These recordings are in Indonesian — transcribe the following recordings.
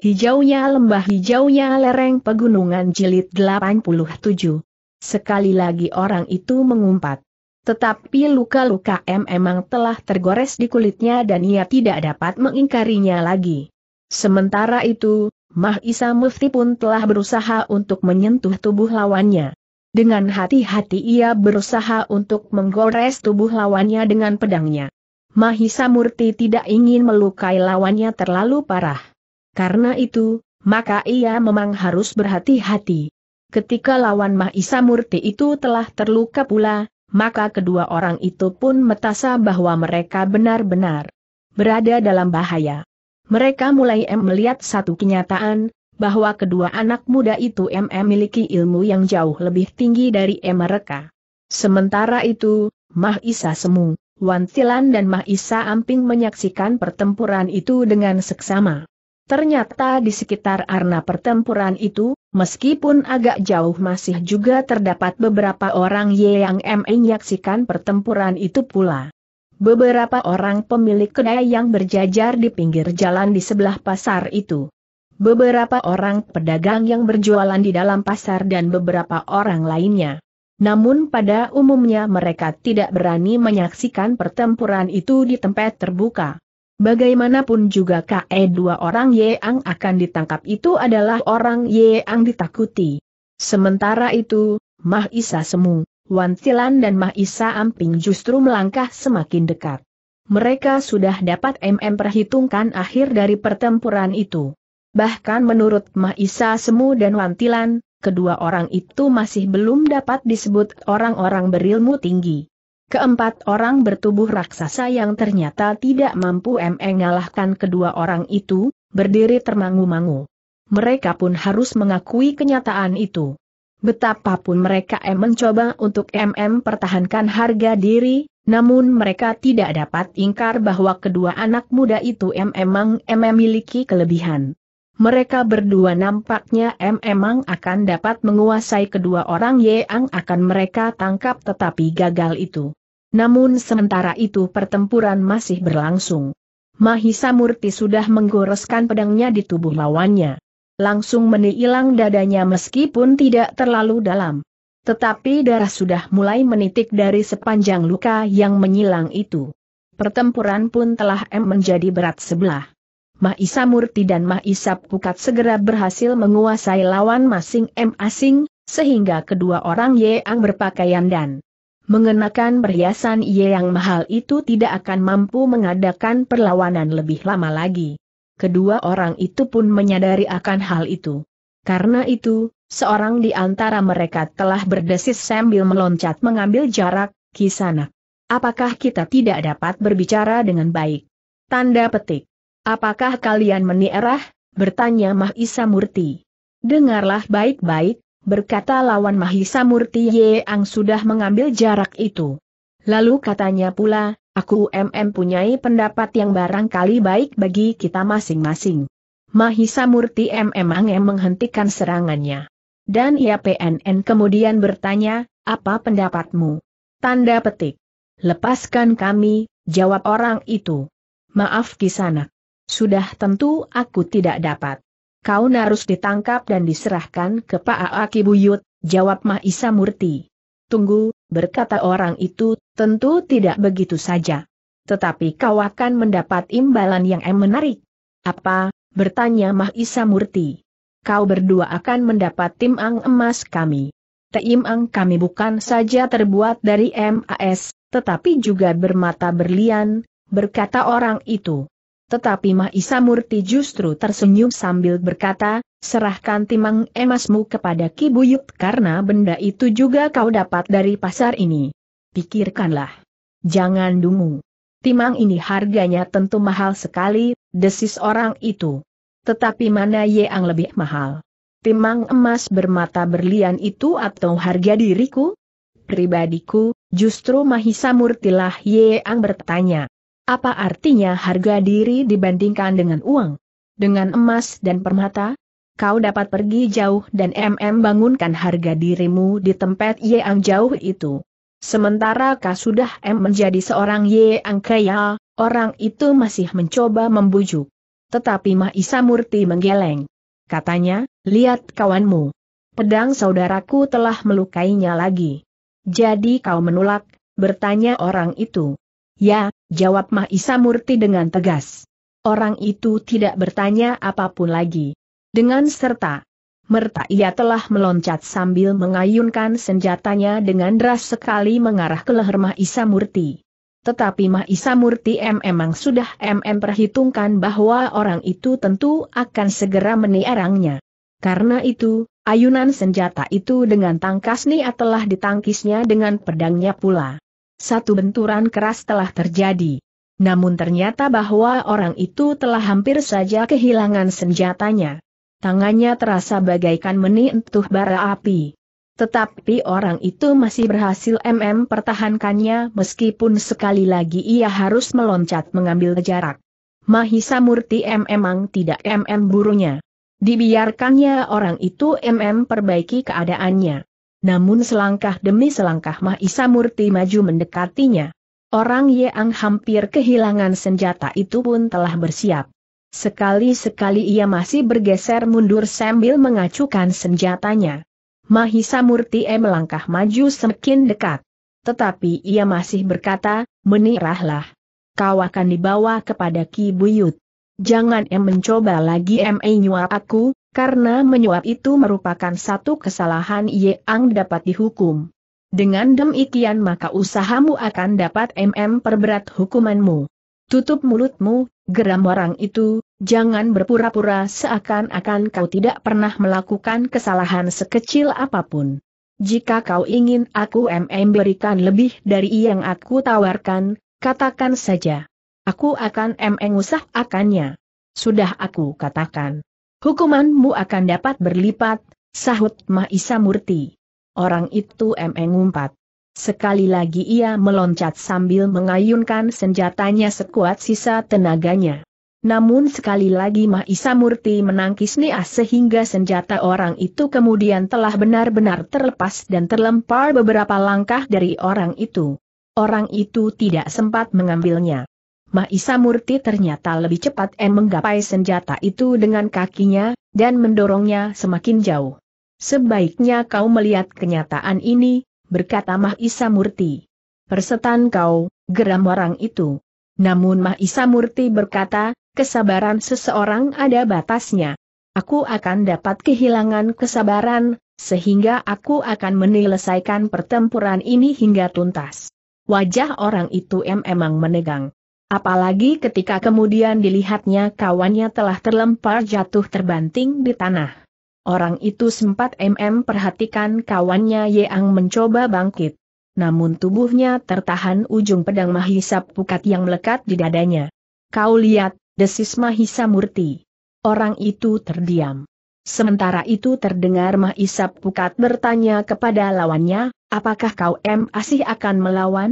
Hijaunya lembah hijaunya lereng pegunungan jilid 87. Sekali lagi orang itu mengumpat. Tetapi luka-luka M emang telah tergores di kulitnya dan ia tidak dapat mengingkarinya lagi. Sementara itu, Mah Isa Mufti pun telah berusaha untuk menyentuh tubuh lawannya. Dengan hati-hati ia berusaha untuk menggores tubuh lawannya dengan pedangnya. Mahisa Murti tidak ingin melukai lawannya terlalu parah. Karena itu, maka ia memang harus berhati-hati. Ketika lawan Mahisa Murti itu telah terluka pula, maka kedua orang itu pun metasa bahwa mereka benar-benar berada dalam bahaya. Mereka mulai melihat satu kenyataan, bahwa kedua anak muda itu M memiliki ilmu yang jauh lebih tinggi dari M mereka. Sementara itu, Mahisa Semu, Semu, Wantilan dan Mahisa Amping menyaksikan pertempuran itu dengan seksama. Ternyata di sekitar arena pertempuran itu, meskipun agak jauh masih juga terdapat beberapa orang yang menyaksikan pertempuran itu pula. Beberapa orang pemilik kedai yang berjajar di pinggir jalan di sebelah pasar itu. Beberapa orang pedagang yang berjualan di dalam pasar dan beberapa orang lainnya. Namun pada umumnya mereka tidak berani menyaksikan pertempuran itu di tempat terbuka. Bagaimanapun juga KE dua orang yeang akan ditangkap itu adalah orang yeang ditakuti. Sementara itu, Mah Isa Semu, Wantilan dan Mah Isa Amping justru melangkah semakin dekat. Mereka sudah dapat MM perhitungkan akhir dari pertempuran itu. Bahkan menurut Mah Isa Semu dan Wantilan, kedua orang itu masih belum dapat disebut orang-orang berilmu tinggi. Keempat orang bertubuh raksasa yang ternyata tidak mampu mengalahkan kedua orang itu, berdiri termangu-mangu. Mereka pun harus mengakui kenyataan itu. Betapapun mereka M e. mencoba untuk MM e. pertahankan harga diri, namun mereka tidak dapat ingkar bahwa kedua anak muda itu e. memang M memiliki kelebihan. Mereka berdua nampaknya memang akan dapat menguasai kedua orang yang akan mereka tangkap tetapi gagal itu. Namun sementara itu pertempuran masih berlangsung. Mahisa Murti sudah menggoreskan pedangnya di tubuh lawannya. Langsung menilang dadanya meskipun tidak terlalu dalam. Tetapi darah sudah mulai menitik dari sepanjang luka yang menyilang itu. Pertempuran pun telah M menjadi berat sebelah. Mahisa Murti dan Mahisa Pukat segera berhasil menguasai lawan masing masing sehingga kedua orang Yang berpakaian dan mengenakan perhiasan ia yang mahal itu tidak akan mampu mengadakan perlawanan lebih lama lagi. Kedua orang itu pun menyadari akan hal itu. Karena itu, seorang di antara mereka telah berdesis sambil meloncat mengambil jarak, kisanak. Apakah kita tidak dapat berbicara dengan baik? Tanda petik. Apakah kalian menierah? Bertanya Mahisa Murti. Dengarlah baik-baik, berkata lawan Mahisa Murti ye ang sudah mengambil jarak itu. Lalu katanya pula, aku MM punyai pendapat yang barangkali baik bagi kita masing-masing. Mahisa Murti MM menghentikan serangannya. Dan ia PNN kemudian bertanya, apa pendapatmu? Tanda petik. Lepaskan kami, jawab orang itu. Maaf kisanak. Sudah tentu aku tidak dapat kau harus ditangkap dan diserahkan ke Pak Aki Buyut, jawab Mahisa Murti. Tunggu, berkata orang itu, tentu tidak begitu saja. Tetapi kau akan mendapat imbalan yang menarik. Apa? bertanya Mahisa Murti. Kau berdua akan mendapat timang emas kami. Timang kami bukan saja terbuat dari emas, tetapi juga bermata berlian, berkata orang itu. Tetapi Mahisa Murti justru tersenyum sambil berkata, serahkan timang emasmu kepada Ki Buyut karena benda itu juga kau dapat dari pasar ini. Pikirkanlah. Jangan dungu. Timang ini harganya tentu mahal sekali, desis orang itu. Tetapi mana yang lebih mahal? Timang emas bermata berlian itu atau harga diriku? Pribadiku, justru Mahisa Murtilah yang bertanya. Apa artinya harga diri dibandingkan dengan uang? Dengan emas dan permata? Kau dapat pergi jauh dan MM bangunkan harga dirimu di tempat yang jauh itu. Sementara kau sudah M menjadi seorang yang kaya, orang itu masih mencoba membujuk. Tetapi Mahisa Murti menggeleng. Katanya, lihat kawanmu. Pedang saudaraku telah melukainya lagi. Jadi kau menolak, bertanya orang itu. Ya, jawab Mahisa Murti dengan tegas. Orang itu tidak bertanya apapun lagi. Dengan serta merta ia telah meloncat sambil mengayunkan senjatanya dengan deras sekali mengarah ke leher Mahisa Murti. Tetapi Mahisa Murti M memang sudah MM perhitungkan bahwa orang itu tentu akan segera meniarangnya. Karena itu, ayunan senjata itu dengan tangkas nia telah ditangkisnya dengan pedangnya pula satu benturan keras telah terjadi. Namun ternyata bahwa orang itu telah hampir saja kehilangan senjatanya. Tangannya terasa bagaikan menyentuh bara api. Tetapi orang itu masih berhasil MM pertahankannya meskipun sekali lagi ia harus meloncat mengambil jarak. Mahisa Murti memang tidak MM burunya. Dibiarkannya orang itu MM perbaiki keadaannya namun selangkah demi selangkah Mahisa Murti maju mendekatinya. Orang yang hampir kehilangan senjata itu pun telah bersiap. Sekali-sekali ia masih bergeser mundur sambil mengacukan senjatanya. Mahisa Murti e melangkah maju semakin dekat. Tetapi ia masih berkata, menirahlah. Kau akan dibawa kepada Ki Buyut. Jangan em mencoba lagi em nyuap aku, karena menyuap itu merupakan satu kesalahan yang dapat dihukum. Dengan demikian maka usahamu akan dapat mm perberat hukumanmu. Tutup mulutmu, geram orang itu, jangan berpura-pura seakan-akan kau tidak pernah melakukan kesalahan sekecil apapun. Jika kau ingin aku mm berikan lebih dari yang aku tawarkan, katakan saja. Aku akan mm usah akannya. Sudah aku katakan. Hukumanmu akan dapat berlipat, sahut Mahisa Murti. Orang itu mengumpat. Sekali lagi ia meloncat sambil mengayunkan senjatanya sekuat sisa tenaganya. Namun sekali lagi Mahisa Murti menangkis nias sehingga senjata orang itu kemudian telah benar-benar terlepas dan terlempar beberapa langkah dari orang itu. Orang itu tidak sempat mengambilnya. Mahisa Murti ternyata lebih cepat M menggapai senjata itu dengan kakinya, dan mendorongnya semakin jauh. Sebaiknya kau melihat kenyataan ini, berkata Mahisa Murti. Persetan kau, geram orang itu. Namun Mahisa Murti berkata, kesabaran seseorang ada batasnya. Aku akan dapat kehilangan kesabaran, sehingga aku akan menyelesaikan pertempuran ini hingga tuntas. Wajah orang itu em emang menegang. Apalagi ketika kemudian dilihatnya kawannya telah terlempar jatuh terbanting di tanah. Orang itu sempat MM perhatikan kawannya Yeang mencoba bangkit. Namun tubuhnya tertahan ujung pedang Mahisa Pukat yang melekat di dadanya. Kau lihat, desis Mahisa Murti. Orang itu terdiam. Sementara itu terdengar Mahisa Pukat bertanya kepada lawannya, apakah kau M masih akan melawan?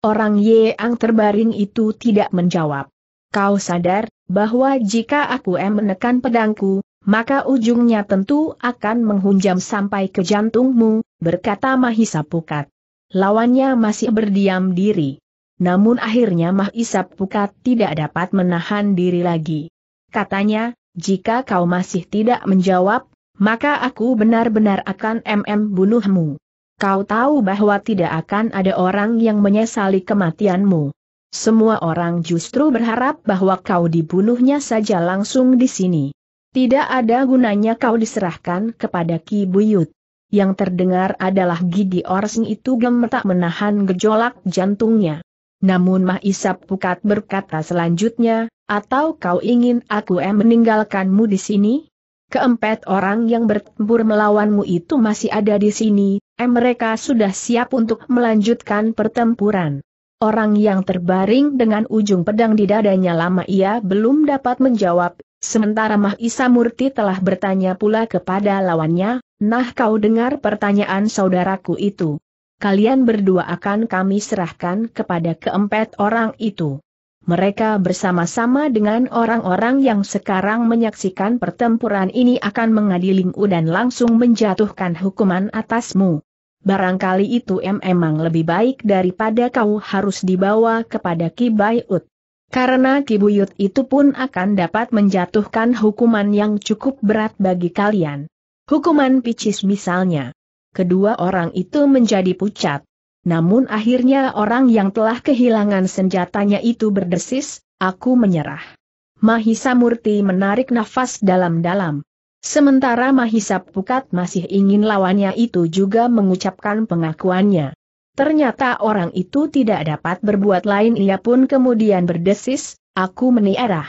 Orang Yang terbaring itu tidak menjawab. Kau sadar, bahwa jika aku M menekan pedangku, maka ujungnya tentu akan menghunjam sampai ke jantungmu, berkata Mahisa Pukat. Lawannya masih berdiam diri. Namun akhirnya Mahisa Pukat tidak dapat menahan diri lagi. Katanya, jika kau masih tidak menjawab, maka aku benar-benar akan MM bunuhmu. Kau tahu bahwa tidak akan ada orang yang menyesali kematianmu. Semua orang justru berharap bahwa kau dibunuhnya saja langsung di sini. Tidak ada gunanya kau diserahkan kepada Ki Buyut. Yang terdengar adalah Gidi Orsing itu gemetak menahan gejolak jantungnya. Namun Mah Isap Pukat berkata selanjutnya, atau kau ingin aku em meninggalkanmu di sini? Keempat orang yang bertempur melawanmu itu masih ada di sini, Eh, mereka sudah siap untuk melanjutkan pertempuran. Orang yang terbaring dengan ujung pedang di dadanya lama ia belum dapat menjawab, sementara Mahisa Murti telah bertanya pula kepada lawannya, Nah kau dengar pertanyaan saudaraku itu. Kalian berdua akan kami serahkan kepada keempat orang itu. Mereka bersama-sama dengan orang-orang yang sekarang menyaksikan pertempuran ini akan mengadilimu dan langsung menjatuhkan hukuman atasmu barangkali itu em emang lebih baik daripada kau harus dibawa kepada Ki Bayut. Karena Ki Buyut itu pun akan dapat menjatuhkan hukuman yang cukup berat bagi kalian. Hukuman picis misalnya. Kedua orang itu menjadi pucat. Namun akhirnya orang yang telah kehilangan senjatanya itu berdesis, aku menyerah. Mahisa Murti menarik nafas dalam-dalam. Sementara Mahisa Pukat masih ingin lawannya itu juga mengucapkan pengakuannya. Ternyata orang itu tidak dapat berbuat lain ia pun kemudian berdesis, aku meniarah.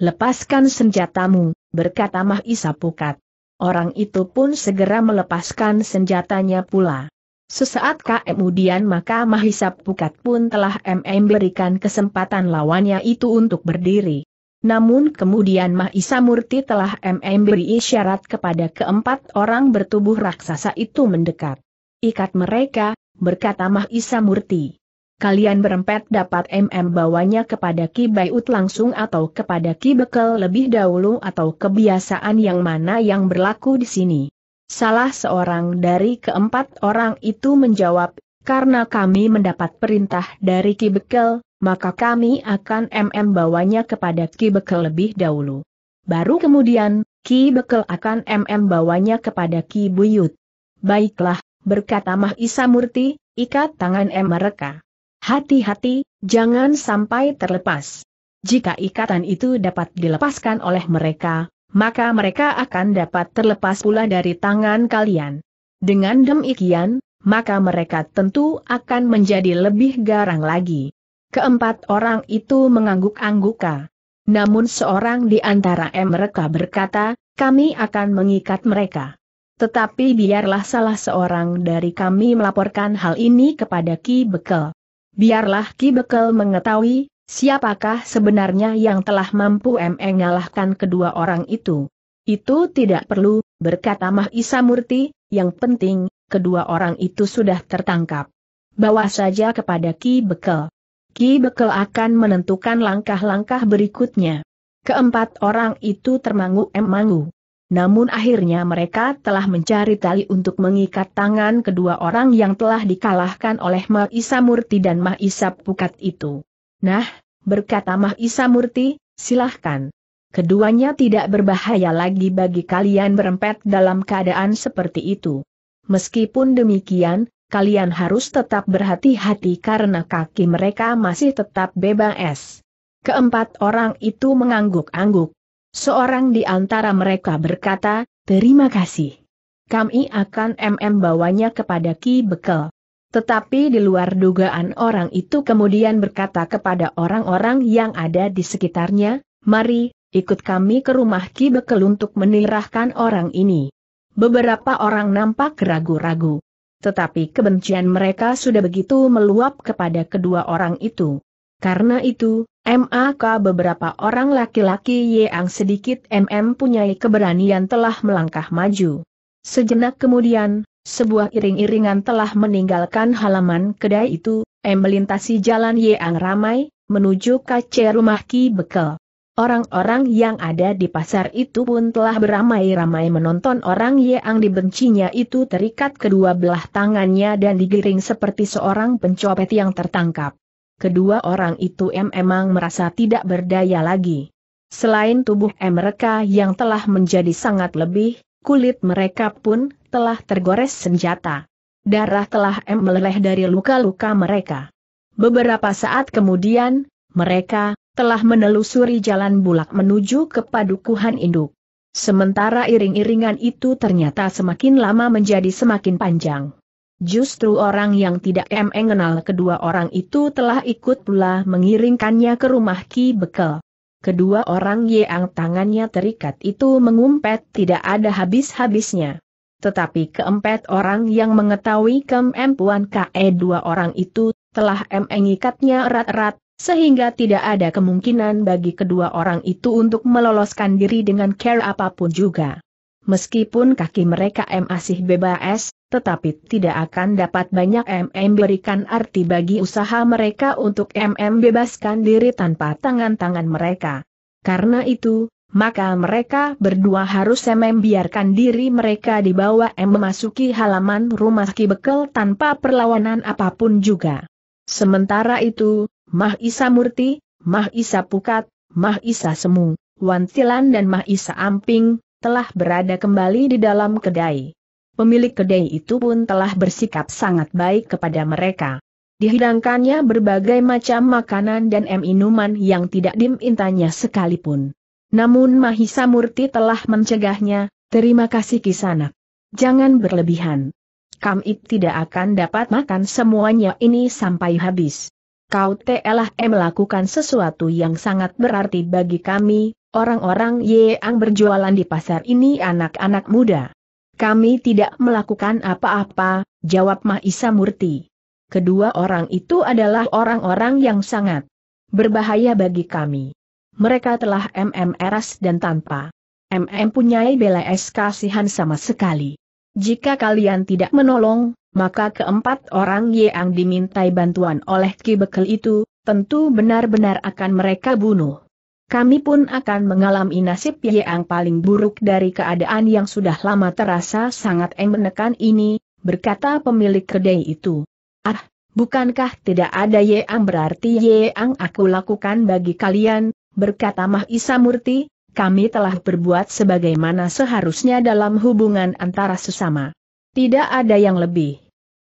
Lepaskan senjatamu, berkata Mahisa Pukat. Orang itu pun segera melepaskan senjatanya pula. Sesaat kemudian maka Mahisa Pukat pun telah MM kesempatan lawannya itu untuk berdiri. Namun kemudian Mahisa Murti telah memberi isyarat kepada keempat orang bertubuh raksasa itu mendekat. Ikat mereka, berkata Mahisa Murti. Kalian berempat dapat MM bawanya kepada Ki Bayut langsung atau kepada Ki Bekel lebih dahulu atau kebiasaan yang mana yang berlaku di sini. Salah seorang dari keempat orang itu menjawab, karena kami mendapat perintah dari Ki Bekel, maka kami akan MM bawanya kepada Ki Bekel lebih dahulu. Baru kemudian, Ki Bekel akan MM bawanya kepada Ki Buyut. Baiklah, berkata Mahisa Murti, ikat tangan M mereka. Hati-hati, jangan sampai terlepas. Jika ikatan itu dapat dilepaskan oleh mereka, maka mereka akan dapat terlepas pula dari tangan kalian. Dengan demikian, maka mereka tentu akan menjadi lebih garang lagi. Keempat orang itu mengangguk-angguka. Namun seorang di antara mereka berkata, kami akan mengikat mereka. Tetapi biarlah salah seorang dari kami melaporkan hal ini kepada Ki Bekel. Biarlah Ki Bekel mengetahui, siapakah sebenarnya yang telah mampu mengalahkan kedua orang itu. Itu tidak perlu, berkata Mahisa Murti, yang penting, kedua orang itu sudah tertangkap. Bawa saja kepada Ki Bekel. Ki Bekel akan menentukan langkah-langkah berikutnya. Keempat orang itu termangu-emangu. Namun akhirnya mereka telah mencari tali untuk mengikat tangan kedua orang yang telah dikalahkan oleh Mahisa Murti dan Mahisa Pukat itu. Nah, berkata Mahisa Murti, silahkan. Keduanya tidak berbahaya lagi bagi kalian berempat dalam keadaan seperti itu. Meskipun demikian, kalian harus tetap berhati-hati karena kaki mereka masih tetap bebas. Keempat orang itu mengangguk-angguk. Seorang di antara mereka berkata, terima kasih. Kami akan MM bawanya kepada Ki Bekel. Tetapi di luar dugaan orang itu kemudian berkata kepada orang-orang yang ada di sekitarnya, mari, ikut kami ke rumah Ki Bekel untuk menirahkan orang ini. Beberapa orang nampak ragu-ragu. Tetapi kebencian mereka sudah begitu meluap kepada kedua orang itu. Karena itu, maka beberapa orang laki-laki yang sedikit MM punyai keberanian telah melangkah maju. Sejenak kemudian, sebuah iring-iringan telah meninggalkan halaman kedai itu, M melintasi jalan yang ramai, menuju kaca rumah Ki Bekel. Orang-orang yang ada di pasar itu pun telah beramai-ramai menonton orang yang dibencinya itu terikat kedua belah tangannya dan digiring seperti seorang pencopet yang tertangkap. Kedua orang itu emang merasa tidak berdaya lagi. Selain tubuh mereka yang telah menjadi sangat lebih, kulit mereka pun telah tergores senjata. Darah telah meleleh dari luka-luka mereka. Beberapa saat kemudian, mereka telah menelusuri jalan bulak menuju ke padukuhan induk. Sementara iring-iringan itu ternyata semakin lama menjadi semakin panjang. Justru orang yang tidak mengenal kedua orang itu telah ikut pula mengiringkannya ke rumah Ki Bekel. Kedua orang yang tangannya terikat itu mengumpet tidak ada habis-habisnya. Tetapi keempat orang yang mengetahui kemampuan KE dua orang itu telah mengikatnya erat-erat sehingga tidak ada kemungkinan bagi kedua orang itu untuk meloloskan diri dengan care apapun juga. Meskipun kaki mereka masih bebas, tetapi tidak akan dapat banyak MM berikan arti bagi usaha mereka untuk MM bebaskan diri tanpa tangan-tangan mereka. Karena itu, maka mereka berdua harus MM biarkan diri mereka dibawa M memasuki halaman rumah Ki Bekel tanpa perlawanan apapun juga. Sementara itu, Mah Isa Murti, Mah Isa Pukat, Mah Isa Semu, Wantilan dan Mah Isa Amping, telah berada kembali di dalam kedai. Pemilik kedai itu pun telah bersikap sangat baik kepada mereka. Dihidangkannya berbagai macam makanan dan minuman yang tidak dimintanya sekalipun. Namun Mahisa Murti telah mencegahnya, terima kasih kisanak. Jangan berlebihan. Kamit tidak akan dapat makan semuanya ini sampai habis kau telah melakukan sesuatu yang sangat berarti bagi kami, orang-orang yang berjualan di pasar ini anak-anak muda. Kami tidak melakukan apa-apa, jawab Mahisa Murti. Kedua orang itu adalah orang-orang yang sangat berbahaya bagi kami. Mereka telah MM eras dan tanpa MM punyai bela es kasihan sama sekali. Jika kalian tidak menolong, maka keempat orang yang dimintai bantuan oleh Ki Bekel itu, tentu benar-benar akan mereka bunuh. Kami pun akan mengalami nasib yang paling buruk dari keadaan yang sudah lama terasa sangat menekan ini, berkata pemilik kedai itu. Ah, bukankah tidak ada yang berarti yang aku lakukan bagi kalian, berkata Mahisa Murti, kami telah berbuat sebagaimana seharusnya dalam hubungan antara sesama. Tidak ada yang lebih.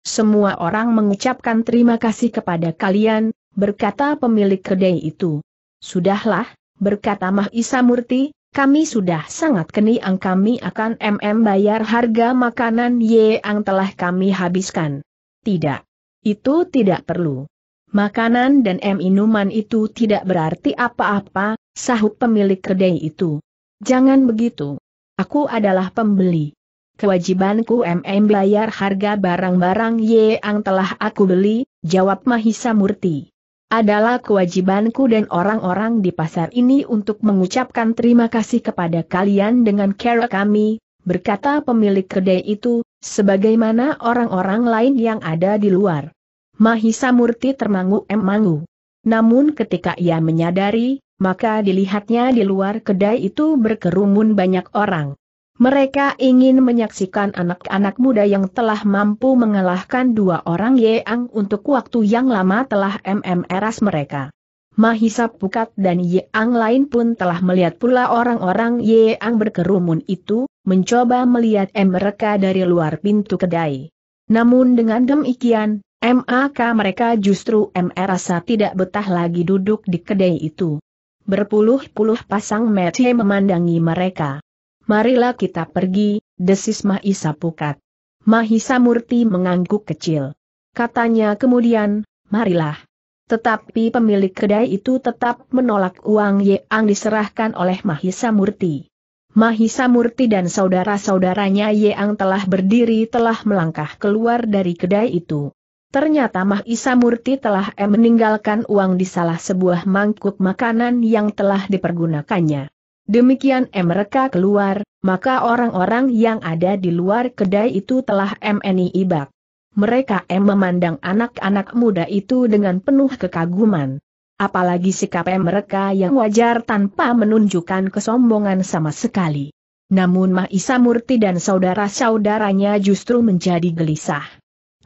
Semua orang mengucapkan terima kasih kepada kalian, berkata pemilik kedai itu. Sudahlah, berkata Mah Isa Murti, kami sudah sangat keniang kami akan MM bayar harga makanan yang telah kami habiskan. Tidak. Itu tidak perlu. Makanan dan minuman itu tidak berarti apa-apa, sahut pemilik kedai itu. Jangan begitu. Aku adalah pembeli. Kewajibanku MM bayar harga barang-barang yang telah aku beli, jawab Mahisa Murti. Adalah kewajibanku dan orang-orang di pasar ini untuk mengucapkan terima kasih kepada kalian dengan cara kami, berkata pemilik kedai itu, sebagaimana orang-orang lain yang ada di luar. Mahisa Murti termangu-emangu. Namun ketika ia menyadari maka dilihatnya di luar kedai itu berkerumun banyak orang. Mereka ingin menyaksikan anak-anak muda yang telah mampu mengalahkan dua orang Yeang untuk waktu yang lama telah MMRas mereka. Mahisa Pukat dan Yeang lain pun telah melihat pula orang-orang Yeang berkerumun itu, mencoba melihat M mereka dari luar pintu kedai. Namun dengan demikian, MAK mereka justru M tidak betah lagi duduk di kedai itu berpuluh-puluh pasang mata memandangi mereka. Marilah kita pergi, desis Mahisa Pukat. Mahisa Murti mengangguk kecil. Katanya kemudian, marilah. Tetapi pemilik kedai itu tetap menolak uang yang diserahkan oleh Mahisa Murti. Mahisa Murti dan saudara-saudaranya yang telah berdiri telah melangkah keluar dari kedai itu. Ternyata Mah Isa Murti telah eh, meninggalkan uang di salah sebuah mangkuk makanan yang telah dipergunakannya. Demikian eh, mereka keluar, maka orang-orang yang ada di luar kedai itu telah eh, MNI ibak. Mereka M memandang anak-anak muda itu dengan penuh kekaguman. Apalagi sikap mereka yang wajar tanpa menunjukkan kesombongan sama sekali. Namun Mahisa Murti dan saudara-saudaranya justru menjadi gelisah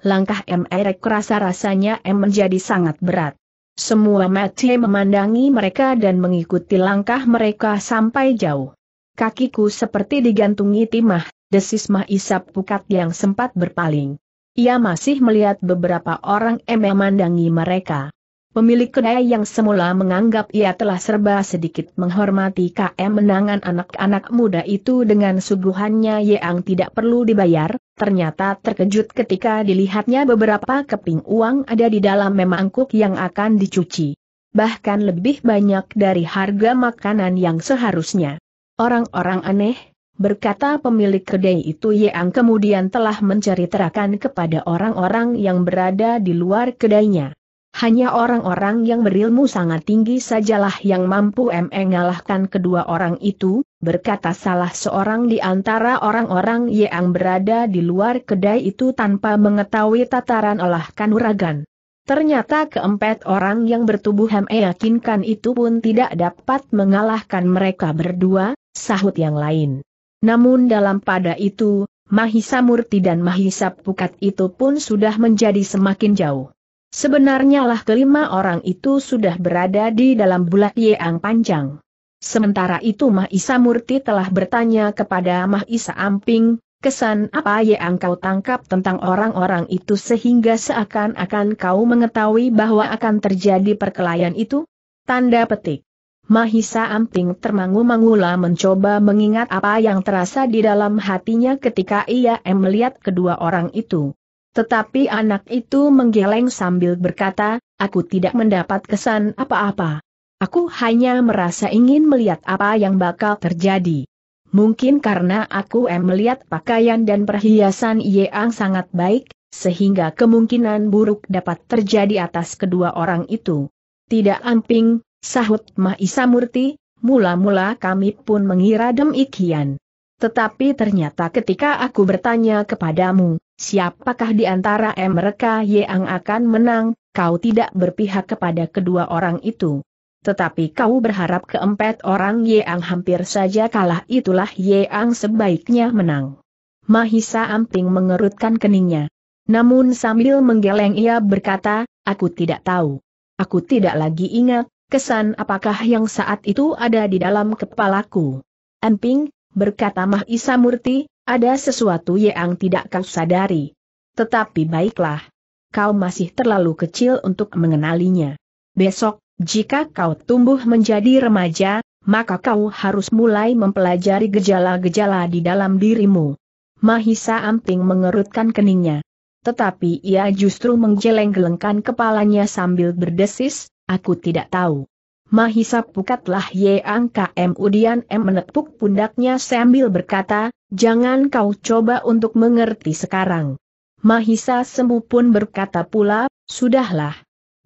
langkah M. Erek rasa-rasanya M menjadi sangat berat. Semua mati memandangi mereka dan mengikuti langkah mereka sampai jauh. Kakiku seperti digantungi timah, desis Mah Isap Pukat yang sempat berpaling. Ia masih melihat beberapa orang M memandangi mereka. Pemilik kedai yang semula menganggap ia telah serba sedikit menghormati KM menangan anak-anak muda itu dengan suguhannya yang tidak perlu dibayar, ternyata terkejut ketika dilihatnya beberapa keping uang ada di dalam memangkuk yang akan dicuci. Bahkan lebih banyak dari harga makanan yang seharusnya. Orang-orang aneh, berkata pemilik kedai itu yang kemudian telah menceritakan kepada orang-orang yang berada di luar kedainya. Hanya orang-orang yang berilmu sangat tinggi sajalah yang mampu mengalahkan kedua orang itu, berkata salah seorang di antara orang-orang yang berada di luar kedai itu tanpa mengetahui tataran olah kanuragan. Ternyata keempat orang yang bertubuh meyakinkan itu pun tidak dapat mengalahkan mereka berdua, sahut yang lain. Namun dalam pada itu, Mahisa Murti dan Mahisa Pukat itu pun sudah menjadi semakin jauh. Sebenarnya lah kelima orang itu sudah berada di dalam bulat Yeang Panjang. Sementara itu Mahisa Murti telah bertanya kepada Mahisa Isa Amping, kesan apa yang kau tangkap tentang orang-orang itu sehingga seakan-akan kau mengetahui bahwa akan terjadi perkelahian itu? Tanda petik. Mahisa Amping termangu-mangula mencoba mengingat apa yang terasa di dalam hatinya ketika ia melihat kedua orang itu. Tetapi anak itu menggeleng sambil berkata, aku tidak mendapat kesan apa-apa. Aku hanya merasa ingin melihat apa yang bakal terjadi. Mungkin karena aku em melihat pakaian dan perhiasan Yeang sangat baik, sehingga kemungkinan buruk dapat terjadi atas kedua orang itu. Tidak amping, sahut Mahisa Murti, mula-mula kami pun mengira demikian. Tetapi ternyata ketika aku bertanya kepadamu, siapakah di antara mereka yang akan menang, kau tidak berpihak kepada kedua orang itu. Tetapi kau berharap keempat orang yang hampir saja kalah itulah yang sebaiknya menang. Mahisa Amping mengerutkan keningnya. Namun sambil menggeleng ia berkata, aku tidak tahu. Aku tidak lagi ingat, kesan apakah yang saat itu ada di dalam kepalaku. Amping, berkata Mahisa Murti, ada sesuatu yang tidak kau sadari. Tetapi baiklah. Kau masih terlalu kecil untuk mengenalinya. Besok, jika kau tumbuh menjadi remaja, maka kau harus mulai mempelajari gejala-gejala di dalam dirimu. Mahisa Amping mengerutkan keningnya. Tetapi ia justru menggeleng-gelengkan kepalanya sambil berdesis, aku tidak tahu. Mahisa Pukatlah Yang Km Udian M menepuk pundaknya sambil berkata, Jangan kau coba untuk mengerti sekarang. Mahisa Sembu pun berkata pula, sudahlah.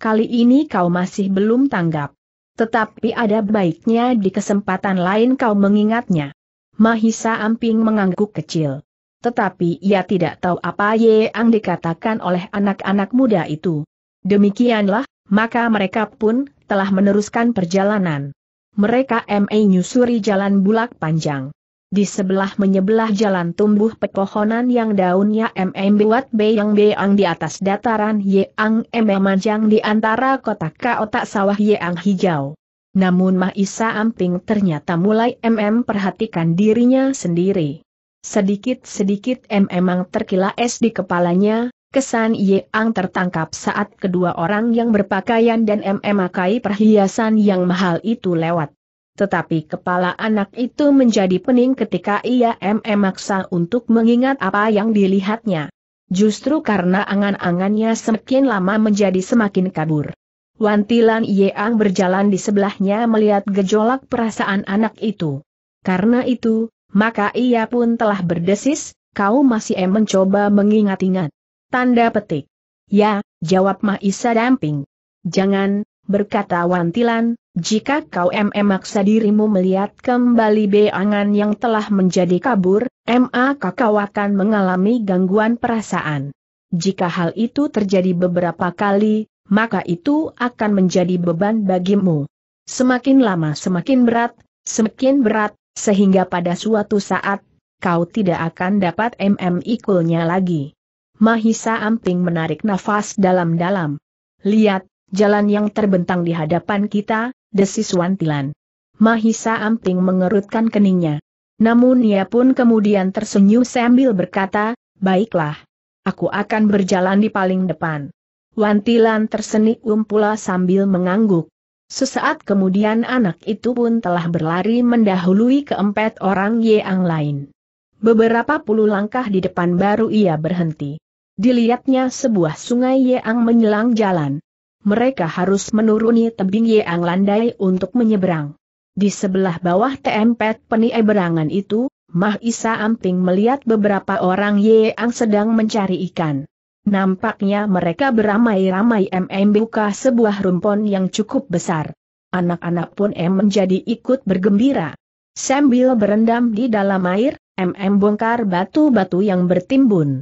Kali ini kau masih belum tanggap. Tetapi ada baiknya di kesempatan lain kau mengingatnya. Mahisa Amping mengangguk kecil. Tetapi ia tidak tahu apa yang dikatakan oleh anak-anak muda itu. Demikianlah, maka mereka pun telah meneruskan perjalanan. Mereka menyusuri jalan bulak panjang. Di sebelah menyebelah jalan tumbuh pepohonan yang daunnya MM buat beyang beyang di atas dataran yeang MM manjang di antara kotak-kotak sawah Yang hijau. Namun Mahisa Amping ternyata mulai MM perhatikan dirinya sendiri. Sedikit-sedikit MM es di kepalanya, Kesan Yeang tertangkap saat kedua orang yang berpakaian dan mm memakai perhiasan yang mahal itu lewat. Tetapi kepala anak itu menjadi pening ketika ia memaksa untuk mengingat apa yang dilihatnya. Justru karena angan-angannya semakin lama menjadi semakin kabur. Wantilan Yeang berjalan di sebelahnya melihat gejolak perasaan anak itu. Karena itu, maka ia pun telah berdesis, kau masih em mencoba mengingat-ingat. Tanda petik. Ya, jawab Mahisa Damping. Jangan, berkata Wantilan, jika kau MM maksa dirimu melihat kembali beangan yang telah menjadi kabur, MA kau akan mengalami gangguan perasaan. Jika hal itu terjadi beberapa kali, maka itu akan menjadi beban bagimu. Semakin lama semakin berat, semakin berat, sehingga pada suatu saat, kau tidak akan dapat MM ikulnya lagi. Mahisa Amping menarik nafas dalam-dalam. Lihat, jalan yang terbentang di hadapan kita, desis Tilan. Mahisa Amping mengerutkan keningnya. Namun ia pun kemudian tersenyum sambil berkata, baiklah. Aku akan berjalan di paling depan. Wantilan tersenik umpula sambil mengangguk. Sesaat kemudian anak itu pun telah berlari mendahului keempat orang yang lain. Beberapa puluh langkah di depan baru ia berhenti. Dilihatnya sebuah sungai yang menyelang jalan mereka harus menuruni tebing Yang Landai untuk menyeberang. Di sebelah bawah tempet peni eberangan itu, Mah Isa Amping melihat beberapa orang Yang sedang mencari ikan. Nampaknya mereka beramai-ramai MM buka sebuah rumpon yang cukup besar. Anak-anak pun M menjadi ikut bergembira. Sambil berendam di dalam air, MM bongkar batu-batu yang bertimbun.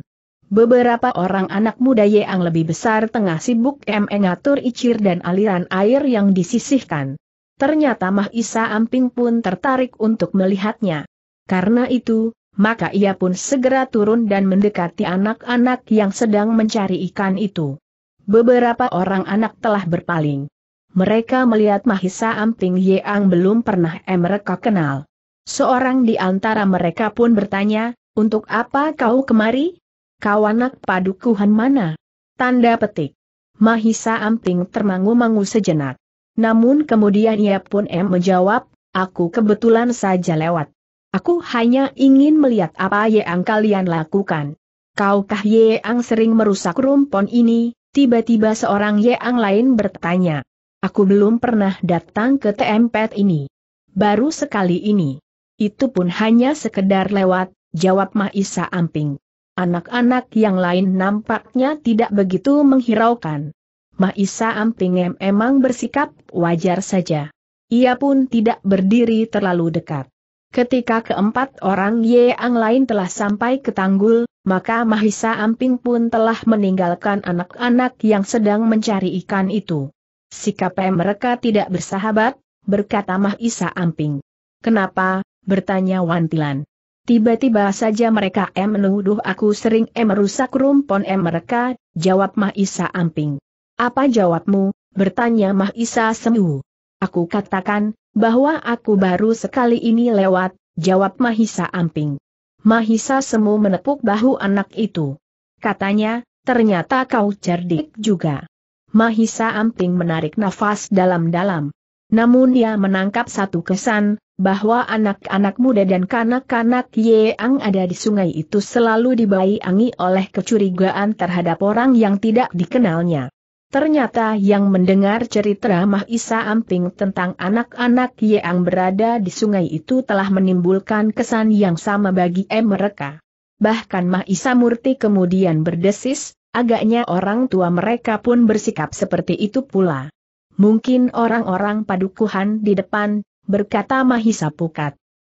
Beberapa orang anak muda yang lebih besar tengah sibuk mengatur icir dan aliran air yang disisihkan. Ternyata Mahisa Amping pun tertarik untuk melihatnya. Karena itu, maka ia pun segera turun dan mendekati anak-anak yang sedang mencari ikan itu. Beberapa orang anak telah berpaling. Mereka melihat Mahisa Amping yang belum pernah mereka kenal. Seorang di antara mereka pun bertanya, untuk apa kau kemari? Kau anak padukuhan mana? Tanda petik. Mahisa Amping termangu-mangu sejenak. Namun kemudian ia pun em menjawab, aku kebetulan saja lewat. Aku hanya ingin melihat apa yang kalian lakukan. Kaukah yang sering merusak rumpon ini? Tiba-tiba seorang yang lain bertanya. Aku belum pernah datang ke tempat ini. Baru sekali ini. Itu pun hanya sekedar lewat, jawab Mahisa Amping. Anak-anak yang lain nampaknya tidak begitu menghiraukan. Mahisa Amping emang bersikap wajar saja. Ia pun tidak berdiri terlalu dekat. Ketika keempat orang Yeang lain telah sampai ke tanggul, maka Mahisa Amping pun telah meninggalkan anak-anak yang sedang mencari ikan itu. Sikap mereka tidak bersahabat, berkata Mahisa Amping. Kenapa? bertanya Wantilan. Tiba-tiba saja mereka em menuduh aku sering em merusak rumpon em mereka, jawab Mahisa Isa Amping. Apa jawabmu? bertanya Mahisa Isa Semu. Aku katakan, bahwa aku baru sekali ini lewat, jawab Mahisa Amping. Mahisa Semu menepuk bahu anak itu. Katanya, ternyata kau cerdik juga. Mahisa Amping menarik nafas dalam-dalam. Namun ia menangkap satu kesan, bahwa anak-anak muda dan kanak-kanak yang ada di sungai itu selalu dibayangi oleh kecurigaan terhadap orang yang tidak dikenalnya. Ternyata yang mendengar cerita Mahisa Isa Amping tentang anak-anak yang berada di sungai itu telah menimbulkan kesan yang sama bagi M mereka. Bahkan Mahisa Murti kemudian berdesis, agaknya orang tua mereka pun bersikap seperti itu pula mungkin orang-orang padukuhan di depan, berkata Mahisa Pukat.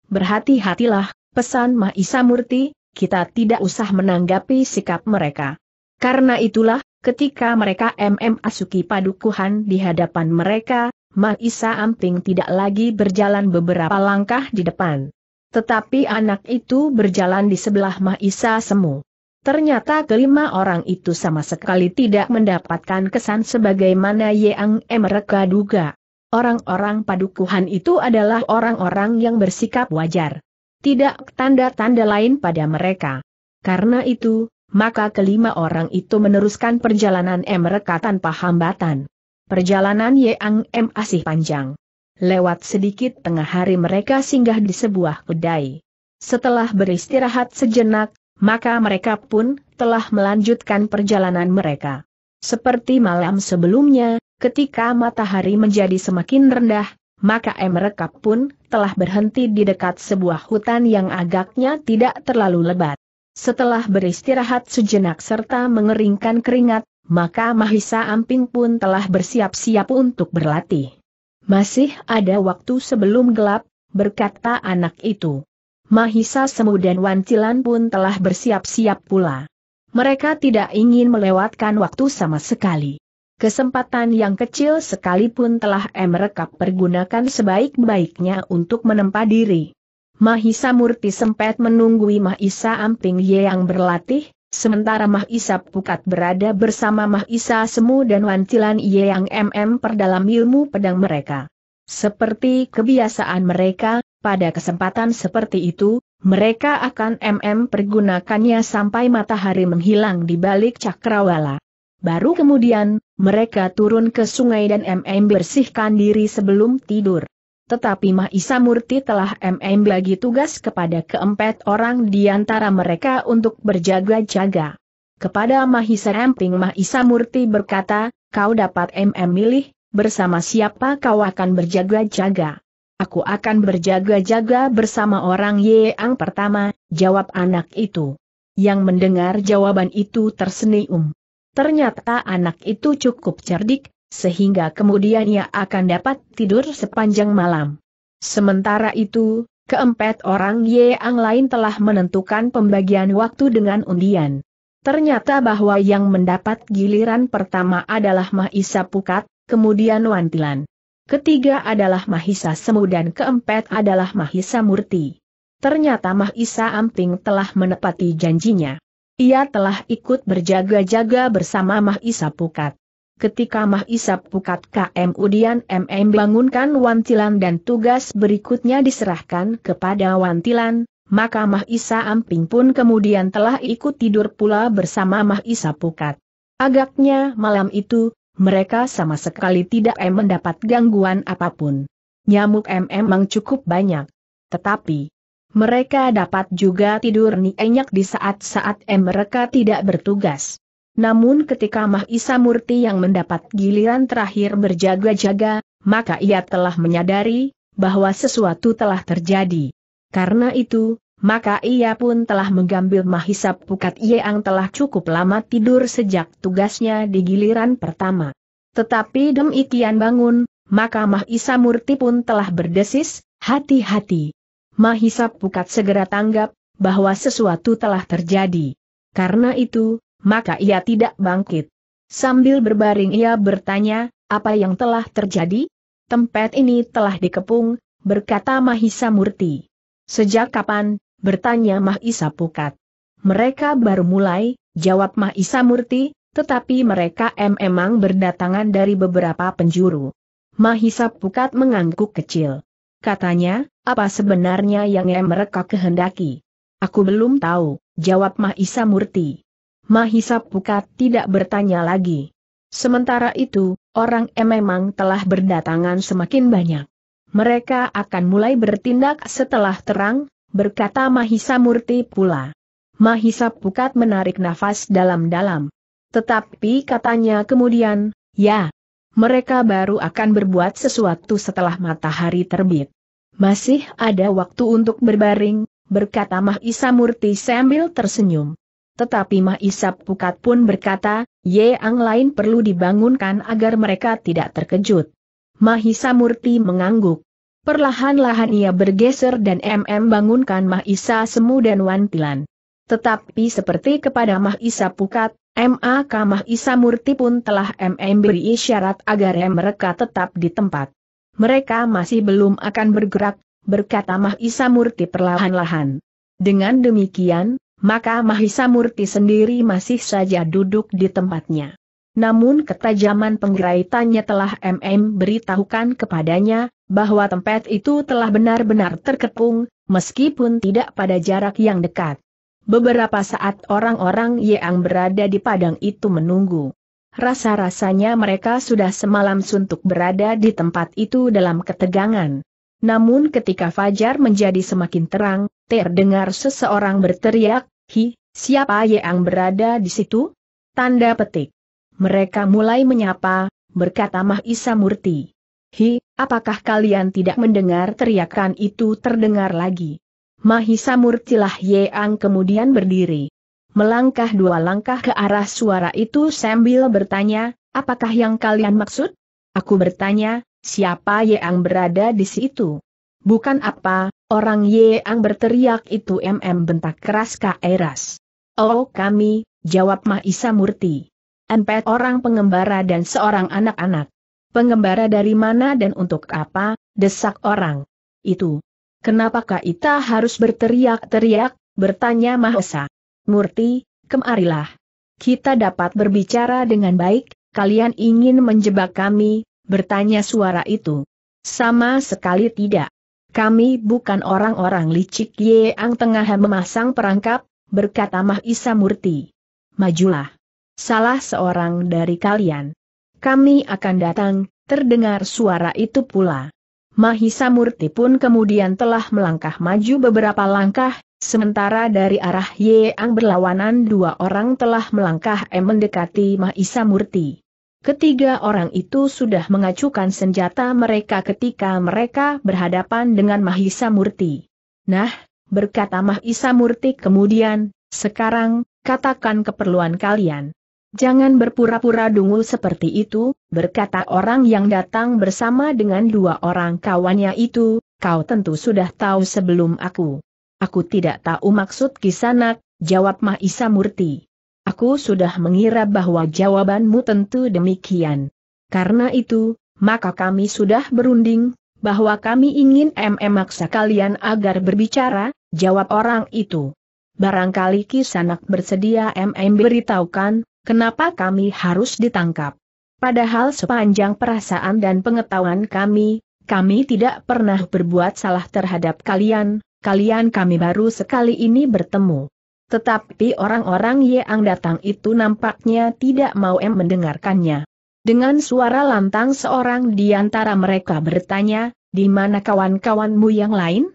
Berhati-hatilah, pesan Mahisa Murti, kita tidak usah menanggapi sikap mereka. Karena itulah, ketika mereka MM Asuki Padukuhan di hadapan mereka, Mahisa Amping tidak lagi berjalan beberapa langkah di depan. Tetapi anak itu berjalan di sebelah Mahisa Semu. Ternyata kelima orang itu sama sekali tidak mendapatkan kesan sebagaimana yang mereka duga. Orang-orang padukuhan itu adalah orang-orang yang bersikap wajar. Tidak tanda-tanda lain pada mereka. Karena itu, maka kelima orang itu meneruskan perjalanan mereka tanpa hambatan. Perjalanan Yang M masih panjang. Lewat sedikit tengah hari mereka singgah di sebuah kedai. Setelah beristirahat sejenak, maka mereka pun telah melanjutkan perjalanan mereka. Seperti malam sebelumnya, ketika matahari menjadi semakin rendah, maka mereka pun telah berhenti di dekat sebuah hutan yang agaknya tidak terlalu lebat. Setelah beristirahat sejenak serta mengeringkan keringat, maka Mahisa Amping pun telah bersiap-siap untuk berlatih. Masih ada waktu sebelum gelap, berkata anak itu. Mahisa Semu dan Wancilan pun telah bersiap-siap pula. Mereka tidak ingin melewatkan waktu sama sekali. Kesempatan yang kecil sekalipun telah mereka pergunakan sebaik-baiknya untuk menempa diri. Mahisa Murti sempat menunggui Mahisa Amping Ye yang berlatih, sementara Mahisa Pukat berada bersama Mahisa Semu dan Wancilan Ye yang MM perdalam ilmu pedang mereka. Seperti kebiasaan mereka, pada kesempatan seperti itu, mereka akan MM pergunakannya sampai matahari menghilang di balik cakrawala. Baru kemudian, mereka turun ke sungai dan MM bersihkan diri sebelum tidur. Tetapi Mahisa Murti telah MM bagi tugas kepada keempat orang di antara mereka untuk berjaga-jaga. Kepada Mahisa Ramping Mahisa Murti berkata, kau dapat MM milih, bersama siapa kau akan berjaga-jaga? Aku akan berjaga-jaga bersama orang Yang pertama, jawab anak itu. Yang mendengar jawaban itu tersenyum. Ternyata anak itu cukup cerdik, sehingga kemudian ia akan dapat tidur sepanjang malam. Sementara itu, keempat orang Yang lain telah menentukan pembagian waktu dengan undian. Ternyata bahwa yang mendapat giliran pertama adalah Mahisa Pukat, kemudian Wantilan. Ketiga adalah Mahisa Semu dan keempat adalah Mahisa Murti. Ternyata Mahisa Amping telah menepati janjinya. Ia telah ikut berjaga-jaga bersama Mahisa Pukat. Ketika Mahisa Pukat KM Udian MM bangunkan Wantilan dan tugas berikutnya diserahkan kepada Wantilan, maka Mahisa Amping pun kemudian telah ikut tidur pula bersama Mahisa Pukat. Agaknya malam itu, mereka sama sekali tidak mendapat gangguan apapun. Nyamuk em memang cukup banyak. Tetapi, mereka dapat juga tidur nyenyak di saat-saat mereka tidak bertugas. Namun ketika Mahisa Murti yang mendapat giliran terakhir berjaga-jaga, maka ia telah menyadari bahwa sesuatu telah terjadi. Karena itu, maka ia pun telah mengambil mahisap pukat yang telah cukup lama tidur sejak tugasnya di giliran pertama. Tetapi demikian bangun, maka Mahisa Murti pun telah berdesis, hati-hati. Mahisa Pukat segera tanggap, bahwa sesuatu telah terjadi. Karena itu, maka ia tidak bangkit. Sambil berbaring ia bertanya, apa yang telah terjadi? Tempat ini telah dikepung, berkata Mahisa Murti. Sejak kapan, Bertanya Mahisa Pukat. Mereka baru mulai, jawab Mahisa Murti, tetapi mereka emang berdatangan dari beberapa penjuru. Mahisa Pukat mengangguk kecil. Katanya, apa sebenarnya yang mereka kehendaki? Aku belum tahu, jawab Mahisa Murti. Mahisa Pukat tidak bertanya lagi. Sementara itu, orang memang telah berdatangan semakin banyak. Mereka akan mulai bertindak setelah terang, berkata Mahisa Murti pula. Mahisa Pukat menarik nafas dalam-dalam. Tetapi katanya kemudian, ya, mereka baru akan berbuat sesuatu setelah matahari terbit. Masih ada waktu untuk berbaring, berkata Mahisa Murti sambil tersenyum. Tetapi Mahisa Pukat pun berkata, yang lain perlu dibangunkan agar mereka tidak terkejut. Mahisa Murti mengangguk. Perlahan-lahan ia bergeser dan MM bangunkan Mahisa Semu dan Wantilan. Tetapi seperti kepada Mahisa Pukat, MAK Mahisa Murti pun telah MM beri isyarat agar mereka tetap di tempat. Mereka masih belum akan bergerak, berkata Mahisa Murti perlahan-lahan. Dengan demikian, maka Mahisa Murti sendiri masih saja duduk di tempatnya. Namun ketajaman penggeraitannya telah MM beritahukan kepadanya, bahwa tempat itu telah benar-benar terkepung, meskipun tidak pada jarak yang dekat. Beberapa saat orang-orang yang berada di padang itu menunggu. Rasa-rasanya mereka sudah semalam suntuk berada di tempat itu dalam ketegangan. Namun ketika fajar menjadi semakin terang, terdengar seseorang berteriak, Hi, siapa yang berada di situ? Tanda petik. Mereka mulai menyapa, berkata Mahisa Murti. Hi, apakah kalian tidak mendengar teriakan itu terdengar lagi? Mahisa Murtilah Yeang kemudian berdiri. Melangkah dua langkah ke arah suara itu sambil bertanya, apakah yang kalian maksud? Aku bertanya, siapa Yeang berada di situ? Bukan apa, orang Yeang berteriak itu MM bentak keras Eras. Oh kami, jawab Mahisa Murti. Empat orang pengembara dan seorang anak-anak. Pengembara dari mana dan untuk apa, desak orang. Itu. Kenapa kita harus berteriak-teriak, bertanya Mahesa. Murti, kemarilah. Kita dapat berbicara dengan baik, kalian ingin menjebak kami, bertanya suara itu. Sama sekali tidak. Kami bukan orang-orang licik yang tengah memasang perangkap, berkata Mahisa Murti. Majulah. Salah seorang dari kalian kami akan datang, terdengar suara itu pula. Mahisa Murti pun kemudian telah melangkah maju beberapa langkah, sementara dari arah Yeang berlawanan dua orang telah melangkah M mendekati Mahisa Murti. Ketiga orang itu sudah mengacukan senjata mereka ketika mereka berhadapan dengan Mahisa Murti. Nah, berkata Mahisa Murti kemudian, sekarang, katakan keperluan kalian. Jangan berpura-pura dungu seperti itu, berkata orang yang datang bersama dengan dua orang kawannya itu, kau tentu sudah tahu sebelum aku. Aku tidak tahu maksud kisanak, jawab Mahisa Murti. Aku sudah mengira bahwa jawabanmu tentu demikian. Karena itu, maka kami sudah berunding, bahwa kami ingin maksa kalian agar berbicara, jawab orang itu. Barangkali kisanak bersedia MM beritahukan, Kenapa kami harus ditangkap? Padahal sepanjang perasaan dan pengetahuan kami, kami tidak pernah berbuat salah terhadap kalian, kalian kami baru sekali ini bertemu. Tetapi orang-orang yang datang itu nampaknya tidak mau em mendengarkannya. Dengan suara lantang seorang di antara mereka bertanya, di mana kawan-kawanmu yang lain?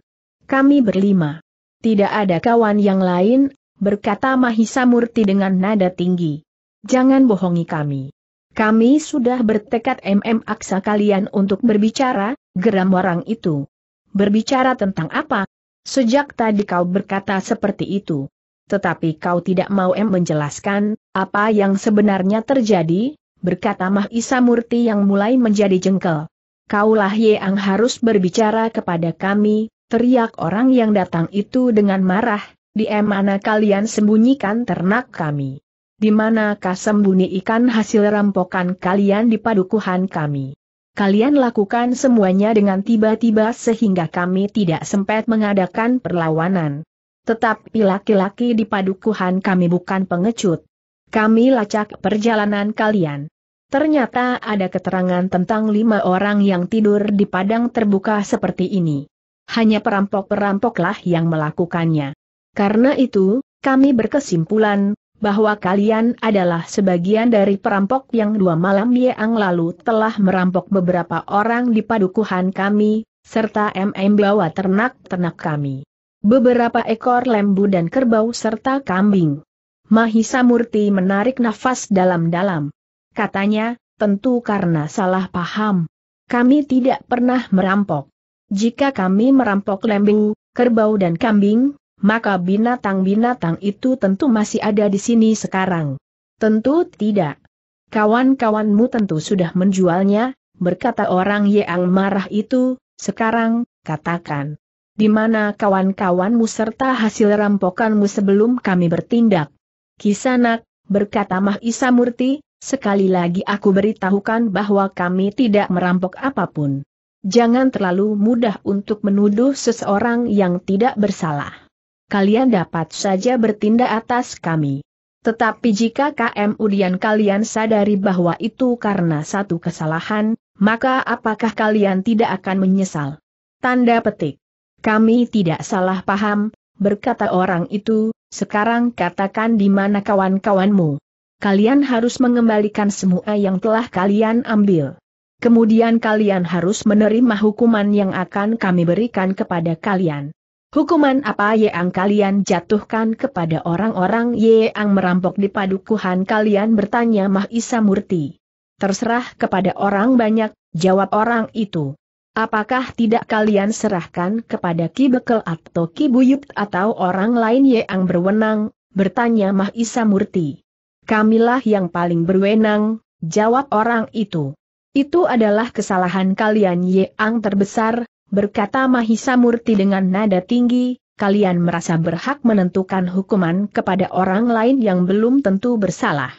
Kami berlima. Tidak ada kawan yang lain, berkata Mahisa Murti dengan nada tinggi jangan bohongi kami. Kami sudah bertekad MM aksa kalian untuk berbicara, geram orang itu. Berbicara tentang apa? Sejak tadi kau berkata seperti itu. Tetapi kau tidak mau M menjelaskan, apa yang sebenarnya terjadi, berkata Mahisa Murti yang mulai menjadi jengkel. Kaulah yang harus berbicara kepada kami, teriak orang yang datang itu dengan marah, di mana kalian sembunyikan ternak kami di mana sembunyi ikan hasil rampokan kalian di padukuhan kami. Kalian lakukan semuanya dengan tiba-tiba sehingga kami tidak sempat mengadakan perlawanan. Tetapi laki-laki di padukuhan kami bukan pengecut. Kami lacak perjalanan kalian. Ternyata ada keterangan tentang lima orang yang tidur di padang terbuka seperti ini. Hanya perampok-perampoklah yang melakukannya. Karena itu, kami berkesimpulan, bahwa kalian adalah sebagian dari perampok yang dua malam yang lalu telah merampok beberapa orang di padukuhan kami, serta MM bawa ternak-ternak kami. Beberapa ekor lembu dan kerbau serta kambing. Mahisa Murti menarik nafas dalam-dalam. Katanya, tentu karena salah paham. Kami tidak pernah merampok. Jika kami merampok lembu, kerbau dan kambing, maka binatang-binatang itu tentu masih ada di sini sekarang. Tentu tidak. Kawan-kawanmu tentu sudah menjualnya, berkata orang yang marah itu, sekarang, katakan. Di mana kawan-kawanmu serta hasil rampokanmu sebelum kami bertindak? Kisanak, berkata Mahisa Murti, sekali lagi aku beritahukan bahwa kami tidak merampok apapun. Jangan terlalu mudah untuk menuduh seseorang yang tidak bersalah kalian dapat saja bertindak atas kami. Tetapi jika KM Udian kalian sadari bahwa itu karena satu kesalahan, maka apakah kalian tidak akan menyesal? Tanda petik. Kami tidak salah paham, berkata orang itu, sekarang katakan di mana kawan-kawanmu. Kalian harus mengembalikan semua yang telah kalian ambil. Kemudian kalian harus menerima hukuman yang akan kami berikan kepada kalian. Hukuman apa yang kalian jatuhkan kepada orang-orang yang merampok di padukuhan kalian bertanya Mahisa Murti. Terserah kepada orang banyak, jawab orang itu. Apakah tidak kalian serahkan kepada Ki Bekel atau Ki Buyut atau orang lain yang berwenang, bertanya Mahisa Murti. Kamilah yang paling berwenang, jawab orang itu. Itu adalah kesalahan kalian yang terbesar, berkata Mahisa Murti dengan nada tinggi, kalian merasa berhak menentukan hukuman kepada orang lain yang belum tentu bersalah.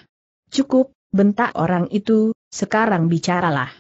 Cukup, bentak orang itu, sekarang bicaralah.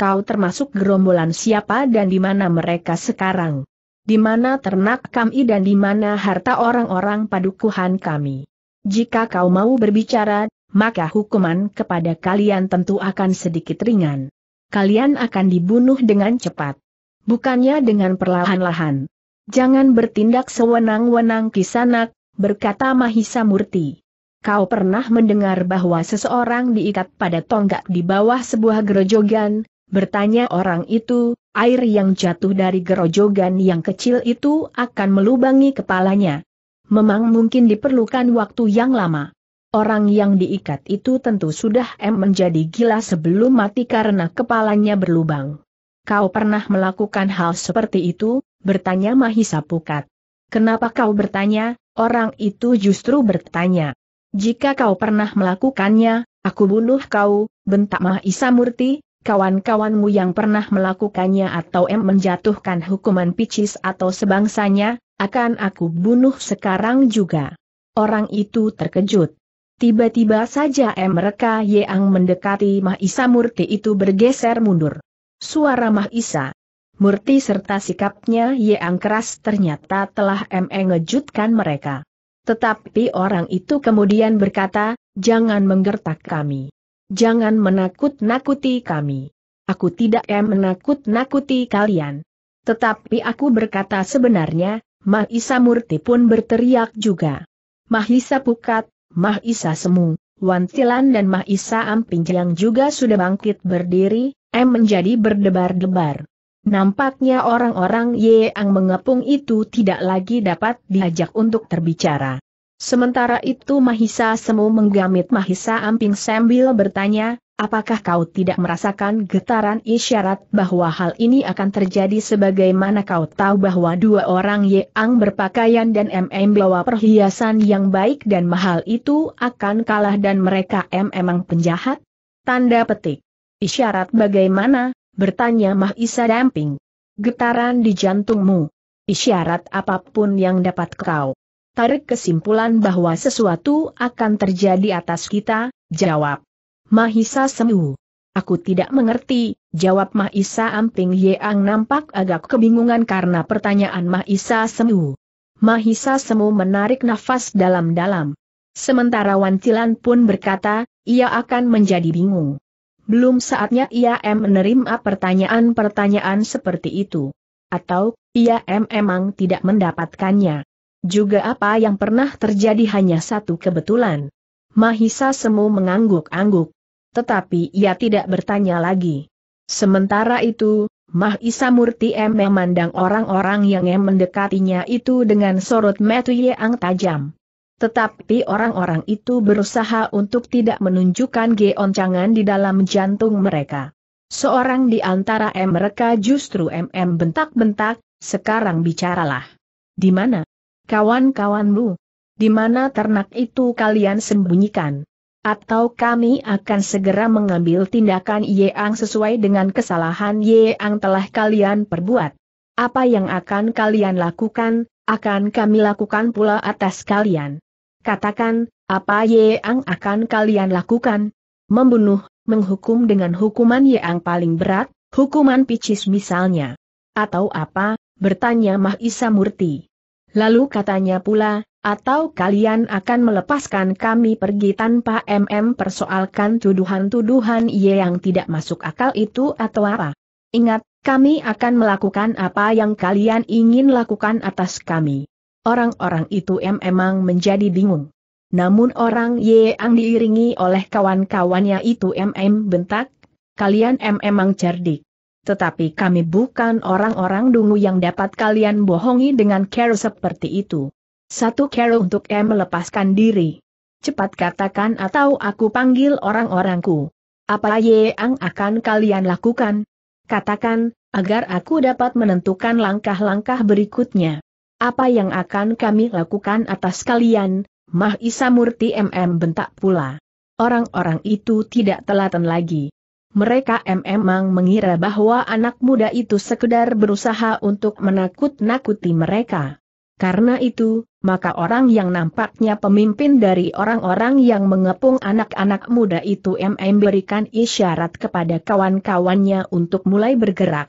Kau termasuk gerombolan siapa dan di mana mereka sekarang? Di mana ternak kami dan di mana harta orang-orang padukuhan kami? Jika kau mau berbicara, maka hukuman kepada kalian tentu akan sedikit ringan. Kalian akan dibunuh dengan cepat bukannya dengan perlahan-lahan. Jangan bertindak sewenang-wenang kisanak, berkata Mahisa Murti. Kau pernah mendengar bahwa seseorang diikat pada tonggak di bawah sebuah gerojogan, bertanya orang itu, air yang jatuh dari gerojogan yang kecil itu akan melubangi kepalanya. Memang mungkin diperlukan waktu yang lama. Orang yang diikat itu tentu sudah M menjadi gila sebelum mati karena kepalanya berlubang. Kau pernah melakukan hal seperti itu? bertanya Mahisa Pukat. Kenapa kau bertanya? Orang itu justru bertanya. Jika kau pernah melakukannya, aku bunuh kau, bentak Mahisa Murti, kawan-kawanmu yang pernah melakukannya atau M menjatuhkan hukuman picis atau sebangsanya, akan aku bunuh sekarang juga. Orang itu terkejut. Tiba-tiba saja M mereka yang mendekati Mahisa Murti itu bergeser mundur. Suara Mahisa, Murti serta sikapnya yang keras ternyata telah mengejutkan mereka. Tetapi orang itu kemudian berkata, jangan menggertak kami. Jangan menakut-nakuti kami. Aku tidak menakut-nakuti kalian. Tetapi aku berkata sebenarnya, Mahisa Murti pun berteriak juga. Mahisa Pukat, Mahisa Semu, Wantilan dan Mahisa Ampinjang juga sudah bangkit berdiri, M menjadi berdebar-debar. Nampaknya orang-orang Ye Ang mengepung itu tidak lagi dapat diajak untuk terbicara. Sementara itu Mahisa Semu menggamit Mahisa Amping sambil bertanya, apakah kau tidak merasakan getaran isyarat bahwa hal ini akan terjadi sebagaimana kau tahu bahwa dua orang Ye Ang berpakaian dan MM bawa perhiasan yang baik dan mahal itu akan kalah dan mereka M memang penjahat? Tanda petik. Isyarat bagaimana? Bertanya Mahisa Damping. Getaran di jantungmu. Isyarat apapun yang dapat kau. Tarik kesimpulan bahwa sesuatu akan terjadi atas kita, jawab. Mahisa Semu. Aku tidak mengerti, jawab Mahisa Amping Yeang nampak agak kebingungan karena pertanyaan Mahisa Semu. Mahisa Semu menarik nafas dalam-dalam. Sementara Wantilan pun berkata, ia akan menjadi bingung belum saatnya ia menerima pertanyaan-pertanyaan seperti itu. Atau, ia emang tidak mendapatkannya. Juga apa yang pernah terjadi hanya satu kebetulan. Mahisa Semu mengangguk-angguk. Tetapi ia tidak bertanya lagi. Sementara itu, Mahisa Murti M memandang orang-orang yang mendekatinya itu dengan sorot metu yang tajam. Tetapi orang-orang itu berusaha untuk tidak menunjukkan geoncangan di dalam jantung mereka. Seorang di antara mereka justru MM bentak-bentak, sekarang bicaralah. Di mana? Kawan-kawanmu? Di mana ternak itu kalian sembunyikan? Atau kami akan segera mengambil tindakan Yeang sesuai dengan kesalahan Yeang telah kalian perbuat. Apa yang akan kalian lakukan, akan kami lakukan pula atas kalian. Katakan, apa yang akan kalian lakukan? Membunuh, menghukum dengan hukuman yang paling berat, hukuman picis misalnya. Atau apa, bertanya Mahisa Murti. Lalu katanya pula, atau kalian akan melepaskan kami pergi tanpa MM persoalkan tuduhan-tuduhan yang tidak masuk akal itu atau apa? Ingat, kami akan melakukan apa yang kalian ingin lakukan atas kami. Orang-orang itu memang menjadi bingung. Namun orang yang diiringi oleh kawan-kawannya itu MM bentak, kalian memang cerdik. Tetapi kami bukan orang-orang dungu yang dapat kalian bohongi dengan care seperti itu. Satu care untuk M melepaskan diri. Cepat katakan atau aku panggil orang-orangku. Apa yang akan kalian lakukan? Katakan, agar aku dapat menentukan langkah-langkah berikutnya. Apa yang akan kami lakukan atas kalian, Mah Isa Murti MM bentak pula. Orang-orang itu tidak telaten lagi. Mereka memang mengira bahwa anak muda itu sekedar berusaha untuk menakut-nakuti mereka. Karena itu, maka orang yang nampaknya pemimpin dari orang-orang yang mengepung anak-anak muda itu MM berikan isyarat kepada kawan-kawannya untuk mulai bergerak.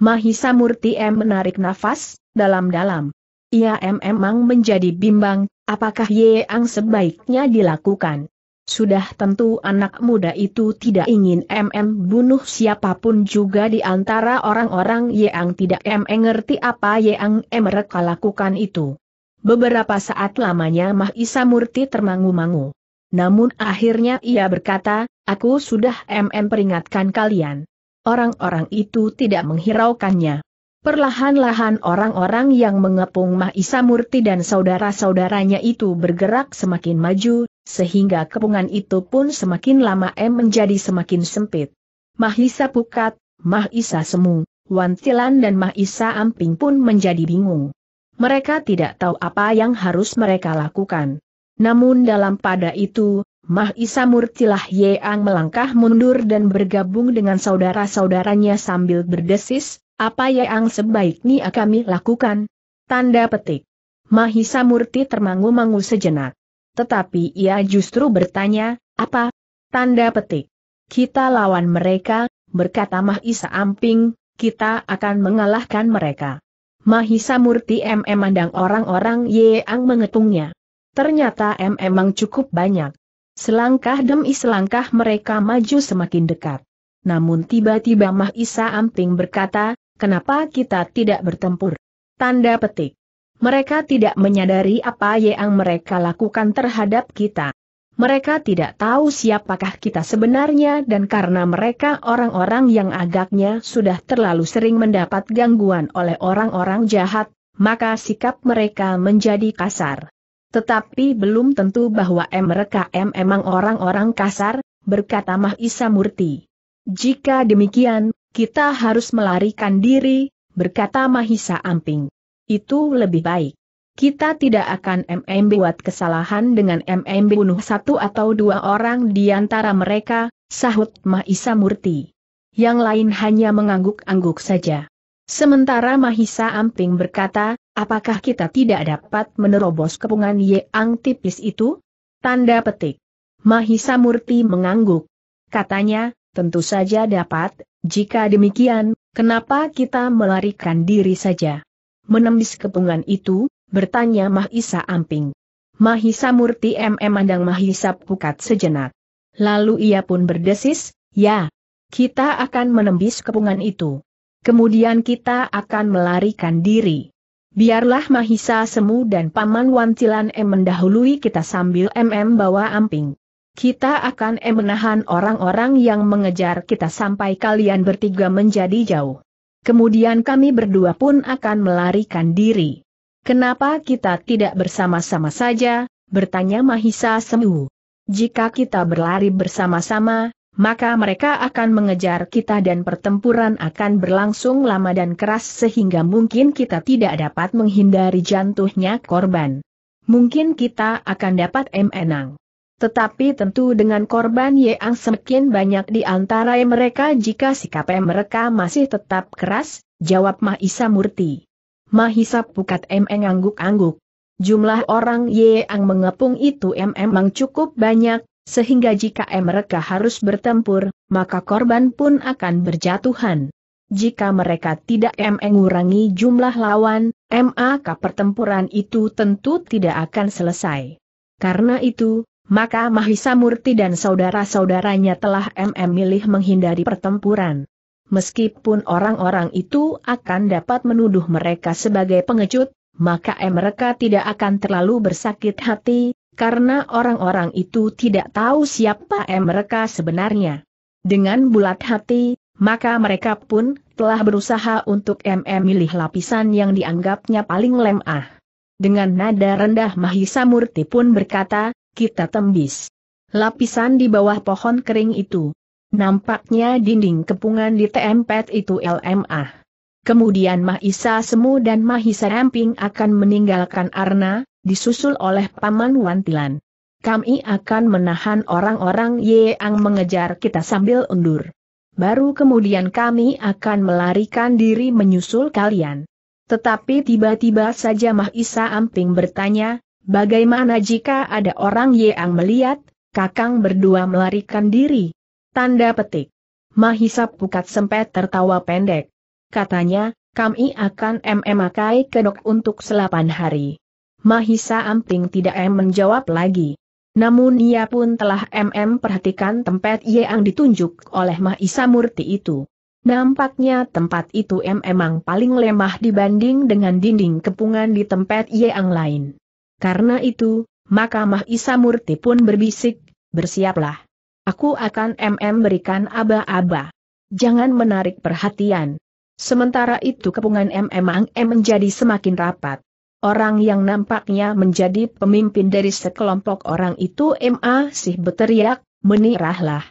Mahisa Murti M menarik nafas, dalam-dalam. Ia memang menjadi bimbang, apakah Yeang sebaiknya dilakukan. Sudah tentu anak muda itu tidak ingin MM bunuh siapapun juga di antara orang-orang Yang tidak MM ngerti apa Yang mereka lakukan itu. Beberapa saat lamanya Mahisa Murti termangu-mangu. Namun akhirnya ia berkata, aku sudah MM peringatkan kalian. Orang-orang itu tidak menghiraukannya. Perlahan-lahan orang-orang yang mengepung Mahisa Murti dan saudara-saudaranya itu bergerak semakin maju, sehingga kepungan itu pun semakin lama M menjadi semakin sempit. Mahisa Pukat, Mahisa Semu, Wan Tilan dan Mahisa Amping pun menjadi bingung. Mereka tidak tahu apa yang harus mereka lakukan. Namun dalam pada itu, Mahisa Murtilah Yeang melangkah mundur dan bergabung dengan saudara-saudaranya sambil berdesis, apa ya yang sebaiknya kami lakukan? Tanda petik. Mahisa Murti termangu-mangu sejenak. Tetapi ia justru bertanya, apa? Tanda petik. Kita lawan mereka, berkata Mahisa Amping, kita akan mengalahkan mereka. Mahisa Murti MM mandang orang-orang yang mengetungnya. Ternyata MM cukup banyak. Selangkah demi selangkah mereka maju semakin dekat. Namun tiba-tiba Mahisa Amping berkata, Kenapa kita tidak bertempur? Tanda petik. Mereka tidak menyadari apa yang mereka lakukan terhadap kita. Mereka tidak tahu siapakah kita sebenarnya dan karena mereka orang-orang yang agaknya sudah terlalu sering mendapat gangguan oleh orang-orang jahat, maka sikap mereka menjadi kasar. Tetapi belum tentu bahwa mereka emang orang-orang kasar, berkata Mahisa Murti. Jika demikian, kita harus melarikan diri, berkata Mahisa Amping. Itu lebih baik. Kita tidak akan MM buat kesalahan dengan MM bunuh satu atau dua orang di antara mereka, sahut Mahisa Murti. Yang lain hanya mengangguk-angguk saja. Sementara Mahisa Amping berkata, apakah kita tidak dapat menerobos kepungan Yang tipis itu? Tanda petik. Mahisa Murti mengangguk. Katanya, tentu saja dapat, jika demikian, kenapa kita melarikan diri saja? Menembis kepungan itu, bertanya Mahisa Amping. Mahisa Murti MM andang Mahisa Pukat sejenak. Lalu ia pun berdesis, ya, kita akan menembis kepungan itu. Kemudian kita akan melarikan diri. Biarlah Mahisa Semu dan Paman Wantilan M mendahului kita sambil MM bawa Amping. Kita akan eh, menahan orang-orang yang mengejar kita sampai kalian bertiga menjadi jauh. Kemudian kami berdua pun akan melarikan diri. Kenapa kita tidak bersama-sama saja? bertanya Mahisa Semu. Jika kita berlari bersama-sama, maka mereka akan mengejar kita dan pertempuran akan berlangsung lama dan keras sehingga mungkin kita tidak dapat menghindari jantuhnya korban. Mungkin kita akan dapat menang. Tetapi tentu dengan korban yang semakin banyak di antara mereka jika sikap mereka masih tetap keras, jawab Mahisa Murti. Mahisa Pukat M angguk-angguk. Jumlah orang yang mengepung itu memang cukup banyak, sehingga jika mereka harus bertempur, maka korban pun akan berjatuhan. Jika mereka tidak mengurangi jumlah lawan, maka pertempuran itu tentu tidak akan selesai. Karena itu, maka Mahisa Murti dan saudara-saudaranya telah MM milih menghindari pertempuran. Meskipun orang-orang itu akan dapat menuduh mereka sebagai pengecut, maka mereka tidak akan terlalu bersakit hati, karena orang-orang itu tidak tahu siapa mereka sebenarnya. Dengan bulat hati, maka mereka pun telah berusaha untuk MM milih lapisan yang dianggapnya paling lemah. Dengan nada rendah Mahisa Murti pun berkata, kita tembis. Lapisan di bawah pohon kering itu. Nampaknya dinding kepungan di tempat itu LMA. Kemudian Mahisa Semu dan Mahisa Ramping akan meninggalkan Arna, disusul oleh Paman Wantilan. Kami akan menahan orang-orang yang mengejar kita sambil undur. Baru kemudian kami akan melarikan diri menyusul kalian. Tetapi tiba-tiba saja Mahisa Amping bertanya, Bagaimana jika ada orang yang melihat, kakang berdua melarikan diri? Tanda petik. Mahisa Pukat sempet tertawa pendek. Katanya, kami akan memakai kedok untuk selapan hari. Mahisa Amping tidak em menjawab lagi. Namun ia pun telah MM perhatikan tempat yang ditunjuk oleh Mahisa Murti itu. Nampaknya tempat itu memang paling lemah dibanding dengan dinding kepungan di tempat yang lain. Karena itu, maka Mahisa Murti pun berbisik, bersiaplah. Aku akan MM berikan aba-aba. Jangan menarik perhatian. Sementara itu kepungan MM Ang M menjadi semakin rapat. Orang yang nampaknya menjadi pemimpin dari sekelompok orang itu MA sih berteriak, menirahlah.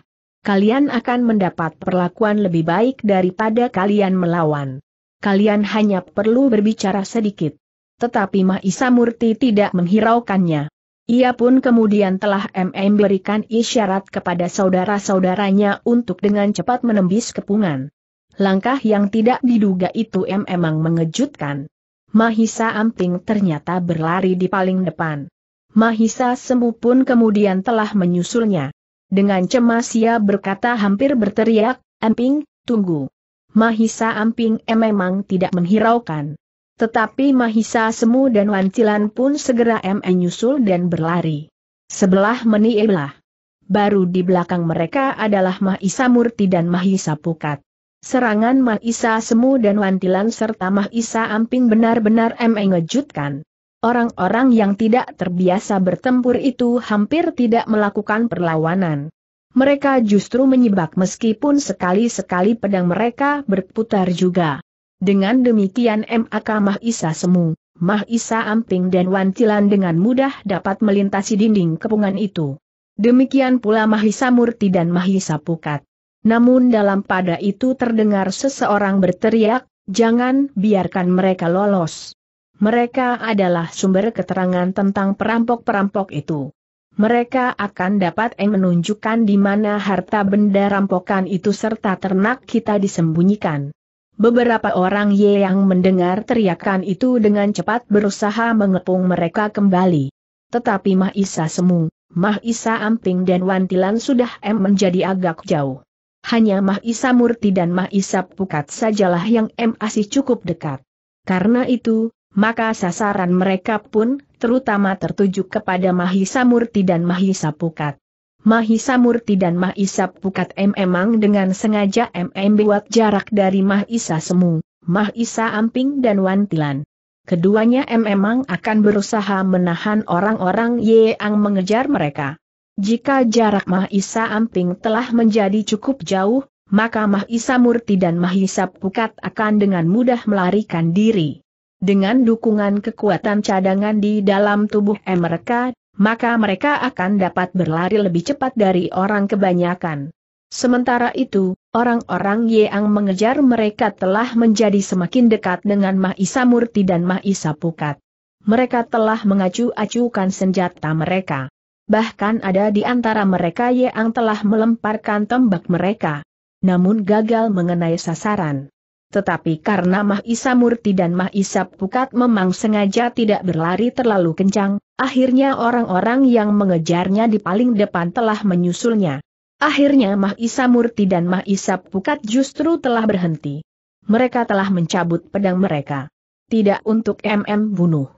Kalian akan mendapat perlakuan lebih baik daripada kalian melawan. Kalian hanya perlu berbicara sedikit tetapi Mahisa Murti tidak menghiraukannya. Ia pun kemudian telah MM berikan isyarat kepada saudara-saudaranya untuk dengan cepat menembis kepungan. Langkah yang tidak diduga itu M memang mengejutkan. Mahisa Amping ternyata berlari di paling depan. Mahisa Semu pun kemudian telah menyusulnya. Dengan cemas ia berkata hampir berteriak, Amping, tunggu. Mahisa Amping M memang tidak menghiraukan. Tetapi Mahisa Semu dan Wancilan pun segera menyusul dan berlari. Sebelah menielah. Baru di belakang mereka adalah Mahisa Murti dan Mahisa Pukat. Serangan Mahisa Semu dan Wantilan serta Mahisa Amping benar-benar mengejutkan. Orang-orang yang tidak terbiasa bertempur itu hampir tidak melakukan perlawanan. Mereka justru menyibak meskipun sekali-sekali pedang mereka berputar juga. Dengan demikian MAK Mahisa Semu, Mahisa Amping dan Wantilan dengan mudah dapat melintasi dinding kepungan itu. Demikian pula Mahisa Murti dan Mahisa Pukat. Namun dalam pada itu terdengar seseorang berteriak, jangan biarkan mereka lolos. Mereka adalah sumber keterangan tentang perampok-perampok itu. Mereka akan dapat menunjukkan di mana harta benda rampokan itu serta ternak kita disembunyikan. Beberapa orang Ye yang mendengar teriakan itu dengan cepat berusaha mengepung mereka kembali. Tetapi Mahisa Semu, Mahisa Amping dan Wantilan sudah M menjadi agak jauh. Hanya Mahisa Murti dan Mahisa Pukat sajalah yang M masih cukup dekat. Karena itu, maka sasaran mereka pun terutama tertuju kepada Mahisa Murti dan Mahisa Pukat. Mahisa Murti dan Mahisa Pukat M Emang dengan sengaja MM buat jarak dari Mahisa Semu, Mahisa Amping dan Wantilan. Keduanya M Emang akan berusaha menahan orang-orang Yeang mengejar mereka. Jika jarak Mahisa Amping telah menjadi cukup jauh, maka Mahisa Murti dan Mahisa Pukat akan dengan mudah melarikan diri. Dengan dukungan kekuatan cadangan di dalam tubuh M mereka maka mereka akan dapat berlari lebih cepat dari orang kebanyakan. Sementara itu, orang-orang yang mengejar mereka telah menjadi semakin dekat dengan Mahisa Murti dan Mahisa Pukat. Mereka telah mengacu-acukan senjata mereka. Bahkan ada di antara mereka yang telah melemparkan tembak mereka. Namun gagal mengenai sasaran. Tetapi karena Mah Isa Murti dan Mah Pukat memang sengaja tidak berlari terlalu kencang, akhirnya orang-orang yang mengejarnya di paling depan telah menyusulnya. Akhirnya Mah Isa Murti dan Mah Pukat justru telah berhenti. Mereka telah mencabut pedang mereka. Tidak untuk MM bunuh.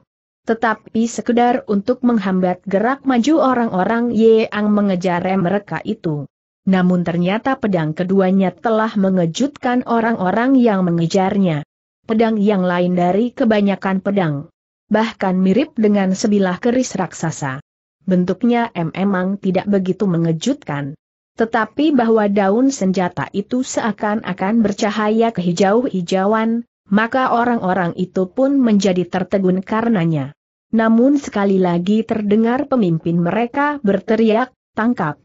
Tetapi sekedar untuk menghambat gerak maju orang-orang yang mengejar mereka itu. Namun ternyata pedang keduanya telah mengejutkan orang-orang yang mengejarnya. Pedang yang lain dari kebanyakan pedang. Bahkan mirip dengan sebilah keris raksasa. Bentuknya memang tidak begitu mengejutkan. Tetapi bahwa daun senjata itu seakan-akan bercahaya kehijau-hijauan, maka orang-orang itu pun menjadi tertegun karenanya. Namun sekali lagi terdengar pemimpin mereka berteriak, tangkap.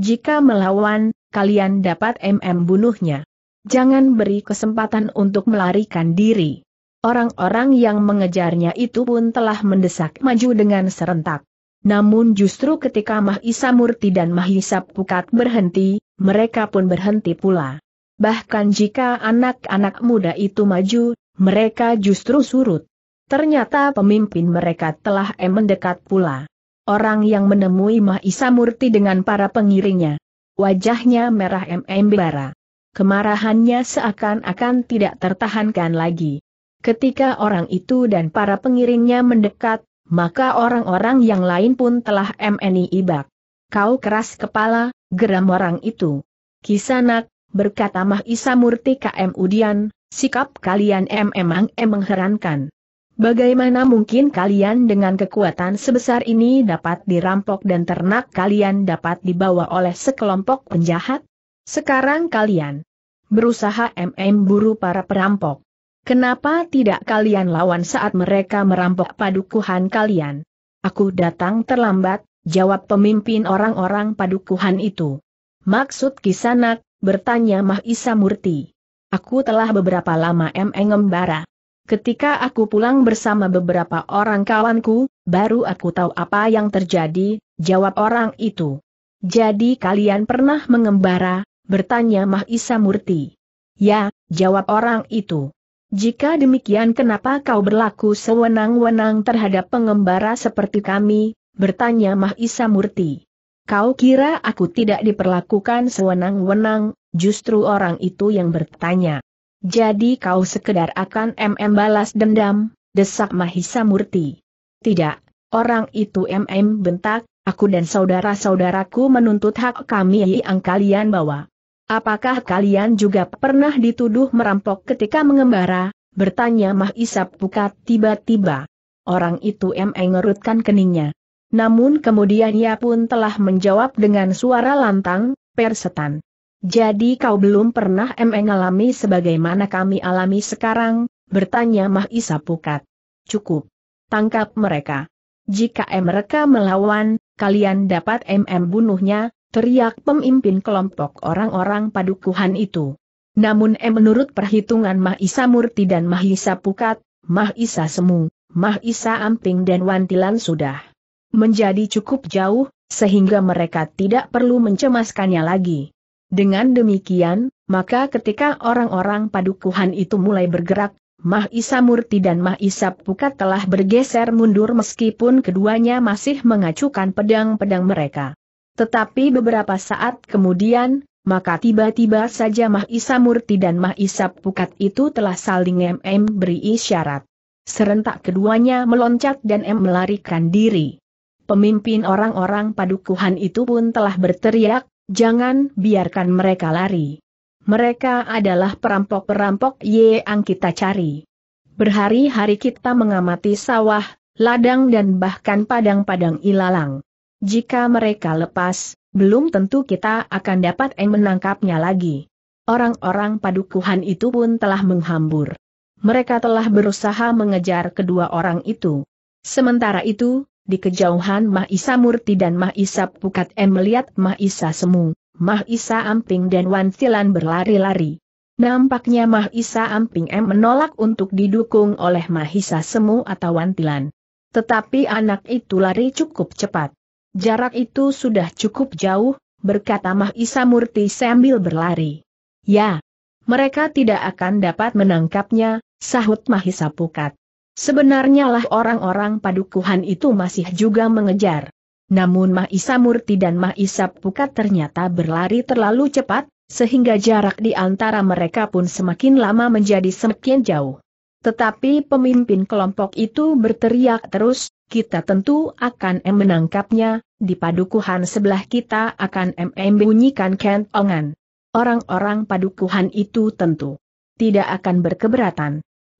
Jika melawan, kalian dapat MM bunuhnya. Jangan beri kesempatan untuk melarikan diri. Orang-orang yang mengejarnya itu pun telah mendesak maju dengan serentak. Namun justru ketika Mahisa Murti dan Mahisa Pukat berhenti, mereka pun berhenti pula. Bahkan jika anak-anak muda itu maju, mereka justru surut. Ternyata pemimpin mereka telah mendekat pula orang yang menemui Mahisa Murti dengan para pengiringnya. Wajahnya merah Bara. Kemarahannya seakan-akan tidak tertahankan lagi. Ketika orang itu dan para pengiringnya mendekat, maka orang-orang yang lain pun telah MNI ibak. Kau keras kepala, geram orang itu. Kisanak, berkata Mahisa Murti KM Udian, sikap kalian em emang herankan. mengherankan. Bagaimana mungkin kalian dengan kekuatan sebesar ini dapat dirampok dan ternak kalian dapat dibawa oleh sekelompok penjahat? Sekarang kalian berusaha MM buru para perampok. Kenapa tidak kalian lawan saat mereka merampok padukuhan kalian? Aku datang terlambat, jawab pemimpin orang-orang padukuhan itu. Maksud Kisanak, bertanya Mahisa Murti. Aku telah beberapa lama MM ngembara. Ketika aku pulang bersama beberapa orang kawanku, baru aku tahu apa yang terjadi, jawab orang itu. Jadi kalian pernah mengembara, bertanya Mahisa Murti. Ya, jawab orang itu. Jika demikian kenapa kau berlaku sewenang-wenang terhadap pengembara seperti kami, bertanya Mahisa Murti. Kau kira aku tidak diperlakukan sewenang-wenang, justru orang itu yang bertanya. Jadi kau sekedar akan MM balas dendam, desak Mahisa Murti. Tidak, orang itu MM bentak, aku dan saudara-saudaraku menuntut hak kami yang kalian bawa. Apakah kalian juga pernah dituduh merampok ketika mengembara? Bertanya Mahisa Pukat tiba-tiba. Orang itu MM ngerutkan keningnya. Namun kemudian ia pun telah menjawab dengan suara lantang, persetan. Jadi kau belum pernah mengalami sebagaimana kami alami sekarang, bertanya Mahisa Pukat. Cukup. Tangkap mereka. Jika mereka melawan, kalian dapat MM bunuhnya, teriak pemimpin kelompok orang-orang padukuhan itu. Namun M menurut perhitungan Isa Murti dan Isa Pukat, Isa Semu, Isa Amping dan Wantilan sudah menjadi cukup jauh, sehingga mereka tidak perlu mencemaskannya lagi. Dengan demikian, maka ketika orang-orang padukuhan itu mulai bergerak, Mah Isa Murti dan Mah Isa Pukat telah bergeser mundur meskipun keduanya masih mengacukan pedang-pedang mereka. Tetapi beberapa saat kemudian, maka tiba-tiba saja Mah Isa Murti dan Mah Isa Pukat itu telah saling MM beri isyarat. Serentak keduanya meloncat dan M melarikan diri. Pemimpin orang-orang padukuhan itu pun telah berteriak, Jangan biarkan mereka lari. Mereka adalah perampok-perampok yang kita cari. Berhari-hari kita mengamati sawah, ladang dan bahkan padang-padang ilalang. Jika mereka lepas, belum tentu kita akan dapat menangkapnya lagi. Orang-orang padukuhan itu pun telah menghambur. Mereka telah berusaha mengejar kedua orang itu. Sementara itu, di kejauhan Mah Isa Murti dan Mah Isa Pukat M melihat Mah Isa Semu, Mah Isa Amping dan Wan Tilan berlari-lari. Nampaknya Mah Isa Amping M menolak untuk didukung oleh Mah Isa Semu atau Wan Tilan. Tetapi anak itu lari cukup cepat. Jarak itu sudah cukup jauh, berkata Mah Isa Murti sambil berlari. Ya, mereka tidak akan dapat menangkapnya, sahut Mahisa Pukat. Sebenarnya lah orang-orang padukuhan itu masih juga mengejar. Namun Mahisa Murti dan Mahisa Pukat ternyata berlari terlalu cepat, sehingga jarak di antara mereka pun semakin lama menjadi semakin jauh. Tetapi pemimpin kelompok itu berteriak terus, kita tentu akan em menangkapnya, di padukuhan sebelah kita akan em bunyikan kentongan. Orang-orang padukuhan itu tentu tidak akan berkeberatan.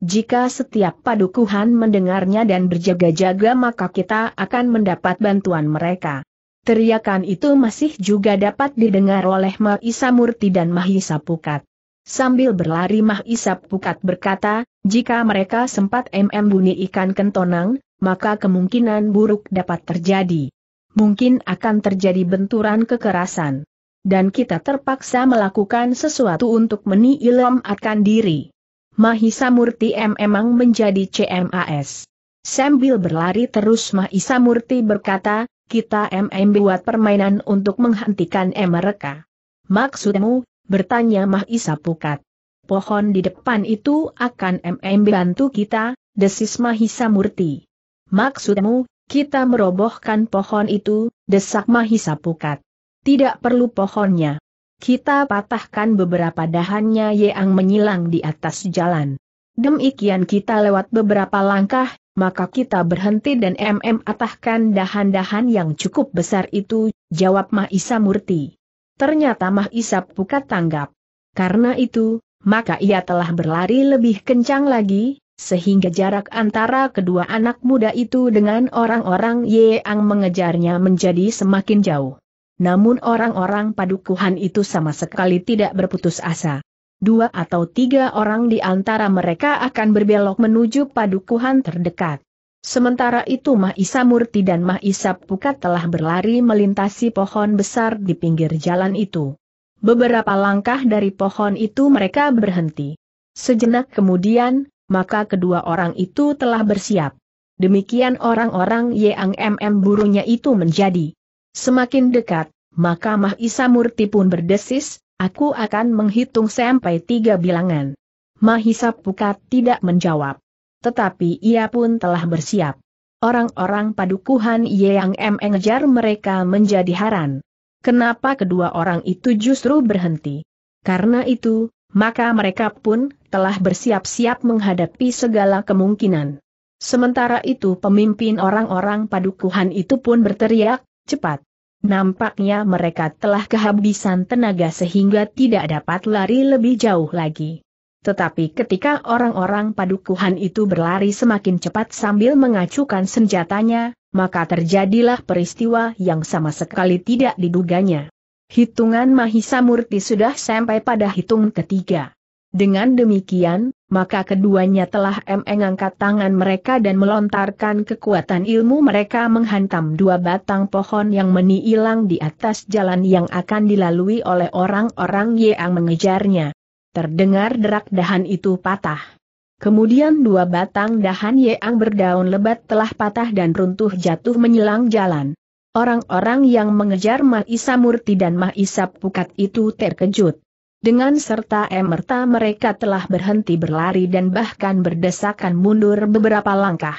Jika setiap padukuhan mendengarnya dan berjaga-jaga maka kita akan mendapat bantuan mereka. Teriakan itu masih juga dapat didengar oleh Mahisa Murti dan Mahisa Pukat. Sambil berlari Mahisa Pukat berkata, jika mereka sempat MM bunyi ikan kentonang, maka kemungkinan buruk dapat terjadi. Mungkin akan terjadi benturan kekerasan. Dan kita terpaksa melakukan sesuatu untuk meniilam akan diri. Mahisa Murti M emang menjadi CMAS. Sambil berlari terus Mahisa Murti berkata, kita MM buat permainan untuk menghentikan M mereka. Maksudmu, bertanya Mahisa Pukat. Pohon di depan itu akan MM bantu kita, desis Mahisa Murti. Maksudmu, kita merobohkan pohon itu, desak Mahisa Pukat. Tidak perlu pohonnya. Kita patahkan beberapa dahannya yang menyilang di atas jalan. Demikian kita lewat beberapa langkah, maka kita berhenti dan MM atahkan dahan-dahan yang cukup besar itu, jawab Mahisa Murti. Ternyata Mahisa Pukat tanggap. Karena itu, maka ia telah berlari lebih kencang lagi, sehingga jarak antara kedua anak muda itu dengan orang-orang Yeang mengejarnya menjadi semakin jauh namun orang-orang padukuhan itu sama sekali tidak berputus asa. Dua atau tiga orang di antara mereka akan berbelok menuju padukuhan terdekat. Sementara itu Mahisa Murti dan Mahisa Pukat telah berlari melintasi pohon besar di pinggir jalan itu. Beberapa langkah dari pohon itu mereka berhenti. Sejenak kemudian, maka kedua orang itu telah bersiap. Demikian orang-orang yang MM burunya itu menjadi. Semakin dekat, maka Mahisa Murti pun berdesis, aku akan menghitung sampai tiga bilangan. Mahisa Pukat tidak menjawab. Tetapi ia pun telah bersiap. Orang-orang padukuhan Yang M mengejar mereka menjadi haran. Kenapa kedua orang itu justru berhenti? Karena itu, maka mereka pun telah bersiap-siap menghadapi segala kemungkinan. Sementara itu pemimpin orang-orang padukuhan itu pun berteriak, cepat. Nampaknya mereka telah kehabisan tenaga sehingga tidak dapat lari lebih jauh lagi. Tetapi ketika orang-orang padukuhan itu berlari semakin cepat sambil mengacukan senjatanya, maka terjadilah peristiwa yang sama sekali tidak diduganya. Hitungan Mahisa Murti sudah sampai pada hitung ketiga. Dengan demikian, maka keduanya telah mengangkat tangan mereka dan melontarkan kekuatan ilmu mereka menghantam dua batang pohon yang meniilang di atas jalan yang akan dilalui oleh orang-orang yang mengejarnya. Terdengar derak dahan itu patah. Kemudian dua batang dahan yang berdaun lebat telah patah dan runtuh jatuh menyilang jalan. Orang-orang yang mengejar Mahisa Murti dan Mahisa Pukat itu terkejut. Dengan serta emerta mereka telah berhenti berlari dan bahkan berdesakan mundur beberapa langkah.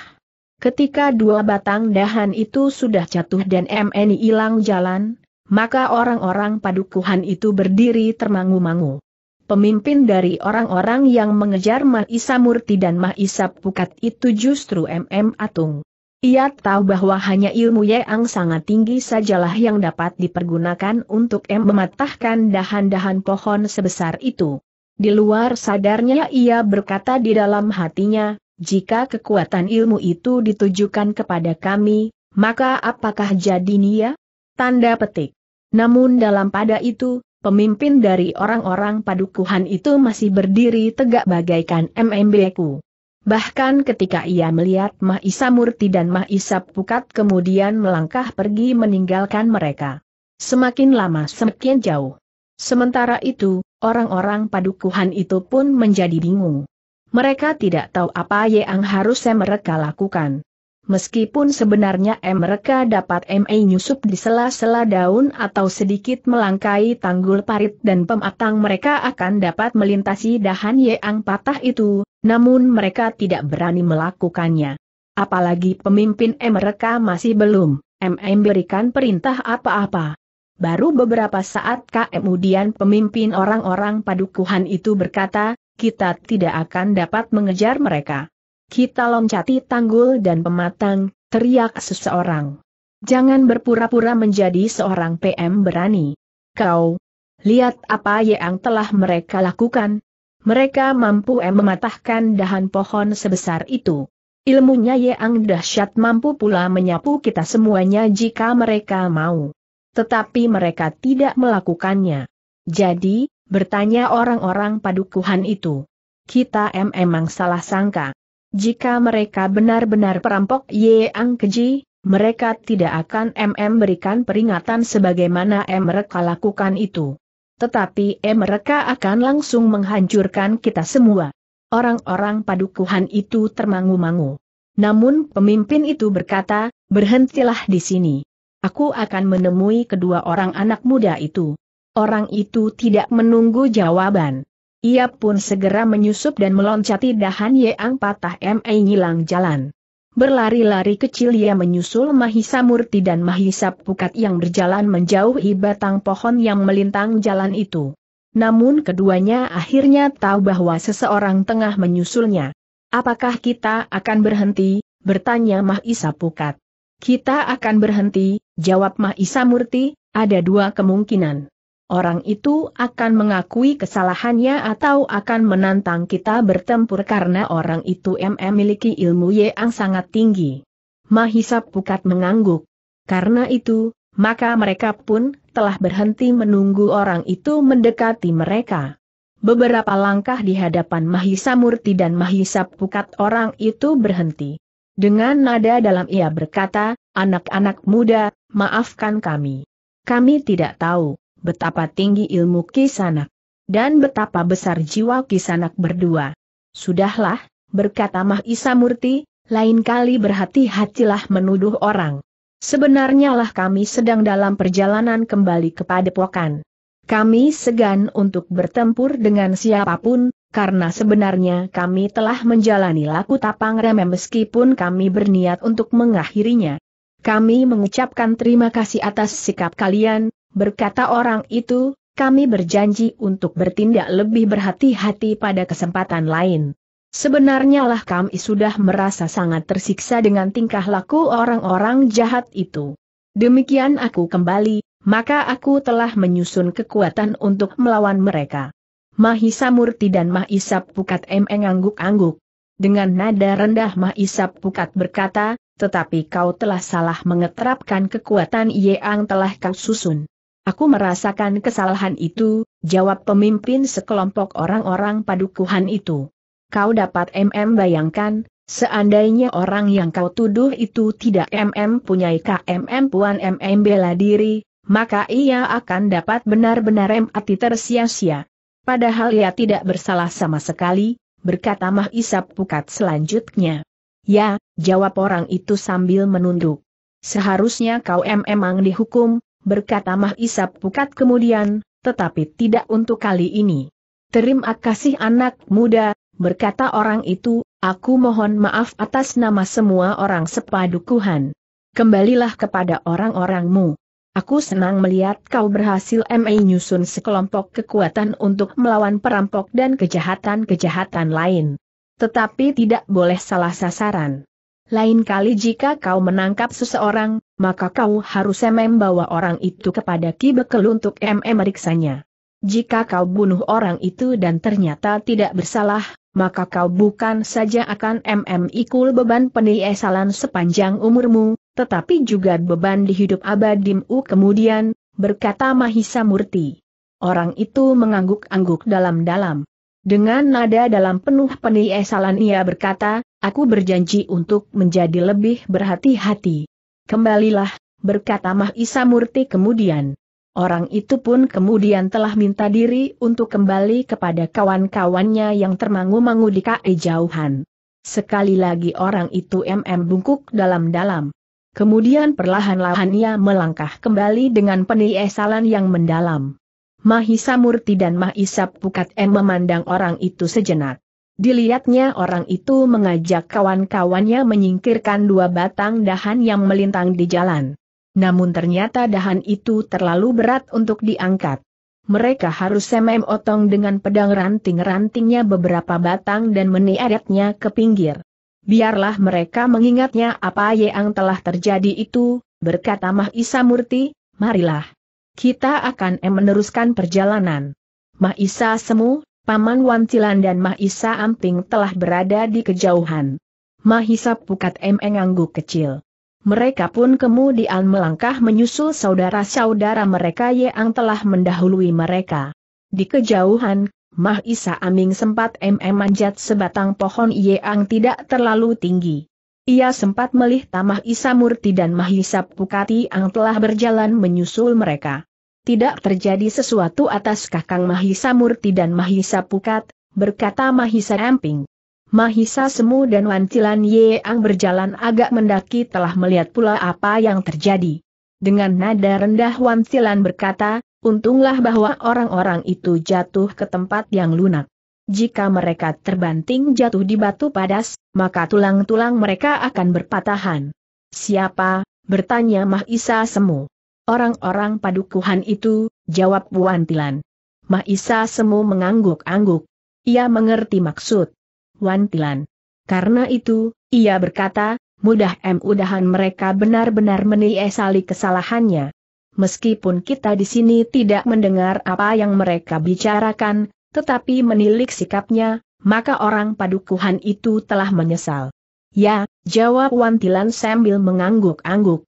Ketika dua batang dahan itu sudah jatuh dan MNI hilang jalan, maka orang-orang padukuhan itu berdiri termangu-mangu. Pemimpin dari orang-orang yang mengejar Mahisa Murti dan Mahisa Pukat itu justru MM Atung. Ia tahu bahwa hanya ilmu Yeang sangat tinggi sajalah yang dapat dipergunakan untuk mematahkan dahan-dahan pohon sebesar itu. Di luar sadarnya ia berkata di dalam hatinya, jika kekuatan ilmu itu ditujukan kepada kami, maka apakah jadi nia? Tanda petik. Namun dalam pada itu, pemimpin dari orang-orang padukuhan itu masih berdiri tegak bagaikan MMBku. Bahkan ketika ia melihat Mahisa Murti dan Mahisa Pukat kemudian melangkah pergi meninggalkan mereka. Semakin lama semakin jauh. Sementara itu, orang-orang padukuhan itu pun menjadi bingung. Mereka tidak tahu apa yang harus mereka lakukan. Meskipun sebenarnya mereka dapat MA nyusup di sela-sela daun atau sedikit melangkai tanggul parit dan pematang mereka akan dapat melintasi dahan yang patah itu, namun mereka tidak berani melakukannya. Apalagi pemimpin M mereka masih belum, MM berikan perintah apa-apa. Baru beberapa saat kemudian pemimpin orang-orang padukuhan itu berkata, kita tidak akan dapat mengejar mereka. Kita loncati tanggul dan pematang, teriak seseorang. Jangan berpura-pura menjadi seorang PM berani. Kau, lihat apa yang telah mereka lakukan, mereka mampu mematahkan dahan pohon sebesar itu. Ilmunya Ye Ang dahsyat mampu pula menyapu kita semuanya jika mereka mau. Tetapi mereka tidak melakukannya. Jadi, bertanya orang-orang padukuhan itu. Kita em emang salah sangka. Jika mereka benar-benar perampok Ye Ang keji, mereka tidak akan em berikan peringatan sebagaimana M mereka lakukan itu. Tetapi eh mereka akan langsung menghancurkan kita semua. Orang-orang padukuhan itu termangu-mangu. Namun pemimpin itu berkata, berhentilah di sini. Aku akan menemui kedua orang anak muda itu. Orang itu tidak menunggu jawaban. Ia pun segera menyusup dan meloncati dahan Yang Patah M.A. ngilang Jalan. Berlari-lari kecil ia menyusul Mahisa Murti dan Mahisa Pukat yang berjalan menjauhi batang pohon yang melintang jalan itu. Namun keduanya akhirnya tahu bahwa seseorang tengah menyusulnya. Apakah kita akan berhenti? bertanya Mahisa Pukat. Kita akan berhenti, jawab Mahisa Murti, ada dua kemungkinan orang itu akan mengakui kesalahannya atau akan menantang kita bertempur karena orang itu memiliki ilmu yang sangat tinggi. Mahisa Pukat mengangguk. Karena itu, maka mereka pun telah berhenti menunggu orang itu mendekati mereka. Beberapa langkah di hadapan Mahisa Murti dan Mahisa Pukat orang itu berhenti. Dengan nada dalam ia berkata, anak-anak muda, maafkan kami. Kami tidak tahu betapa tinggi ilmu kisanak, dan betapa besar jiwa kisanak berdua. Sudahlah, berkata Mahisa Murti, lain kali berhati-hatilah menuduh orang. Sebenarnya lah kami sedang dalam perjalanan kembali kepada Pokan. Kami segan untuk bertempur dengan siapapun, karena sebenarnya kami telah menjalani laku tapang remeh meskipun kami berniat untuk mengakhirinya. Kami mengucapkan terima kasih atas sikap kalian, berkata orang itu, kami berjanji untuk bertindak lebih berhati-hati pada kesempatan lain. Sebenarnya lah kami sudah merasa sangat tersiksa dengan tingkah laku orang-orang jahat itu. Demikian aku kembali, maka aku telah menyusun kekuatan untuk melawan mereka. Mahisa Murti dan Mahisa Pukat M. angguk-angguk. Dengan nada rendah Mahisa Pukat berkata, tetapi kau telah salah mengeterapkan kekuatan yang telah kau susun. Aku merasakan kesalahan itu, jawab pemimpin sekelompok orang-orang padukuhan itu. Kau dapat MM bayangkan, seandainya orang yang kau tuduh itu tidak MM punyai KMM puan MM bela diri, maka ia akan dapat benar-benar empati tersia-sia. Padahal ia tidak bersalah sama sekali, berkata Mah Isap Pukat selanjutnya. Ya, jawab orang itu sambil menunduk. Seharusnya kau memang emang dihukum, berkata Mah Isap Pukat kemudian, tetapi tidak untuk kali ini. Terima kasih anak muda, berkata orang itu, aku mohon maaf atas nama semua orang sepadukuhan. Kembalilah kepada orang-orangmu. Aku senang melihat kau berhasil MA nyusun sekelompok kekuatan untuk melawan perampok dan kejahatan-kejahatan lain tetapi tidak boleh salah sasaran. Lain kali jika kau menangkap seseorang, maka kau harus bawa orang itu kepada Ki Bekel untuk MM meriksanya. Jika kau bunuh orang itu dan ternyata tidak bersalah, maka kau bukan saja akan MM ikul beban penyesalan sepanjang umurmu, tetapi juga beban di hidup abadimu kemudian, berkata Mahisa Murti. Orang itu mengangguk-angguk dalam-dalam. Dengan nada dalam penuh penyesalan ia berkata, aku berjanji untuk menjadi lebih berhati-hati. Kembalilah, berkata Mahisa Murti kemudian. Orang itu pun kemudian telah minta diri untuk kembali kepada kawan-kawannya yang termangu-mangu di KE jauhan. Sekali lagi orang itu MM bungkuk dalam-dalam. Kemudian perlahan-lahan ia melangkah kembali dengan penyesalan yang mendalam. Mahisa Murti dan Mahisa Pukat M memandang orang itu sejenak. Dilihatnya orang itu mengajak kawan-kawannya menyingkirkan dua batang dahan yang melintang di jalan. Namun ternyata dahan itu terlalu berat untuk diangkat. Mereka harus semem otong dengan pedang ranting-rantingnya beberapa batang dan meniaretnya ke pinggir. Biarlah mereka mengingatnya apa yang telah terjadi itu, berkata Mahisa Murti, marilah. Kita akan meneruskan perjalanan. Mahisa Semu, Paman Wantilan dan Mahisa Amping telah berada di kejauhan. Mahisa Pukat M. mengangguk kecil. Mereka pun kemudian melangkah menyusul saudara-saudara mereka yang telah mendahului mereka. Di kejauhan, Mahisa Aming sempat m manjat sebatang pohon yang tidak terlalu tinggi. Ia sempat melihat Tamah Isamurti dan Mahisa Pukati yang telah berjalan menyusul mereka. Tidak terjadi sesuatu atas kakang Mahisamurti dan Mahisa Pukat, berkata Mahisa Amping. Mahisa Semu dan Wancilan Yeang berjalan agak mendaki telah melihat pula apa yang terjadi. Dengan nada rendah Wancilan berkata, untunglah bahwa orang-orang itu jatuh ke tempat yang lunak. Jika mereka terbanting jatuh di batu padas, maka tulang-tulang mereka akan berpatahan. Siapa? bertanya Mahisa Semu. Orang-orang padukuhan itu, jawab Wantilan. Mahisa Semu mengangguk-angguk. Ia mengerti maksud. Wantilan. Karena itu, ia berkata, mudah mudahan mereka benar-benar meniesali kesalahannya. Meskipun kita di sini tidak mendengar apa yang mereka bicarakan, tetapi menilik sikapnya, maka orang padukuhan itu telah menyesal. Ya, jawab Wantilan sambil mengangguk-angguk.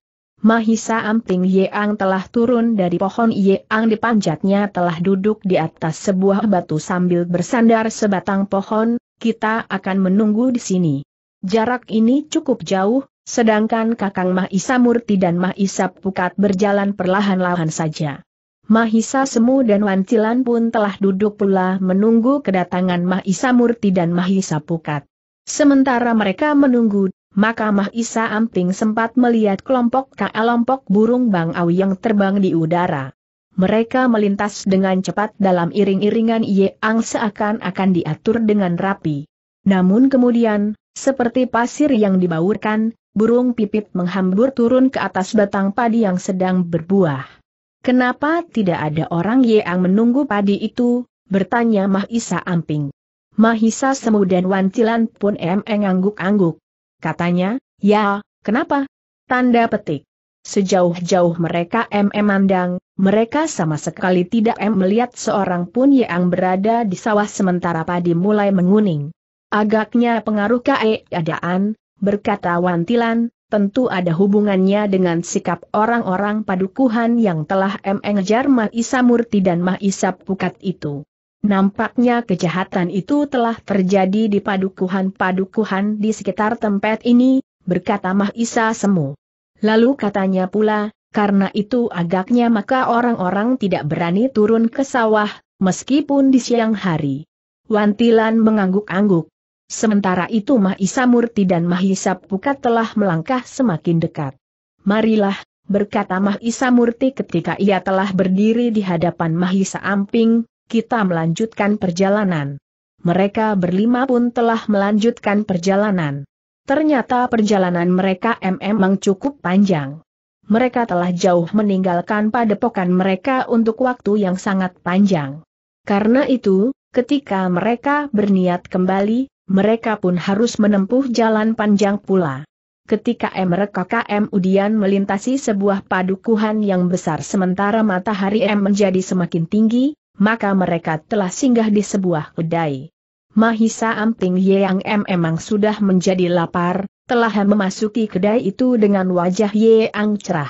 Mahisa Amping Yeang telah turun dari pohon Yeang dipanjatnya telah duduk di atas sebuah batu sambil bersandar sebatang pohon, kita akan menunggu di sini. Jarak ini cukup jauh, sedangkan Kakang Mahisa Murti dan Mahisa Pukat berjalan perlahan-lahan saja. Mahisa Semu dan Wancilan pun telah duduk pula menunggu kedatangan Mahisa Murti dan Mahisa Pukat. Sementara mereka menunggu, maka Mahisa Amping sempat melihat kelompok kelompok burung Bang bangau yang terbang di udara. Mereka melintas dengan cepat dalam iring-iringan Yeang seakan-akan diatur dengan rapi. Namun kemudian, seperti pasir yang dibaurkan, burung pipit menghambur turun ke atas batang padi yang sedang berbuah. Kenapa tidak ada orang yang menunggu padi itu? Bertanya Mahisa Amping. Mahisa Semu dan Wantilan pun emeng angguk-angguk. Katanya, ya, kenapa? Tanda petik. Sejauh-jauh mereka em memandang, mereka sama sekali tidak em melihat seorang pun yang berada di sawah sementara padi mulai menguning. Agaknya pengaruh keadaan, berkata Wantilan, tentu ada hubungannya dengan sikap orang-orang padukuhan yang telah mengejar Mahisa Murti dan Mahisa Pukat itu. Nampaknya kejahatan itu telah terjadi di padukuhan-padukuhan di sekitar tempat ini, berkata Mahisa Semu. Lalu katanya pula, karena itu agaknya maka orang-orang tidak berani turun ke sawah, meskipun di siang hari. Wantilan mengangguk-angguk. Sementara itu Mahisa Murti dan Mahisa Pukat telah melangkah semakin dekat. Marilah, berkata Mahisa Murti ketika ia telah berdiri di hadapan Mahisa Amping, kita melanjutkan perjalanan. Mereka berlima pun telah melanjutkan perjalanan. Ternyata perjalanan mereka memang cukup panjang. Mereka telah jauh meninggalkan padepokan mereka untuk waktu yang sangat panjang. Karena itu, ketika mereka berniat kembali, mereka pun harus menempuh jalan panjang pula. Ketika mereka KM Udian melintasi sebuah padukuhan yang besar sementara matahari M menjadi semakin tinggi, maka mereka telah singgah di sebuah kedai. Mahisa Amping Yeang M emang sudah menjadi lapar, telah memasuki kedai itu dengan wajah Yeang cerah.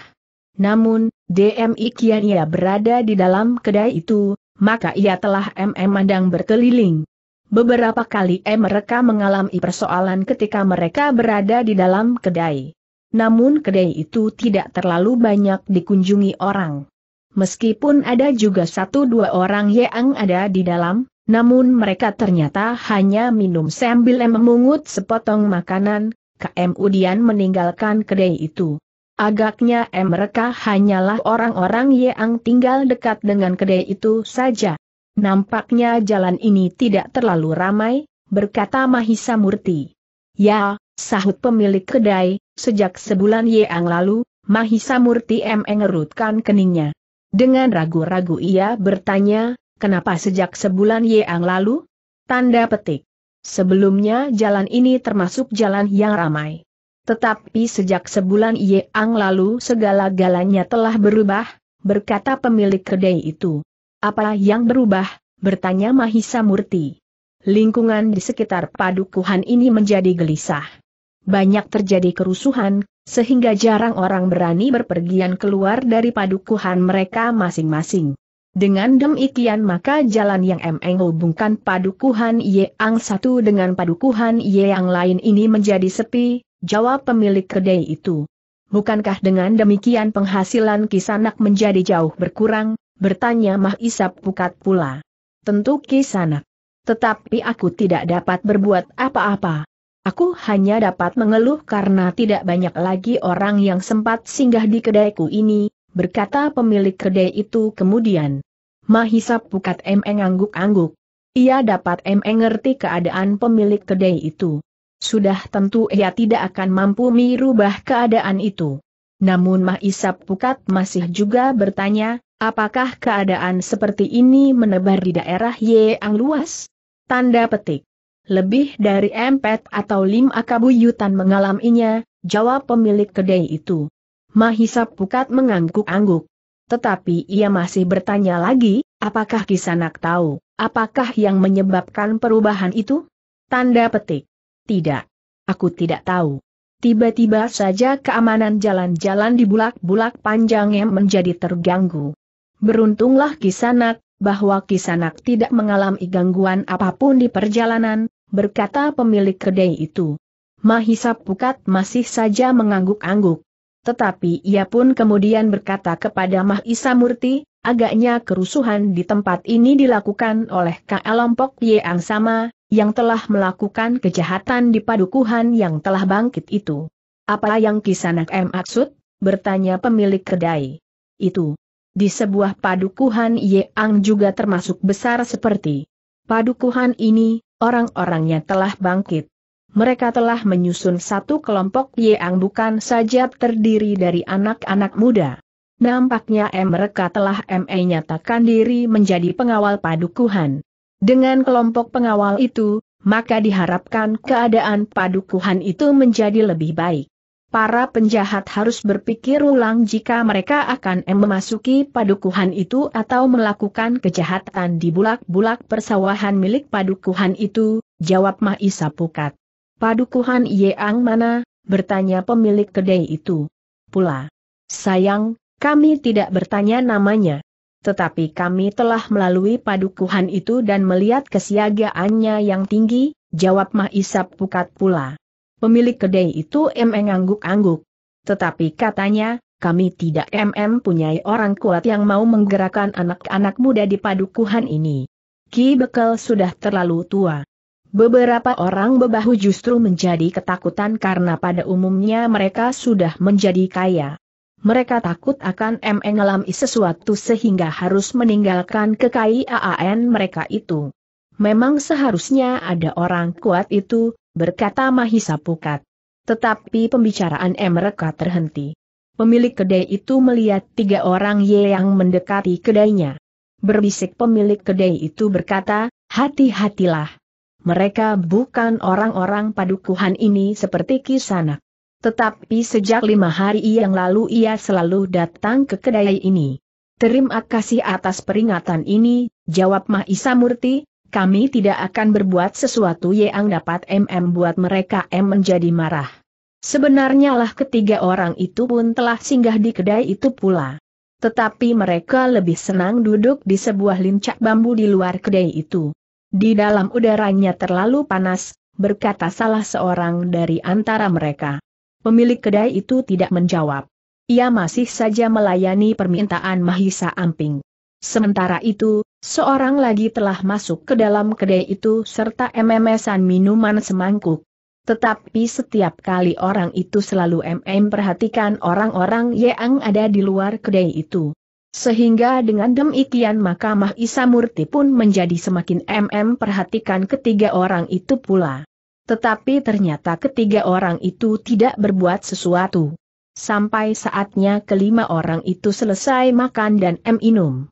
Namun, DMI kian ia berada di dalam kedai itu, maka ia telah M memandang berkeliling. Beberapa kali eh mereka mengalami persoalan ketika mereka berada di dalam kedai. Namun kedai itu tidak terlalu banyak dikunjungi orang. Meskipun ada juga satu dua orang yang ada di dalam, namun mereka ternyata hanya minum sambil memungut sepotong makanan, kemudian meninggalkan kedai itu. Agaknya mereka hanyalah orang-orang yang tinggal dekat dengan kedai itu saja. Nampaknya jalan ini tidak terlalu ramai, berkata Mahisa Murti. Ya, sahut pemilik kedai, sejak sebulan yang lalu, Mahisa Murti M. mengerutkan keningnya. Dengan ragu-ragu ia bertanya, kenapa sejak sebulan yang lalu? Tanda petik. Sebelumnya jalan ini termasuk jalan yang ramai. Tetapi sejak sebulan yang lalu segala-galanya telah berubah, berkata pemilik kedai itu. Apa yang berubah? bertanya Mahisa Murti. Lingkungan di sekitar padukuhan ini menjadi gelisah. Banyak terjadi kerusuhan, sehingga jarang orang berani berpergian keluar dari padukuhan mereka masing-masing. Dengan demikian maka jalan yang menghubungkan padukuhan Yang satu dengan padukuhan Yang lain ini menjadi sepi, jawab pemilik kedai itu. Bukankah dengan demikian penghasilan kisanak menjadi jauh berkurang, Bertanya Mah Isap Pukat pula. Tentu kisanak. Tetapi aku tidak dapat berbuat apa-apa. Aku hanya dapat mengeluh karena tidak banyak lagi orang yang sempat singgah di kedaiku ini, berkata pemilik kedai itu kemudian. Mahisap Pukat emeng angguk-angguk. Ia dapat mengerti ngerti keadaan pemilik kedai itu. Sudah tentu ia tidak akan mampu merubah keadaan itu. Namun Mahisap Pukat masih juga bertanya, Apakah keadaan seperti ini menebar di daerah Y luas? Tanda petik. Lebih dari empat atau lima kabuyutan mengalaminya, jawab pemilik kedai itu. Mahisa Pukat mengangguk-angguk. Tetapi ia masih bertanya lagi, apakah Kisanak tahu, apakah yang menyebabkan perubahan itu? Tanda petik. Tidak. Aku tidak tahu. Tiba-tiba saja keamanan jalan-jalan di bulak-bulak panjangnya menjadi terganggu. Beruntunglah Kisanak, bahwa Kisanak tidak mengalami gangguan apapun di perjalanan, berkata pemilik kedai itu. Mahisa Pukat masih saja mengangguk-angguk. Tetapi ia pun kemudian berkata kepada Mahisa Murti, agaknya kerusuhan di tempat ini dilakukan oleh kelompok yang sama, yang telah melakukan kejahatan di padukuhan yang telah bangkit itu. Apa yang Kisanak M maksud? bertanya pemilik kedai. Itu, di sebuah padukuhan Yeang juga termasuk besar seperti padukuhan ini, orang-orangnya telah bangkit. Mereka telah menyusun satu kelompok Yeang bukan saja terdiri dari anak-anak muda. Nampaknya M mereka telah ME nyatakan diri menjadi pengawal padukuhan. Dengan kelompok pengawal itu, maka diharapkan keadaan padukuhan itu menjadi lebih baik para penjahat harus berpikir ulang jika mereka akan memasuki padukuhan itu atau melakukan kejahatan di bulak-bulak persawahan milik padukuhan itu, jawab Mahisa Pukat. Padukuhan Yeang mana? bertanya pemilik kedai itu. Pula. Sayang, kami tidak bertanya namanya. Tetapi kami telah melalui padukuhan itu dan melihat kesiagaannya yang tinggi, jawab Mahisa Pukat pula. Pemilik kedai itu MM angguk angguk Tetapi katanya, kami tidak MM punyai orang kuat yang mau menggerakkan anak-anak muda di padukuhan ini. Ki Bekel sudah terlalu tua. Beberapa orang bebahu justru menjadi ketakutan karena pada umumnya mereka sudah menjadi kaya. Mereka takut akan M mengalami sesuatu sehingga harus meninggalkan kekayaan mereka itu. Memang seharusnya ada orang kuat itu, berkata Mahisa Pukat. Tetapi pembicaraan mereka terhenti. Pemilik kedai itu melihat tiga orang Ye yang mendekati kedainya. Berbisik pemilik kedai itu berkata, hati-hatilah. Mereka bukan orang-orang padukuhan ini seperti kisanak. Tetapi sejak lima hari yang lalu ia selalu datang ke kedai ini. Terima kasih atas peringatan ini, jawab Mahisa Murti, kami tidak akan berbuat sesuatu yang dapat MM buat mereka M menjadi marah. Sebenarnya lah ketiga orang itu pun telah singgah di kedai itu pula. Tetapi mereka lebih senang duduk di sebuah lincak bambu di luar kedai itu. Di dalam udaranya terlalu panas, berkata salah seorang dari antara mereka. Pemilik kedai itu tidak menjawab. Ia masih saja melayani permintaan Mahisa Amping. Sementara itu, Seorang lagi telah masuk ke dalam kedai itu serta memesan minuman semangkuk. Tetapi setiap kali orang itu selalu MM perhatikan orang-orang yang ada di luar kedai itu. Sehingga dengan demikian maka Mah Murti pun menjadi semakin MM perhatikan ketiga orang itu pula. Tetapi ternyata ketiga orang itu tidak berbuat sesuatu. Sampai saatnya kelima orang itu selesai makan dan minum.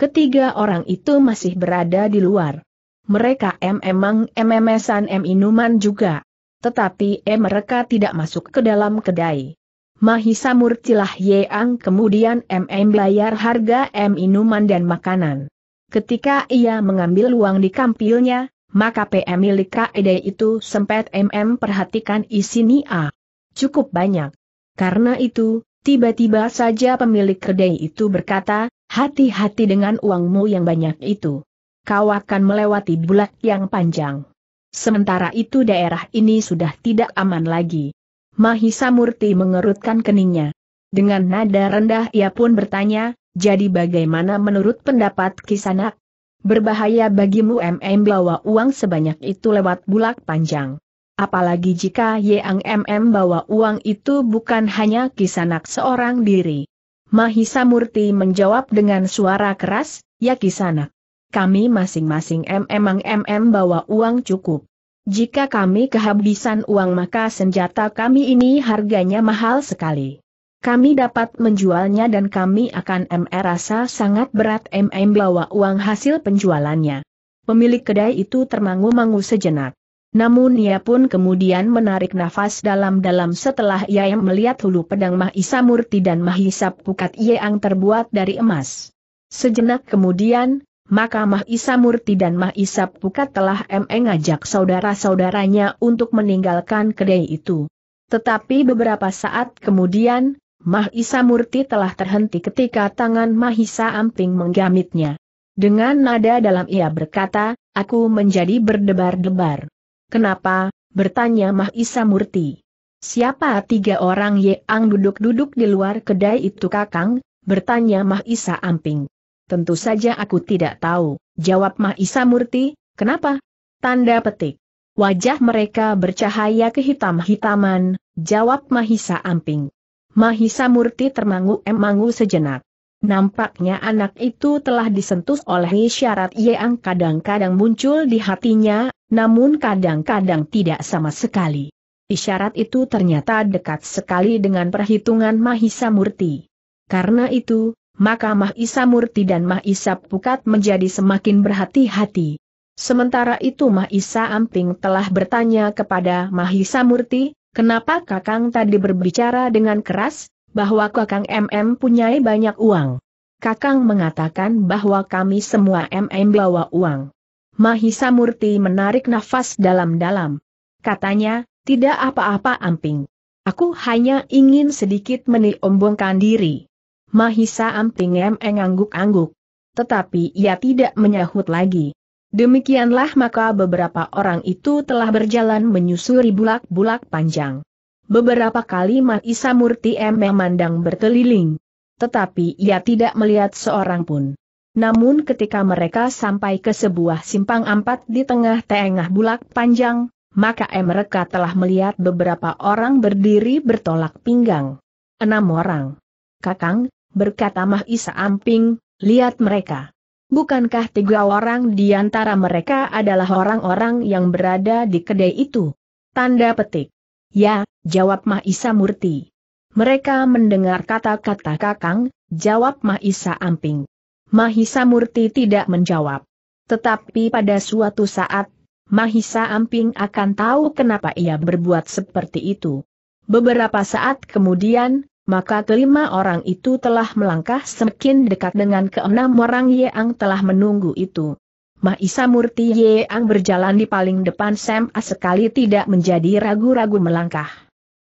Ketiga orang itu masih berada di luar. Mereka M emang mmsan M minuman juga. Tetapi E mereka tidak masuk ke dalam kedai. Mahisa Murtilah Yeang kemudian MM bayar harga M Inuman dan makanan. Ketika ia mengambil uang di kampilnya, maka PM e milik KED itu sempat MM perhatikan isi Nia. Cukup banyak. Karena itu, tiba-tiba saja pemilik kedai itu berkata, Hati-hati dengan uangmu yang banyak itu. Kau akan melewati bulat yang panjang. Sementara itu daerah ini sudah tidak aman lagi. Mahisa Murti mengerutkan keningnya. Dengan nada rendah ia pun bertanya, jadi bagaimana menurut pendapat Kisanak? Berbahaya bagimu MM bawa uang sebanyak itu lewat bulak panjang. Apalagi jika Yang MM bawa uang itu bukan hanya Kisanak seorang diri. Mahisa Murti menjawab dengan suara keras, ya kisana. Kami masing-masing memang MM bawa uang cukup. Jika kami kehabisan uang maka senjata kami ini harganya mahal sekali. Kami dapat menjualnya dan kami akan MR rasa sangat berat MM bawa uang hasil penjualannya. Pemilik kedai itu termangu-mangu sejenak. Namun ia pun kemudian menarik nafas dalam-dalam setelah ia melihat hulu pedang Mahisa Murti dan Mahisa Pukat yang terbuat dari emas. Sejenak kemudian, maka Mahisa Murti dan Mahisa Pukat telah mengajak saudara-saudaranya untuk meninggalkan kedai itu. Tetapi beberapa saat kemudian, Mahisa Murti telah terhenti ketika tangan Mahisa Amping menggamitnya. Dengan nada dalam ia berkata, aku menjadi berdebar-debar. Kenapa? bertanya Mahisa Murti. Siapa tiga orang yang duduk-duduk di luar kedai itu kakang? bertanya Mahisa Amping. Tentu saja aku tidak tahu, jawab Mahisa Murti, kenapa? Tanda petik. Wajah mereka bercahaya kehitam-hitaman, jawab Mahisa Amping. Mahisa Murti termangu-emangu sejenak. Nampaknya anak itu telah disentuh oleh isyarat yang kadang-kadang muncul di hatinya, namun kadang-kadang tidak sama sekali. Isyarat itu ternyata dekat sekali dengan perhitungan Mahisa Murti. Karena itu, maka Mahisa Murti dan Mahisa Pukat menjadi semakin berhati-hati. Sementara itu Mahisa Amping telah bertanya kepada Mahisa Murti, kenapa Kakang tadi berbicara dengan keras, bahwa Kakang MM punya banyak uang. Kakang mengatakan bahwa kami semua MM bawa uang. Mahisa Murti menarik nafas dalam-dalam. Katanya, tidak apa-apa Amping. Aku hanya ingin sedikit meniombongkan diri. Mahisa Amping MM angguk angguk Tetapi ia tidak menyahut lagi. Demikianlah maka beberapa orang itu telah berjalan menyusuri bulak-bulak panjang. Beberapa kali Maisa Murti memandang berkeliling. Tetapi ia tidak melihat seorang pun. Namun ketika mereka sampai ke sebuah simpang empat di tengah-tengah bulak panjang, maka mereka telah melihat beberapa orang berdiri bertolak pinggang. Enam orang. Kakang, berkata Mah Isa Amping, lihat mereka. Bukankah tiga orang di antara mereka adalah orang-orang yang berada di kedai itu? Tanda petik. Ya, jawab Mahisa Murti. Mereka mendengar kata-kata Kakang, jawab Mahisa Amping. Mahisa Murti tidak menjawab. Tetapi pada suatu saat, Mahisa Amping akan tahu kenapa ia berbuat seperti itu. Beberapa saat kemudian, maka kelima orang itu telah melangkah semakin dekat dengan keenam orang Yeang telah menunggu itu. Mahisa Murti Yeang berjalan di paling depan Sam sekali tidak menjadi ragu-ragu melangkah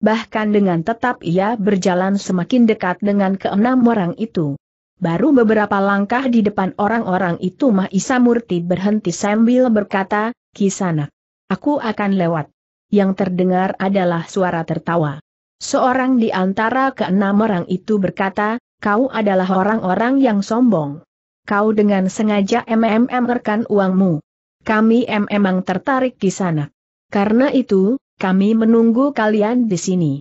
bahkan dengan tetap ia berjalan semakin dekat dengan keenam orang itu. Baru beberapa langkah di depan orang-orang itu Mahisa Murti berhenti sambil berkata, Kisana, aku akan lewat. Yang terdengar adalah suara tertawa. Seorang di antara keenam orang itu berkata, kau adalah orang-orang yang sombong. Kau dengan sengaja MMM rekan uangmu. Kami memang tertarik di sana. Karena itu, kami menunggu kalian di sini.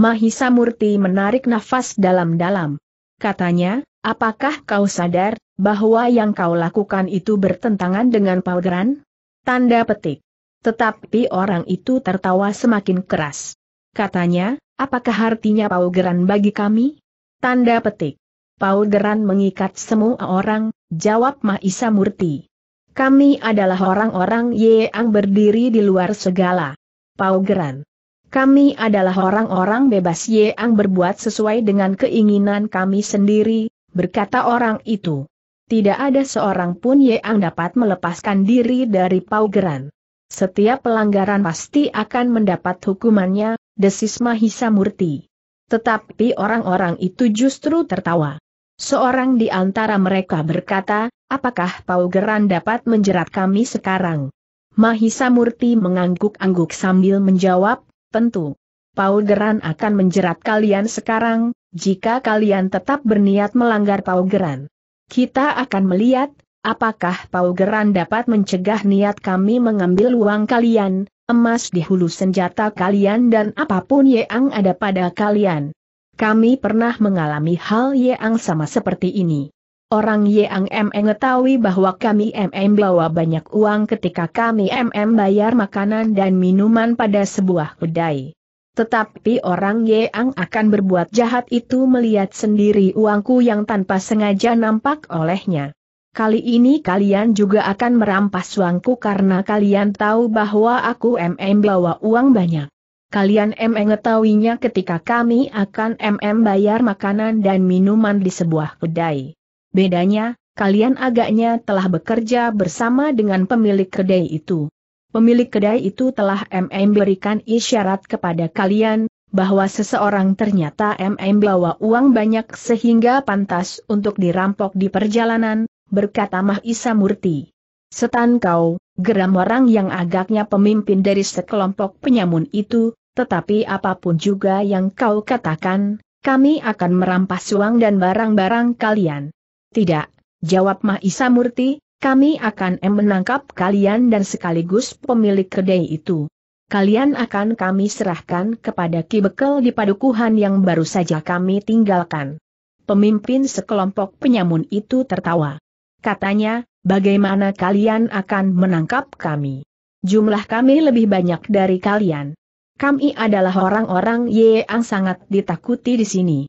Mahisa Murti menarik nafas dalam-dalam. Katanya, apakah kau sadar, bahwa yang kau lakukan itu bertentangan dengan Paugeran? Tanda petik. Tetapi orang itu tertawa semakin keras. Katanya, apakah artinya Paugeran bagi kami? Tanda petik. Paugeran mengikat semua orang, jawab Mahisa Murti. Kami adalah orang-orang yang berdiri di luar segala Pau Geran. Kami adalah orang-orang bebas yang berbuat sesuai dengan keinginan kami sendiri, berkata orang itu. Tidak ada seorang pun yang dapat melepaskan diri dari Pau Geran. Setiap pelanggaran pasti akan mendapat hukumannya, desis Mahisa Murti. Tetapi orang-orang itu justru tertawa. Seorang di antara mereka berkata, apakah Pau Geran dapat menjerat kami sekarang? Mahisa Murti mengangguk-angguk sambil menjawab, tentu. Paugeran akan menjerat kalian sekarang, jika kalian tetap berniat melanggar Paugeran. Kita akan melihat, apakah Paugeran dapat mencegah niat kami mengambil uang kalian, emas di hulu senjata kalian dan apapun yang ada pada kalian. Kami pernah mengalami hal yang sama seperti ini. Orang Yang mengetahui bahwa kami MM bawa banyak uang ketika kami MM bayar makanan dan minuman pada sebuah kedai. Tetapi orang Yang akan berbuat jahat itu melihat sendiri uangku yang tanpa sengaja nampak olehnya. Kali ini kalian juga akan merampas uangku karena kalian tahu bahwa aku MM bawa uang banyak. Kalian mengetahuinya ketika kami akan MM bayar makanan dan minuman di sebuah kedai. Bedanya, kalian agaknya telah bekerja bersama dengan pemilik kedai itu. Pemilik kedai itu telah MM berikan isyarat kepada kalian, bahwa seseorang ternyata MM bawa uang banyak sehingga pantas untuk dirampok di perjalanan, berkata Mah Isa Murti. Setan kau, geram orang yang agaknya pemimpin dari sekelompok penyamun itu, tetapi apapun juga yang kau katakan, kami akan merampas uang dan barang-barang kalian. Tidak, jawab Mahisa Murti, kami akan menangkap kalian dan sekaligus pemilik kedai itu. Kalian akan kami serahkan kepada kibekel di padukuhan yang baru saja kami tinggalkan. Pemimpin sekelompok penyamun itu tertawa. Katanya, bagaimana kalian akan menangkap kami? Jumlah kami lebih banyak dari kalian. Kami adalah orang-orang yang sangat ditakuti di sini.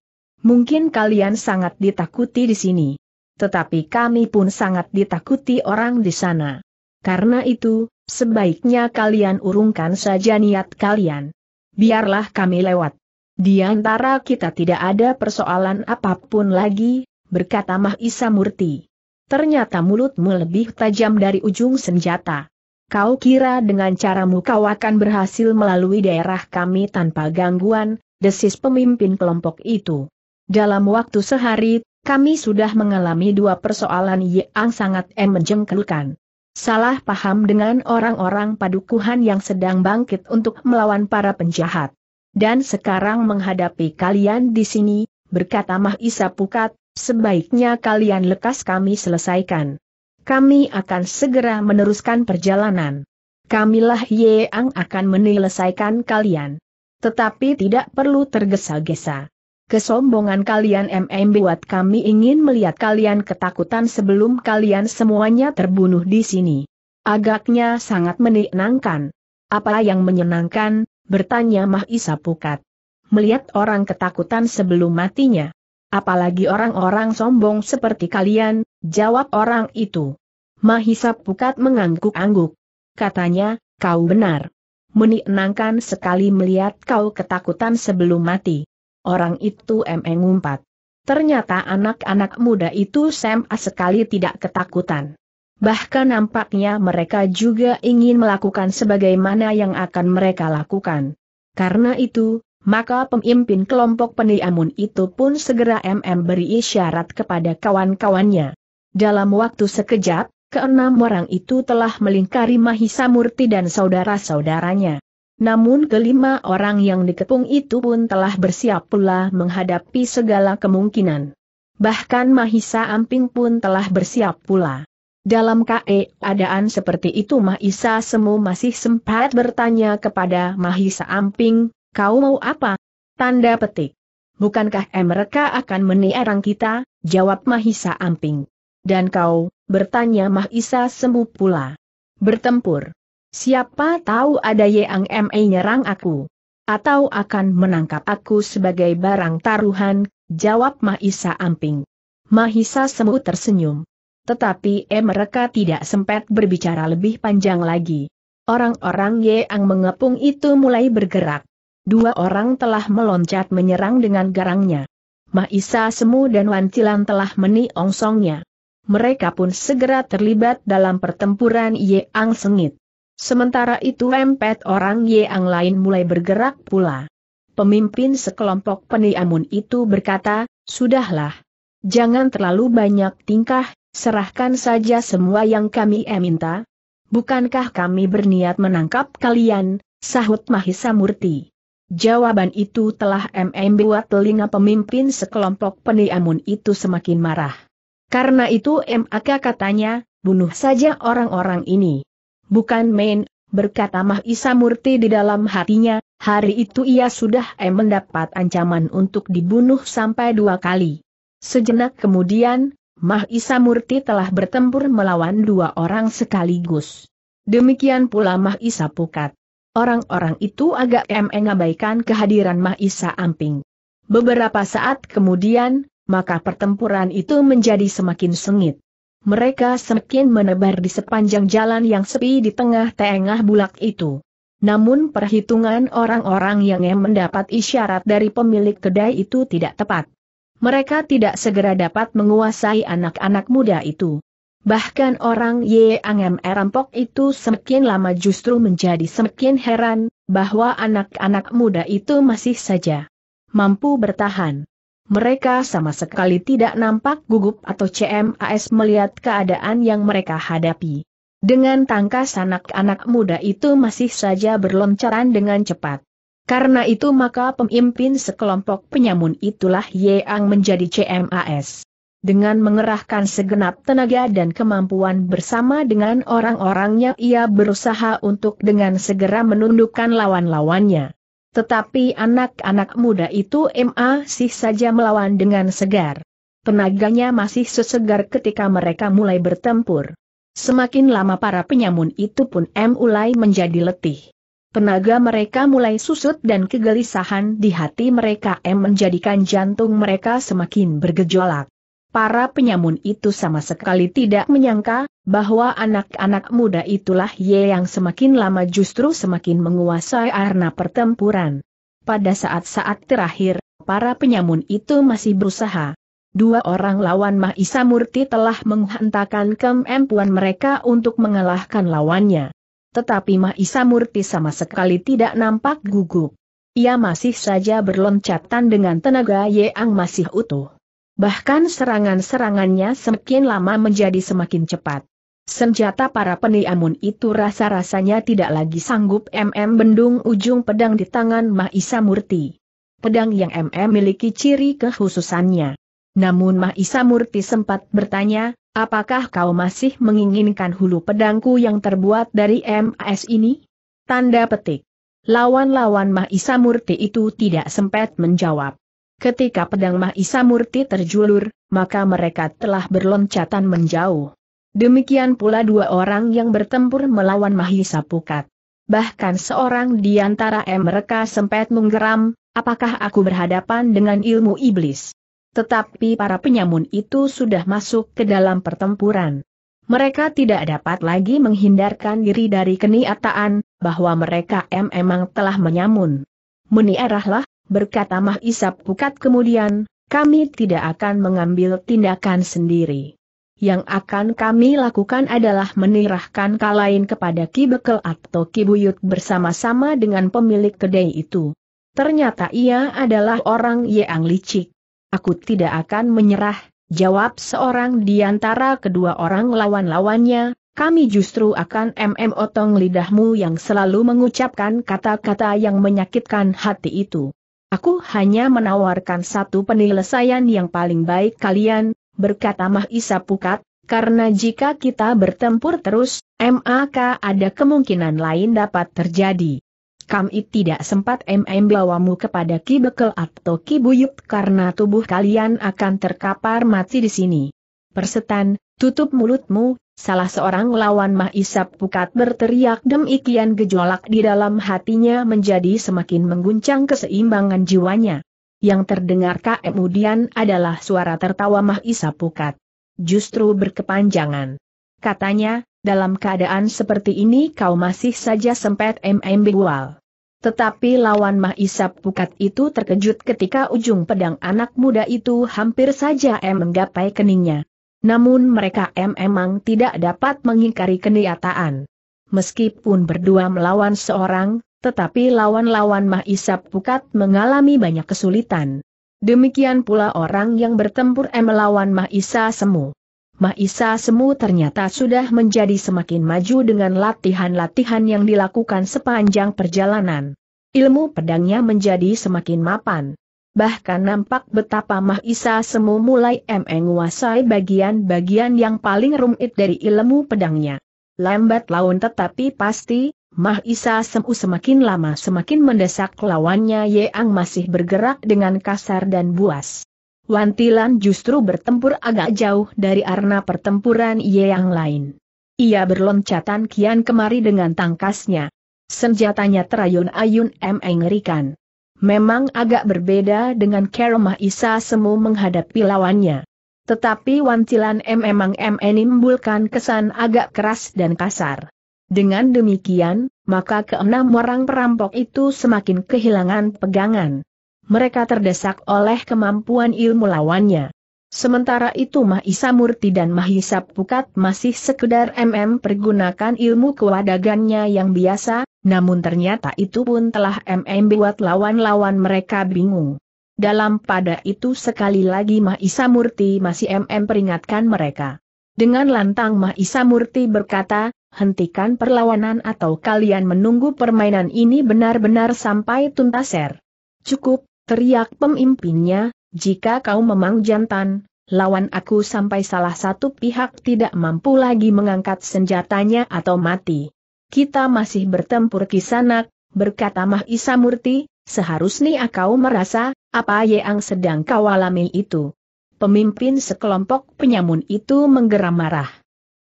Mungkin kalian sangat ditakuti di sini tetapi kami pun sangat ditakuti orang di sana. Karena itu, sebaiknya kalian urungkan saja niat kalian. Biarlah kami lewat. Di antara kita tidak ada persoalan apapun lagi, berkata Mahisa Murti. Ternyata mulutmu lebih tajam dari ujung senjata. Kau kira dengan caramu kau akan berhasil melalui daerah kami tanpa gangguan, desis pemimpin kelompok itu. Dalam waktu sehari, kami sudah mengalami dua persoalan yang sangat menjengkelkan. Salah paham dengan orang-orang padukuhan yang sedang bangkit untuk melawan para penjahat. Dan sekarang menghadapi kalian di sini, berkata Mahisa Pukat, sebaiknya kalian lekas kami selesaikan. Kami akan segera meneruskan perjalanan. Kamilah Yeang akan menyelesaikan kalian. Tetapi tidak perlu tergesa-gesa. Kesombongan kalian MM buat kami ingin melihat kalian ketakutan sebelum kalian semuanya terbunuh di sini. Agaknya sangat menenangkan. Apa yang menyenangkan? Bertanya Mahisa Pukat. Melihat orang ketakutan sebelum matinya. Apalagi orang-orang sombong seperti kalian, jawab orang itu. Mahisa Pukat mengangguk-angguk. Katanya, kau benar. Menyenangkan sekali melihat kau ketakutan sebelum mati. Orang itu emeng ngumpat. Ternyata anak-anak muda itu Sam sekali tidak ketakutan. Bahkan nampaknya mereka juga ingin melakukan sebagaimana yang akan mereka lakukan. Karena itu, maka pemimpin kelompok peniamun itu pun segera MM beri isyarat kepada kawan-kawannya. Dalam waktu sekejap, keenam orang itu telah melingkari Mahisa Murti dan saudara-saudaranya. Namun kelima orang yang dikepung itu pun telah bersiap pula menghadapi segala kemungkinan. Bahkan Mahisa Amping pun telah bersiap pula. Dalam keadaan seperti itu Mahisa Semu masih sempat bertanya kepada Mahisa Amping, kau mau apa? Tanda petik. Bukankah mereka akan meniarang kita? Jawab Mahisa Amping. Dan kau, bertanya Mahisa Semu pula. Bertempur. Siapa tahu ada yang MA nyerang aku. Atau akan menangkap aku sebagai barang taruhan, jawab Mahisa Amping. Mahisa Semu tersenyum. Tetapi eh mereka tidak sempat berbicara lebih panjang lagi. Orang-orang yang mengepung itu mulai bergerak. Dua orang telah meloncat menyerang dengan garangnya. Mahisa Semu dan Wantilan telah meniongsongnya. Mereka pun segera terlibat dalam pertempuran Yeang Sengit. Sementara itu empat orang yang lain mulai bergerak pula. Pemimpin sekelompok peniamun itu berkata, Sudahlah. Jangan terlalu banyak tingkah, serahkan saja semua yang kami minta. Bukankah kami berniat menangkap kalian, sahut Mahisa Murti. Jawaban itu telah MM buat telinga pemimpin sekelompok peniamun itu semakin marah. Karena itu MAK katanya, bunuh saja orang-orang ini. Bukan main, berkata Mahisa Murti di dalam hatinya, hari itu ia sudah eh mendapat ancaman untuk dibunuh sampai dua kali. Sejenak kemudian, Mahisa Murti telah bertempur melawan dua orang sekaligus. Demikian pula Mahisa Pukat. Orang-orang itu agak mengabaikan kehadiran Mahisa Amping. Beberapa saat kemudian, maka pertempuran itu menjadi semakin sengit. Mereka semakin menebar di sepanjang jalan yang sepi di tengah-tengah bulak itu. Namun perhitungan orang-orang yang mendapat isyarat dari pemilik kedai itu tidak tepat. Mereka tidak segera dapat menguasai anak-anak muda itu. Bahkan orang Angem Erampok itu semakin lama justru menjadi semakin heran, bahwa anak-anak muda itu masih saja mampu bertahan mereka sama sekali tidak nampak gugup atau CMAS melihat keadaan yang mereka hadapi. Dengan tangkas anak-anak muda itu masih saja berloncaran dengan cepat. Karena itu maka pemimpin sekelompok penyamun itulah Yeang menjadi CMAS. Dengan mengerahkan segenap tenaga dan kemampuan bersama dengan orang-orangnya ia berusaha untuk dengan segera menundukkan lawan-lawannya. Tetapi anak-anak muda itu masih saja melawan dengan segar. Tenaganya masih sesegar ketika mereka mulai bertempur. Semakin lama para penyamun itu pun mulai menjadi letih. Tenaga mereka mulai susut dan kegelisahan di hati mereka M menjadikan jantung mereka semakin bergejolak para penyamun itu sama sekali tidak menyangka bahwa anak-anak muda itulah Ye yang semakin lama justru semakin menguasai arena pertempuran. Pada saat-saat terakhir, para penyamun itu masih berusaha. Dua orang lawan Mahisa Murti telah menghantarkan kemampuan mereka untuk mengalahkan lawannya. Tetapi Mahisa Murti sama sekali tidak nampak gugup. Ia masih saja berloncatan dengan tenaga Ye yang masih utuh. Bahkan serangan-serangannya semakin lama menjadi semakin cepat. Senjata para peniamun itu rasa-rasanya tidak lagi sanggup MM bendung ujung pedang di tangan Mahisa Murti. Pedang yang MM miliki ciri kekhususannya. Namun Mahisa Murti sempat bertanya, apakah kau masih menginginkan hulu pedangku yang terbuat dari MS ini? Tanda petik. Lawan-lawan Mahisa Murti itu tidak sempat menjawab. Ketika pedang Mahisa Murti terjulur, maka mereka telah berloncatan menjauh. Demikian pula dua orang yang bertempur melawan Mahisa Pukat. Bahkan seorang di antara mereka sempat menggeram, apakah aku berhadapan dengan ilmu iblis? Tetapi para penyamun itu sudah masuk ke dalam pertempuran. Mereka tidak dapat lagi menghindarkan diri dari keniataan, bahwa mereka memang telah menyamun. Meniarahlah, berkata Mah Isap Pukat kemudian, kami tidak akan mengambil tindakan sendiri. Yang akan kami lakukan adalah menirahkan kalain kepada Ki Bekel atau Ki Buyut bersama-sama dengan pemilik kedai itu. Ternyata ia adalah orang yang licik. Aku tidak akan menyerah, jawab seorang di antara kedua orang lawan-lawannya, kami justru akan MM otong lidahmu yang selalu mengucapkan kata-kata yang menyakitkan hati itu. Aku hanya menawarkan satu penyelesaian yang paling baik kalian, berkata Mahisa Pukat, karena jika kita bertempur terus, maka ada kemungkinan lain dapat terjadi. Kami tidak sempat MM bawamu kepada Ki Bekel atau Ki Buyut karena tubuh kalian akan terkapar mati di sini. Persetan, tutup mulutmu, Salah seorang lawan Mahisap Pukat berteriak demikian gejolak di dalam hatinya menjadi semakin mengguncang keseimbangan jiwanya. Yang terdengar kemudian adalah suara tertawa Mahisap Pukat. Justru berkepanjangan. Katanya, dalam keadaan seperti ini kau masih saja sempat MMB Wal. Tetapi lawan Mahisap Pukat itu terkejut ketika ujung pedang anak muda itu hampir saja M menggapai keningnya. Namun mereka memang tidak dapat mengingkari kenyataan. Meskipun berdua melawan seorang, tetapi lawan-lawan Mahisa Pukat mengalami banyak kesulitan. Demikian pula orang yang bertempur M melawan Mahisa Semu. Mahisa Semu ternyata sudah menjadi semakin maju dengan latihan-latihan yang dilakukan sepanjang perjalanan. Ilmu pedangnya menjadi semakin mapan bahkan nampak betapa Mahisa Semu mulai menguasai bagian-bagian yang paling rumit dari ilmu pedangnya. Lambat laun tetapi pasti, Mahisa Semu semakin lama semakin mendesak lawannya Yeang masih bergerak dengan kasar dan buas. Wantilan justru bertempur agak jauh dari arena pertempuran Yeang lain. Ia berloncatan kian kemari dengan tangkasnya. Senjatanya terayun-ayun mengerikan. Memang agak berbeda dengan Keromah Isa Semu menghadapi lawannya. Tetapi wantilan M memang M menimbulkan kesan agak keras dan kasar. Dengan demikian, maka keenam orang perampok itu semakin kehilangan pegangan. Mereka terdesak oleh kemampuan ilmu lawannya. Sementara itu Mahisa Murti dan Mahisa Pukat masih sekedar MM pergunakan ilmu kewadagannya yang biasa, namun ternyata itu pun telah MM buat lawan-lawan mereka bingung. Dalam pada itu sekali lagi Mahisa Murti masih MM peringatkan mereka. Dengan lantang Mahisa Murti berkata, hentikan perlawanan atau kalian menunggu permainan ini benar-benar sampai tuntas er. Cukup, teriak pemimpinnya, jika kau memang jantan, lawan aku sampai salah satu pihak tidak mampu lagi mengangkat senjatanya atau mati kita masih bertempur kisanak, berkata Mah Isa Murti, seharusnya kau merasa, apa yang sedang kau alami itu. Pemimpin sekelompok penyamun itu menggeram marah.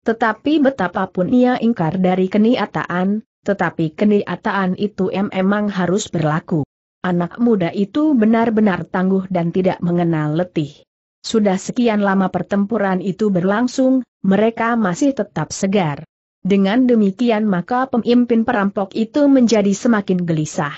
Tetapi betapapun ia ingkar dari keniataan, tetapi keniataan itu memang harus berlaku. Anak muda itu benar-benar tangguh dan tidak mengenal letih. Sudah sekian lama pertempuran itu berlangsung, mereka masih tetap segar. Dengan demikian maka pemimpin perampok itu menjadi semakin gelisah.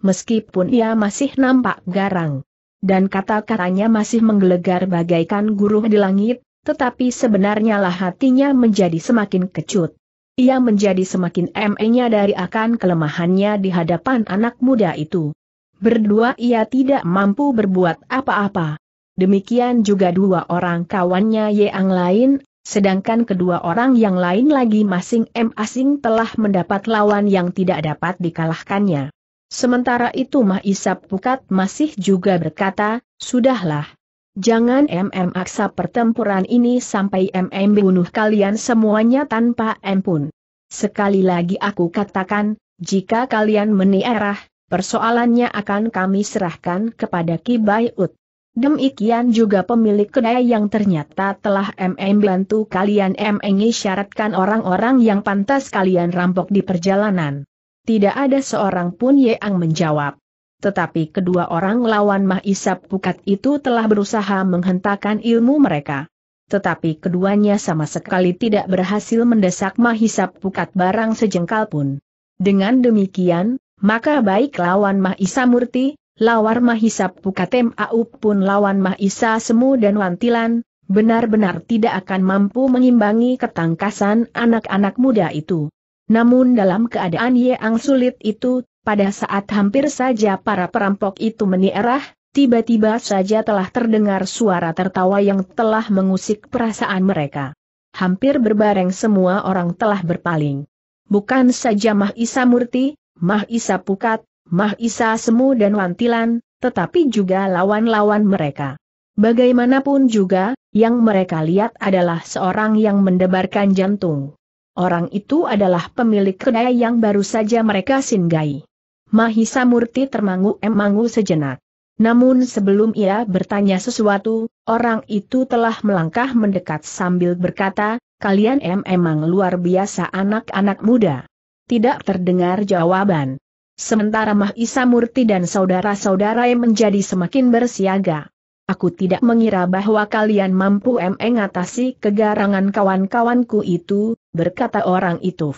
Meskipun ia masih nampak garang, dan kata-katanya masih menggelegar bagaikan guru di langit, tetapi sebenarnya lah hatinya menjadi semakin kecut. Ia menjadi semakin emenya dari akan kelemahannya di hadapan anak muda itu. Berdua ia tidak mampu berbuat apa-apa. Demikian juga dua orang kawannya yang lain, Sedangkan kedua orang yang lain lagi masing masing telah mendapat lawan yang tidak dapat dikalahkannya. Sementara itu Mah Isap Pukat masih juga berkata, Sudahlah. Jangan MM aksa pertempuran ini sampai MM bunuh kalian semuanya tanpa ampun. Sekali lagi aku katakan, jika kalian meniarah, persoalannya akan kami serahkan kepada Ki Bayut. Demikian juga pemilik kedai yang ternyata telah MM bantu kalian MM syaratkan orang-orang yang pantas kalian rampok di perjalanan. Tidak ada seorang pun yang menjawab. Tetapi kedua orang lawan Mahisap Pukat itu telah berusaha menghentakkan ilmu mereka. Tetapi keduanya sama sekali tidak berhasil mendesak Mahisap Pukat barang sejengkal pun. Dengan demikian, maka baik lawan Mahisa Murti, lawar Mahisa pukatem aup pun lawan mahisa semu dan wantilan, benar-benar tidak akan mampu mengimbangi ketangkasan anak-anak muda itu. Namun dalam keadaan yang sulit itu, pada saat hampir saja para perampok itu menierah, tiba-tiba saja telah terdengar suara tertawa yang telah mengusik perasaan mereka. Hampir berbareng semua orang telah berpaling. Bukan saja Mahisa Murti, Mahisa Pukat, Mahisa Semu dan Wantilan, tetapi juga lawan-lawan mereka. Bagaimanapun juga, yang mereka lihat adalah seorang yang mendebarkan jantung. Orang itu adalah pemilik kedai yang baru saja mereka singgahi. Mahisa Murti termangu-emangu sejenak. Namun sebelum ia bertanya sesuatu, orang itu telah melangkah mendekat sambil berkata, kalian em emang luar biasa anak-anak muda. Tidak terdengar jawaban. Sementara Mahisa Murti dan saudara-saudara yang menjadi semakin bersiaga. Aku tidak mengira bahwa kalian mampu mengatasi kegarangan kawan-kawanku itu, berkata orang itu.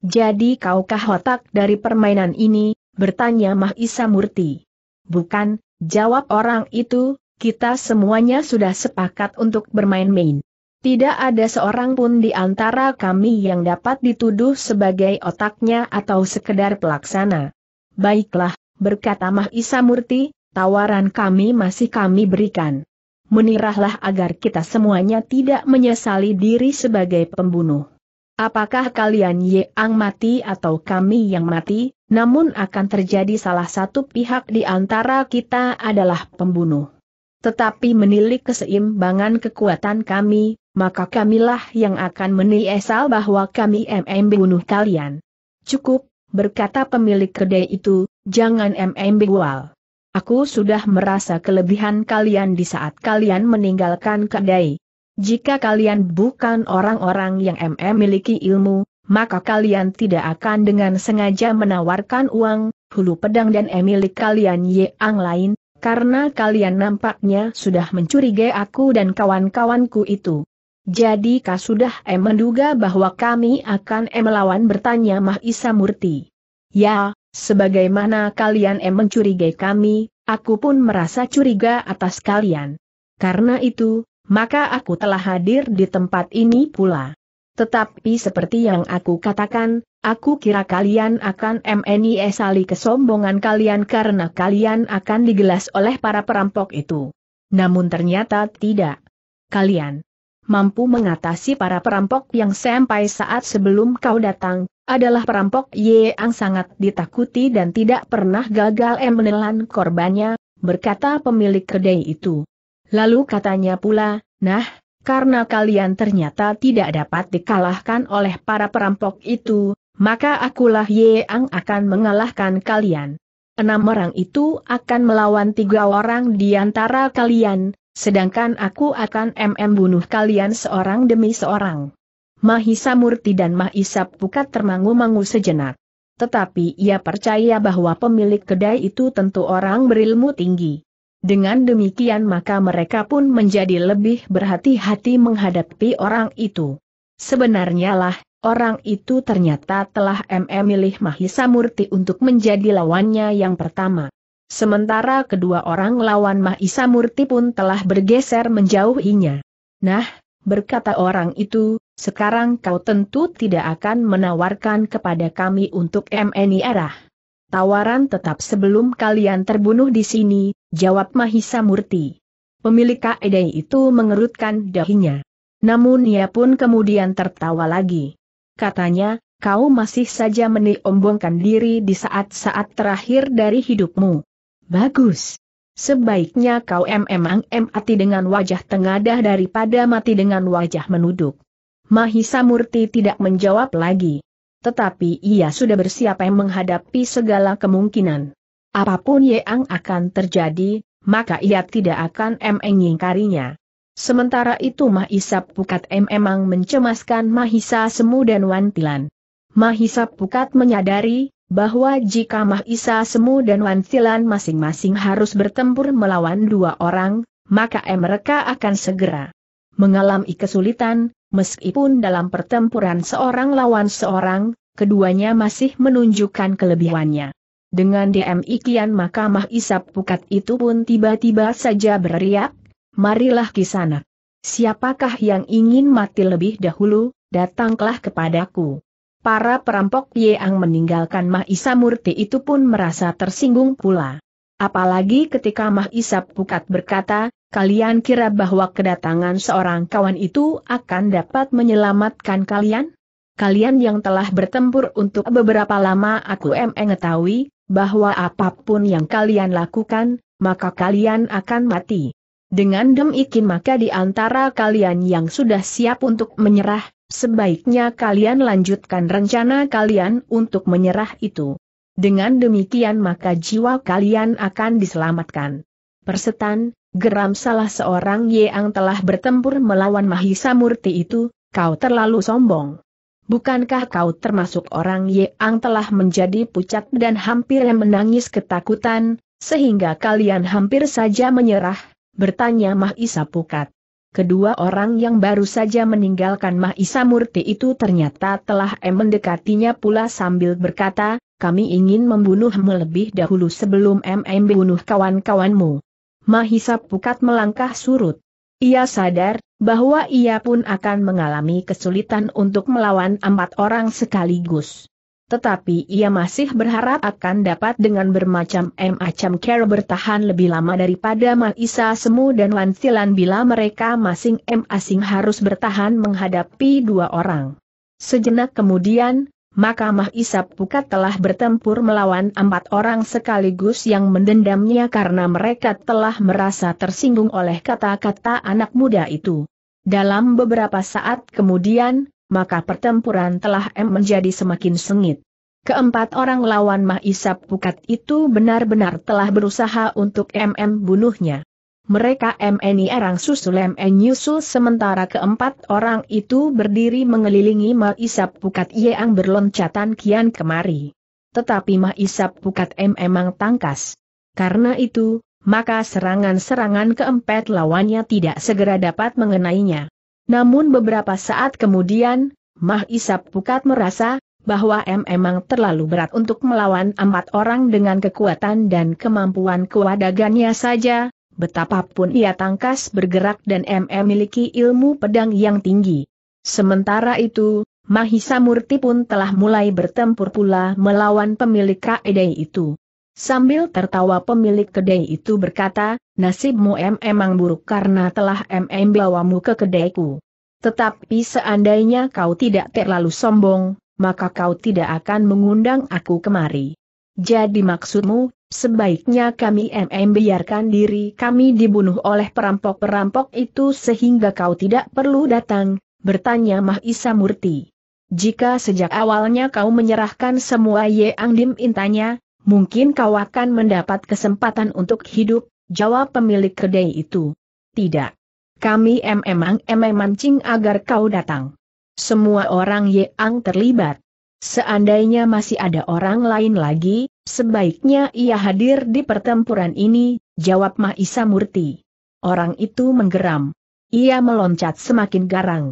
Jadi kaukah otak dari permainan ini, bertanya Mahisa Murti. Bukan, jawab orang itu, kita semuanya sudah sepakat untuk bermain-main. Tidak ada seorang pun di antara kami yang dapat dituduh sebagai otaknya atau sekedar pelaksana. Baiklah, berkata Mah Isa Murti, tawaran kami masih kami berikan. Menirahlah agar kita semuanya tidak menyesali diri sebagai pembunuh. Apakah kalian yang mati atau kami yang mati, namun akan terjadi salah satu pihak di antara kita adalah pembunuh. Tetapi menilik keseimbangan kekuatan kami, maka kamilah yang akan menyesal bahwa kami MM bunuh kalian. Cukup, berkata pemilik kedai itu, jangan MM bual. Aku sudah merasa kelebihan kalian di saat kalian meninggalkan kedai. Jika kalian bukan orang-orang yang MM miliki ilmu, maka kalian tidak akan dengan sengaja menawarkan uang, hulu pedang dan emilik kalian yang lain, karena kalian nampaknya sudah mencurigai aku dan kawan-kawanku itu. Jadi kau sudah em eh, menduga bahwa kami akan em eh, melawan bertanya Mahisa Murti. Ya, sebagaimana kalian em eh, mencurigai kami, aku pun merasa curiga atas kalian. Karena itu, maka aku telah hadir di tempat ini pula. Tetapi seperti yang aku katakan, aku kira kalian akan menyesali kesombongan kalian karena kalian akan digelas oleh para perampok itu. Namun ternyata tidak. Kalian mampu mengatasi para perampok yang sampai saat sebelum kau datang, adalah perampok Ye yang sangat ditakuti dan tidak pernah gagal em menelan korbannya, berkata pemilik kedai itu. Lalu katanya pula, nah, karena kalian ternyata tidak dapat dikalahkan oleh para perampok itu, maka akulah Ye yang akan mengalahkan kalian. Enam orang itu akan melawan tiga orang di antara kalian, sedangkan aku akan mm bunuh kalian seorang demi seorang. Mahisa Murti dan Mahisa Pukat termangu-mangu sejenak. Tetapi ia percaya bahwa pemilik kedai itu tentu orang berilmu tinggi. Dengan demikian maka mereka pun menjadi lebih berhati-hati menghadapi orang itu. Sebenarnya lah, orang itu ternyata telah MM Mahisa Murti untuk menjadi lawannya yang pertama. Sementara kedua orang lawan Mahisa Murti pun telah bergeser menjauhinya. Nah, berkata orang itu, sekarang kau tentu tidak akan menawarkan kepada kami untuk MNI arah. Tawaran tetap sebelum kalian terbunuh di sini, jawab Mahisa Murti. Pemilik KED itu mengerutkan dahinya. Namun ia pun kemudian tertawa lagi. Katanya, kau masih saja meniombongkan diri di saat-saat terakhir dari hidupmu. Bagus. Sebaiknya kau memang mati dengan wajah tengadah daripada mati dengan wajah menuduk. Mahisa Murti tidak menjawab lagi. Tetapi ia sudah bersiap menghadapi segala kemungkinan. Apapun yang akan terjadi, maka ia tidak akan mengingkarinya. Sementara itu Mahisa Pukat memang mencemaskan Mahisa Semu dan Wantilan. Mahisa Pukat menyadari, bahwa jika Mahisa Semu dan Wan masing-masing harus bertempur melawan dua orang, maka eh, mereka akan segera mengalami kesulitan, meskipun dalam pertempuran seorang lawan seorang, keduanya masih menunjukkan kelebihannya. Dengan DM Ikian maka Mahisa Pukat itu pun tiba-tiba saja berriak, marilah kisana. Siapakah yang ingin mati lebih dahulu, datanglah kepadaku para perampok yang meninggalkan Mahisa Murti itu pun merasa tersinggung pula. Apalagi ketika Mahisa Pukat berkata, kalian kira bahwa kedatangan seorang kawan itu akan dapat menyelamatkan kalian? Kalian yang telah bertempur untuk beberapa lama aku mengetahui, bahwa apapun yang kalian lakukan, maka kalian akan mati. Dengan demikian maka di antara kalian yang sudah siap untuk menyerah, Sebaiknya kalian lanjutkan rencana kalian untuk menyerah itu. Dengan demikian maka jiwa kalian akan diselamatkan. Persetan, geram salah seorang yang telah bertempur melawan Mahisa Murti itu, kau terlalu sombong. Bukankah kau termasuk orang yang telah menjadi pucat dan hampir menangis ketakutan, sehingga kalian hampir saja menyerah? Bertanya Mahisa Pukat kedua orang yang baru saja meninggalkan Mahisa Murti itu ternyata telah mendekatinya pula sambil berkata, kami ingin membunuhmu lebih dahulu sebelum MM bunuh kawan-kawanmu. Mahisa Pukat melangkah surut. Ia sadar, bahwa ia pun akan mengalami kesulitan untuk melawan empat orang sekaligus. Tetapi ia masih berharap akan dapat dengan bermacam-macam cara bertahan lebih lama daripada Maisa Semu dan Lansilan bila mereka masing-masing harus bertahan menghadapi dua orang. Sejenak kemudian, maka Mahisa Pukat telah bertempur melawan empat orang sekaligus yang mendendamnya karena mereka telah merasa tersinggung oleh kata-kata anak muda itu. Dalam beberapa saat kemudian, maka pertempuran telah M menjadi semakin sengit. Keempat orang lawan Mahisap Pukat itu benar-benar telah berusaha untuk MM bunuhnya. Mereka MNI Erang Susul MN Yusul sementara keempat orang itu berdiri mengelilingi Mahisap Pukat yang berloncatan kian kemari. Tetapi Mahisap Pukat M memang tangkas. Karena itu, maka serangan-serangan keempat lawannya tidak segera dapat mengenainya. Namun beberapa saat kemudian, Mah Isap Pukat merasa, bahwa M emang terlalu berat untuk melawan empat orang dengan kekuatan dan kemampuan kewadagannya saja, betapapun ia tangkas bergerak dan M memiliki ilmu pedang yang tinggi. Sementara itu, Mahisa Murti pun telah mulai bertempur pula melawan pemilik Kaedai itu. Sambil tertawa pemilik kedai itu berkata, nasibmu em emang buruk karena telah em bawamu ke kedaiku. Tetapi seandainya kau tidak terlalu sombong, maka kau tidak akan mengundang aku kemari. Jadi maksudmu, sebaiknya kami em biarkan diri kami dibunuh oleh perampok-perampok itu sehingga kau tidak perlu datang, bertanya Mahisa Murti. Jika sejak awalnya kau menyerahkan semua Yeang Dim intanya, mungkin kau akan mendapat kesempatan untuk hidup, jawab pemilik kedai itu. Tidak. Kami memang mancing agar kau datang. Semua orang Yang terlibat. Seandainya masih ada orang lain lagi, sebaiknya ia hadir di pertempuran ini, jawab Mahisa Murti. Orang itu menggeram. Ia meloncat semakin garang.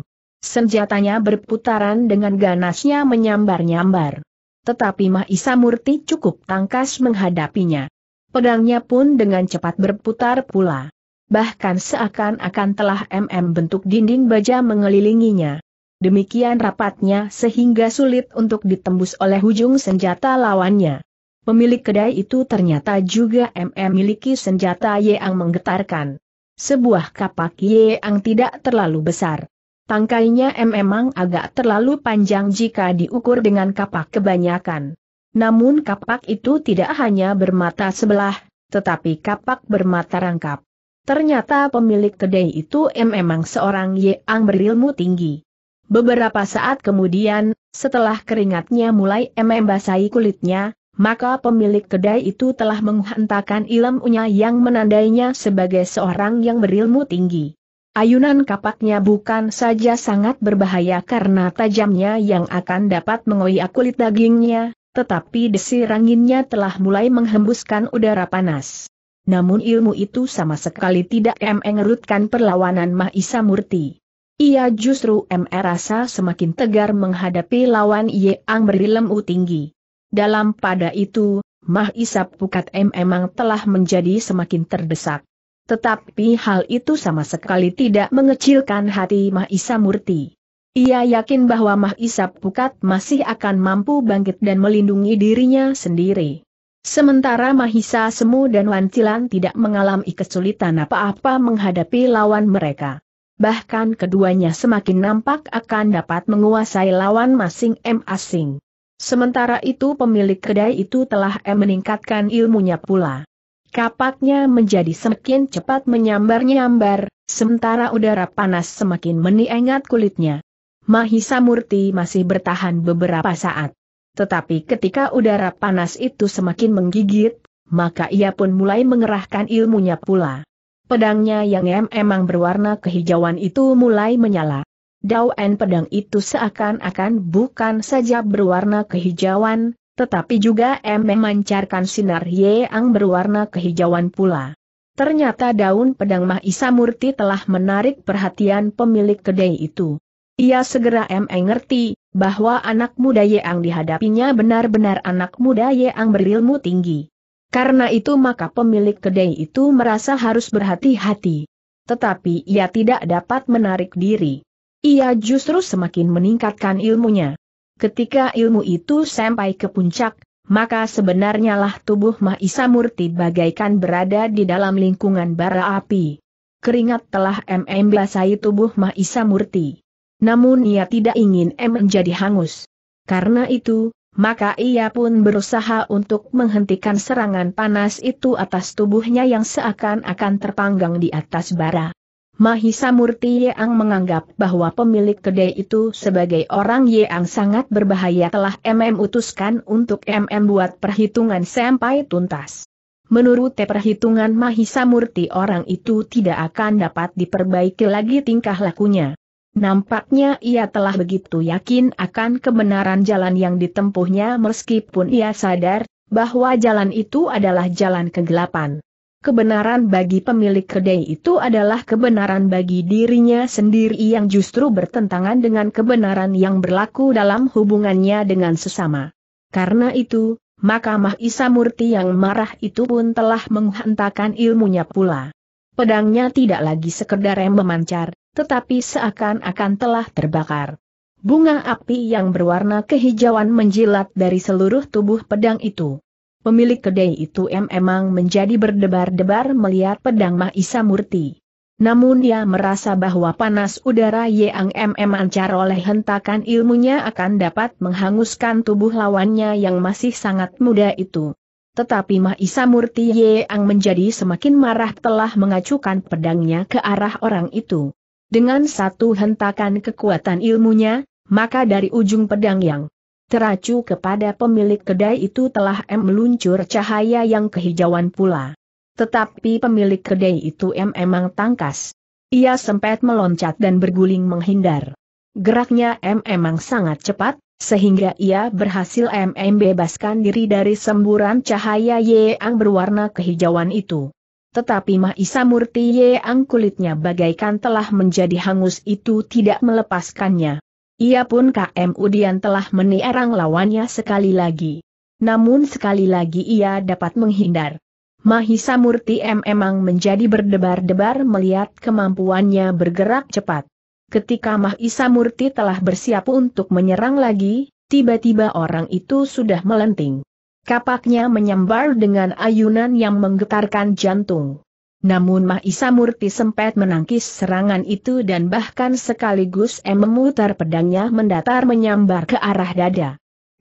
Senjatanya berputaran dengan ganasnya menyambar-nyambar tetapi Mahisa Murti cukup tangkas menghadapinya. Pedangnya pun dengan cepat berputar pula. Bahkan seakan-akan telah MM bentuk dinding baja mengelilinginya. Demikian rapatnya sehingga sulit untuk ditembus oleh ujung senjata lawannya. Pemilik kedai itu ternyata juga MM miliki senjata yang menggetarkan. Sebuah kapak yang tidak terlalu besar. Tangkainya memang agak terlalu panjang jika diukur dengan kapak kebanyakan. Namun kapak itu tidak hanya bermata sebelah, tetapi kapak bermata rangkap. Ternyata pemilik kedai itu memang seorang yang berilmu tinggi. Beberapa saat kemudian, setelah keringatnya mulai membasahi kulitnya, maka pemilik kedai itu telah menghentakkan ilmunya yang menandainya sebagai seorang yang berilmu tinggi. Ayunan kapaknya bukan saja sangat berbahaya karena tajamnya yang akan dapat mengoyak kulit dagingnya, tetapi desir anginnya telah mulai menghembuskan udara panas. Namun ilmu itu sama sekali tidak mengerutkan perlawanan Mahisa Murti. Ia justru merasa semakin tegar menghadapi lawan yang berilmu tinggi. Dalam pada itu, Mahisa Pukat M memang telah menjadi semakin terdesak. Tetapi hal itu sama sekali tidak mengecilkan hati Mahisa Murti. Ia yakin bahwa Mahisa Pukat masih akan mampu bangkit dan melindungi dirinya sendiri. Sementara Mahisa Semu dan Wancilan tidak mengalami kesulitan apa-apa menghadapi lawan mereka. Bahkan keduanya semakin nampak akan dapat menguasai lawan masing-masing. Sementara itu pemilik kedai itu telah meningkatkan ilmunya pula. Kapaknya menjadi semakin cepat menyambar-nyambar, sementara udara panas semakin meniengat kulitnya. Mahisa Murti masih bertahan beberapa saat. Tetapi ketika udara panas itu semakin menggigit, maka ia pun mulai mengerahkan ilmunya pula. Pedangnya yang em- emang berwarna kehijauan itu mulai menyala. Daun pedang itu seakan-akan bukan saja berwarna kehijauan, tetapi juga M memancarkan sinar Ye yang berwarna kehijauan pula. Ternyata daun pedang Mahisa Murti telah menarik perhatian pemilik kedai itu. Ia segera M ngerti, bahwa anak muda yang dihadapinya benar-benar anak muda yang berilmu tinggi. Karena itu maka pemilik kedai itu merasa harus berhati-hati. Tetapi ia tidak dapat menarik diri. Ia justru semakin meningkatkan ilmunya. Ketika ilmu itu sampai ke puncak, maka sebenarnya lah tubuh Mahisa Murti bagaikan berada di dalam lingkungan bara api. Keringat telah MM basahi tubuh Mahisa Murti. Namun ia tidak ingin M menjadi hangus. Karena itu, maka ia pun berusaha untuk menghentikan serangan panas itu atas tubuhnya yang seakan-akan terpanggang di atas bara. Mahisa Murti Yang menganggap bahwa pemilik kedai itu sebagai orang yang sangat berbahaya telah MM utuskan untuk MM buat perhitungan sampai tuntas. Menurut perhitungan Mahisa Murti orang itu tidak akan dapat diperbaiki lagi tingkah lakunya. Nampaknya ia telah begitu yakin akan kebenaran jalan yang ditempuhnya meskipun ia sadar bahwa jalan itu adalah jalan kegelapan. Kebenaran bagi pemilik kedai itu adalah kebenaran bagi dirinya sendiri yang justru bertentangan dengan kebenaran yang berlaku dalam hubungannya dengan sesama. Karena itu, maka Isa Murti yang marah itu pun telah menghentakkan ilmunya pula. Pedangnya tidak lagi sekedar yang memancar, tetapi seakan-akan telah terbakar. Bunga api yang berwarna kehijauan menjilat dari seluruh tubuh pedang itu. Pemilik kedai itu memang menjadi berdebar-debar melihat pedang Mahisa Murti. Namun ia merasa bahwa panas udara yang MM ancar oleh hentakan ilmunya akan dapat menghanguskan tubuh lawannya yang masih sangat muda itu. Tetapi Mahisa Murti yang menjadi semakin marah telah mengacukan pedangnya ke arah orang itu. Dengan satu hentakan kekuatan ilmunya, maka dari ujung pedang yang Teracu kepada pemilik kedai itu telah M meluncur cahaya yang kehijauan pula. Tetapi pemilik kedai itu M emang tangkas. Ia sempat meloncat dan berguling menghindar. Geraknya M emang sangat cepat, sehingga ia berhasil M bebaskan diri dari semburan cahaya yang berwarna kehijauan itu. Tetapi Mahisa Murti ang kulitnya bagaikan telah menjadi hangus itu tidak melepaskannya. Ia pun KM Udian telah meniarang lawannya sekali lagi. Namun sekali lagi ia dapat menghindar. Mahisa Murti M memang menjadi berdebar-debar melihat kemampuannya bergerak cepat. Ketika Mahisa Murti telah bersiap untuk menyerang lagi, tiba-tiba orang itu sudah melenting. Kapaknya menyambar dengan ayunan yang menggetarkan jantung. Namun Mahisa Murti sempat menangkis serangan itu dan bahkan sekaligus M memutar pedangnya mendatar menyambar ke arah dada.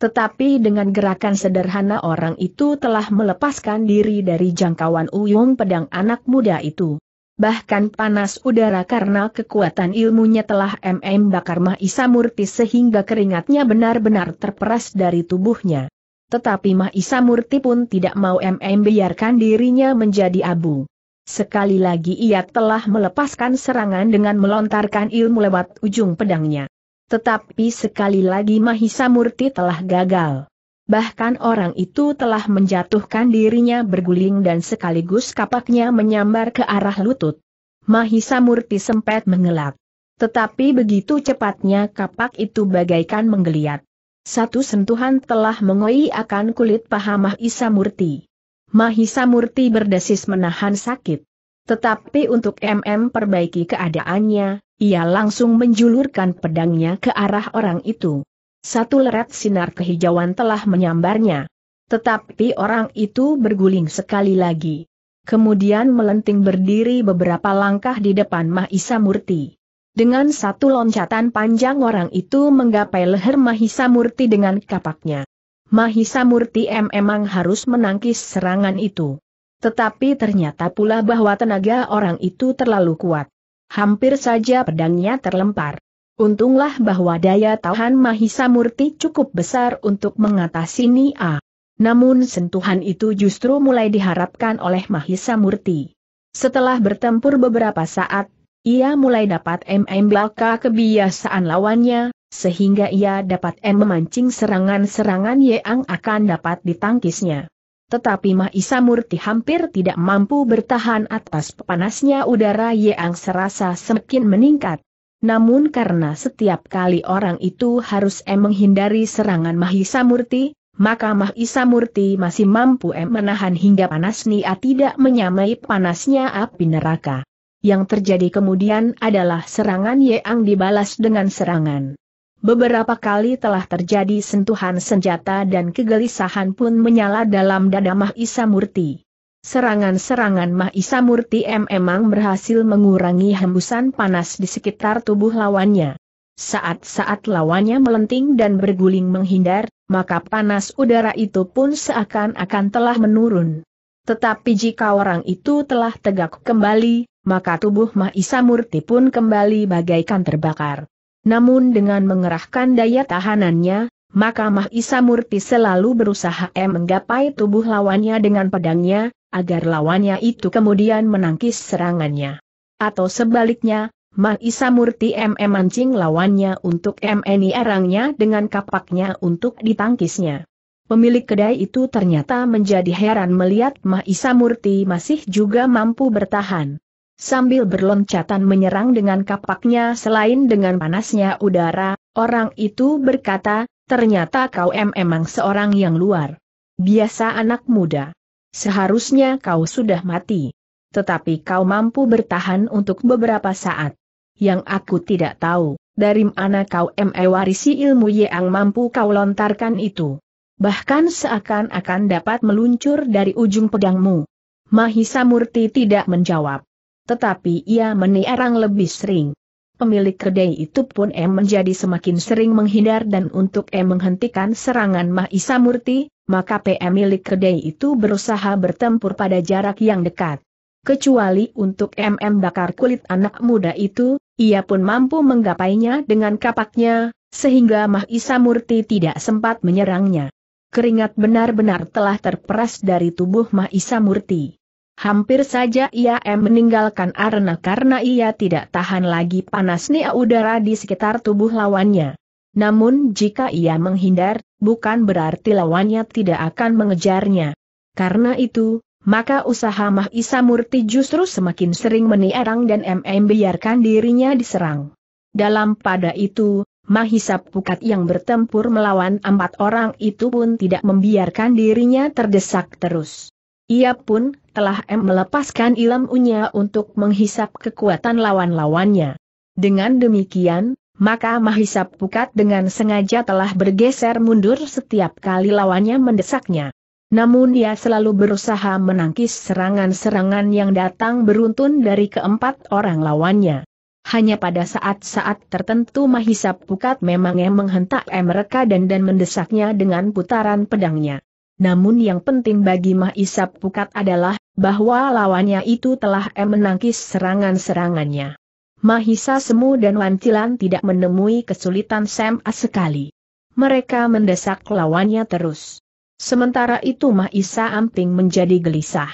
Tetapi dengan gerakan sederhana orang itu telah melepaskan diri dari jangkauan uyung pedang anak muda itu. Bahkan panas udara karena kekuatan ilmunya telah MM bakar Mahisa Murti sehingga keringatnya benar-benar terperas dari tubuhnya. Tetapi Mahisa Murti pun tidak mau MM biarkan dirinya menjadi abu. Sekali lagi ia telah melepaskan serangan dengan melontarkan ilmu lewat ujung pedangnya. Tetapi sekali lagi Mahisa Murti telah gagal. Bahkan orang itu telah menjatuhkan dirinya berguling dan sekaligus kapaknya menyambar ke arah lutut. Mahisa Murti sempat mengelak. Tetapi begitu cepatnya kapak itu bagaikan menggeliat. Satu sentuhan telah mengoyakkan akan kulit paha Mahisa Murti. Mahisa Murti berdesis menahan sakit. Tetapi untuk MM perbaiki keadaannya, ia langsung menjulurkan pedangnya ke arah orang itu. Satu leret sinar kehijauan telah menyambarnya. Tetapi orang itu berguling sekali lagi. Kemudian melenting berdiri beberapa langkah di depan Mahisa Murti. Dengan satu loncatan panjang orang itu menggapai leher Mahisa Murti dengan kapaknya. Mahisa Murti M emang harus menangkis serangan itu. Tetapi ternyata pula bahwa tenaga orang itu terlalu kuat. Hampir saja pedangnya terlempar. Untunglah bahwa daya tahan Mahisa Murti cukup besar untuk mengatasi Nia. Namun sentuhan itu justru mulai diharapkan oleh Mahisa Murti. Setelah bertempur beberapa saat, ia mulai dapat MM belaka kebiasaan lawannya, sehingga ia dapat M memancing serangan-serangan yang akan dapat ditangkisnya. Tetapi Mahisa Murti hampir tidak mampu bertahan atas panasnya udara yang serasa semakin meningkat. Namun karena setiap kali orang itu harus M menghindari serangan Mahisa Murti, maka Mahisa Murti masih mampu M menahan hingga panas Nia tidak menyamai panasnya api neraka. Yang terjadi kemudian adalah serangan Yeang dibalas dengan serangan. Beberapa kali telah terjadi sentuhan senjata dan kegelisahan pun menyala dalam dada Mahisa Murti. Serangan-serangan Mahisa Murti M memang berhasil mengurangi hembusan panas di sekitar tubuh lawannya. Saat-saat lawannya melenting dan berguling menghindar, maka panas udara itu pun seakan-akan telah menurun. Tetapi jika orang itu telah tegak kembali, maka tubuh Mahisa Murti pun kembali bagaikan terbakar. Namun dengan mengerahkan daya tahanannya, maka Mahisa Murti selalu berusaha e menggapai tubuh lawannya dengan pedangnya, agar lawannya itu kemudian menangkis serangannya. Atau sebaliknya, Mahisa Murti MM mancing lawannya untuk MNI e erangnya dengan kapaknya untuk ditangkisnya. Pemilik kedai itu ternyata menjadi heran melihat Mahisa Murti masih juga mampu bertahan. Sambil berloncatan menyerang dengan kapaknya selain dengan panasnya udara, orang itu berkata, ternyata kau em emang seorang yang luar. Biasa anak muda. Seharusnya kau sudah mati. Tetapi kau mampu bertahan untuk beberapa saat. Yang aku tidak tahu, dari mana kau mewarisi ilmu yang mampu kau lontarkan itu. Bahkan seakan-akan dapat meluncur dari ujung pedangmu. Mahisa Murti tidak menjawab. Tetapi ia meniarang lebih sering. Pemilik kedai itu pun M menjadi semakin sering menghindar dan untuk M menghentikan serangan Mahisa Murti, maka PM milik kedai itu berusaha bertempur pada jarak yang dekat. Kecuali untuk MM bakar kulit anak muda itu, ia pun mampu menggapainya dengan kapaknya, sehingga Mahisa Murti tidak sempat menyerangnya. Keringat benar-benar telah terperas dari tubuh Mahisa Murti. Hampir saja ia meninggalkan arena karena ia tidak tahan lagi panasnya udara di sekitar tubuh lawannya. Namun jika ia menghindar, bukan berarti lawannya tidak akan mengejarnya. Karena itu, maka usaha Mahisa Murti justru semakin sering meniarang dan MM biarkan dirinya diserang. Dalam pada itu, Mahisa Pukat yang bertempur melawan empat orang itu pun tidak membiarkan dirinya terdesak terus. Ia pun telah M melepaskan ilmunya untuk menghisap kekuatan lawan-lawannya. Dengan demikian, maka Mahisap Pukat dengan sengaja telah bergeser mundur setiap kali lawannya mendesaknya. Namun ia selalu berusaha menangkis serangan-serangan yang datang beruntun dari keempat orang lawannya. Hanya pada saat-saat tertentu Mahisap Pukat memang yang menghentak mereka dan dan mendesaknya dengan putaran pedangnya. Namun yang penting bagi Mahisap Pukat adalah bahwa lawannya itu telah menangkis serangan-serangannya. Mahisa Semu dan Wancilan tidak menemui kesulitan Sam A sekali. Mereka mendesak lawannya terus. Sementara itu Mahisa Amping menjadi gelisah.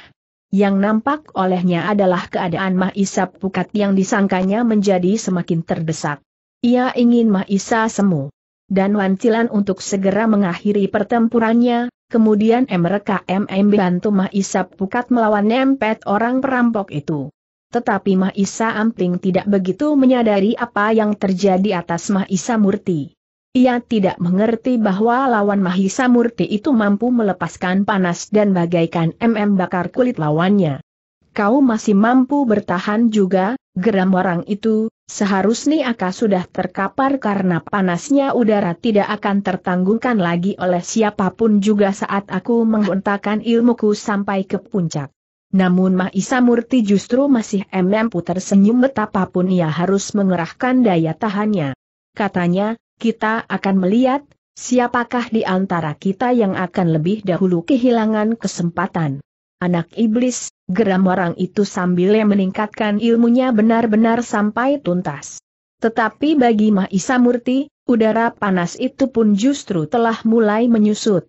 Yang nampak olehnya adalah keadaan Mahisa Pukat yang disangkanya menjadi semakin terdesak. Ia ingin Mahisa Semu dan Wancilan untuk segera mengakhiri pertempurannya, Kemudian mereka MM bantu Mah Isa Pukat melawan nempet orang perampok itu. Tetapi Mah Isa Amping tidak begitu menyadari apa yang terjadi atas Mah Isa Murti. Ia tidak mengerti bahwa lawan Mah Isa Murti itu mampu melepaskan panas dan bagaikan MM bakar kulit lawannya. Kau masih mampu bertahan juga, Geram orang itu, seharusnya Aka sudah terkapar karena panasnya udara tidak akan tertanggungkan lagi oleh siapapun juga saat aku menghentakkan ilmuku sampai ke puncak. Namun Mahisa Murti justru masih MM tersenyum betapapun ia harus mengerahkan daya tahannya. Katanya, kita akan melihat, siapakah di antara kita yang akan lebih dahulu kehilangan kesempatan anak iblis, geram orang itu sambil meningkatkan ilmunya benar-benar sampai tuntas. Tetapi bagi Mahisa Murti, udara panas itu pun justru telah mulai menyusut.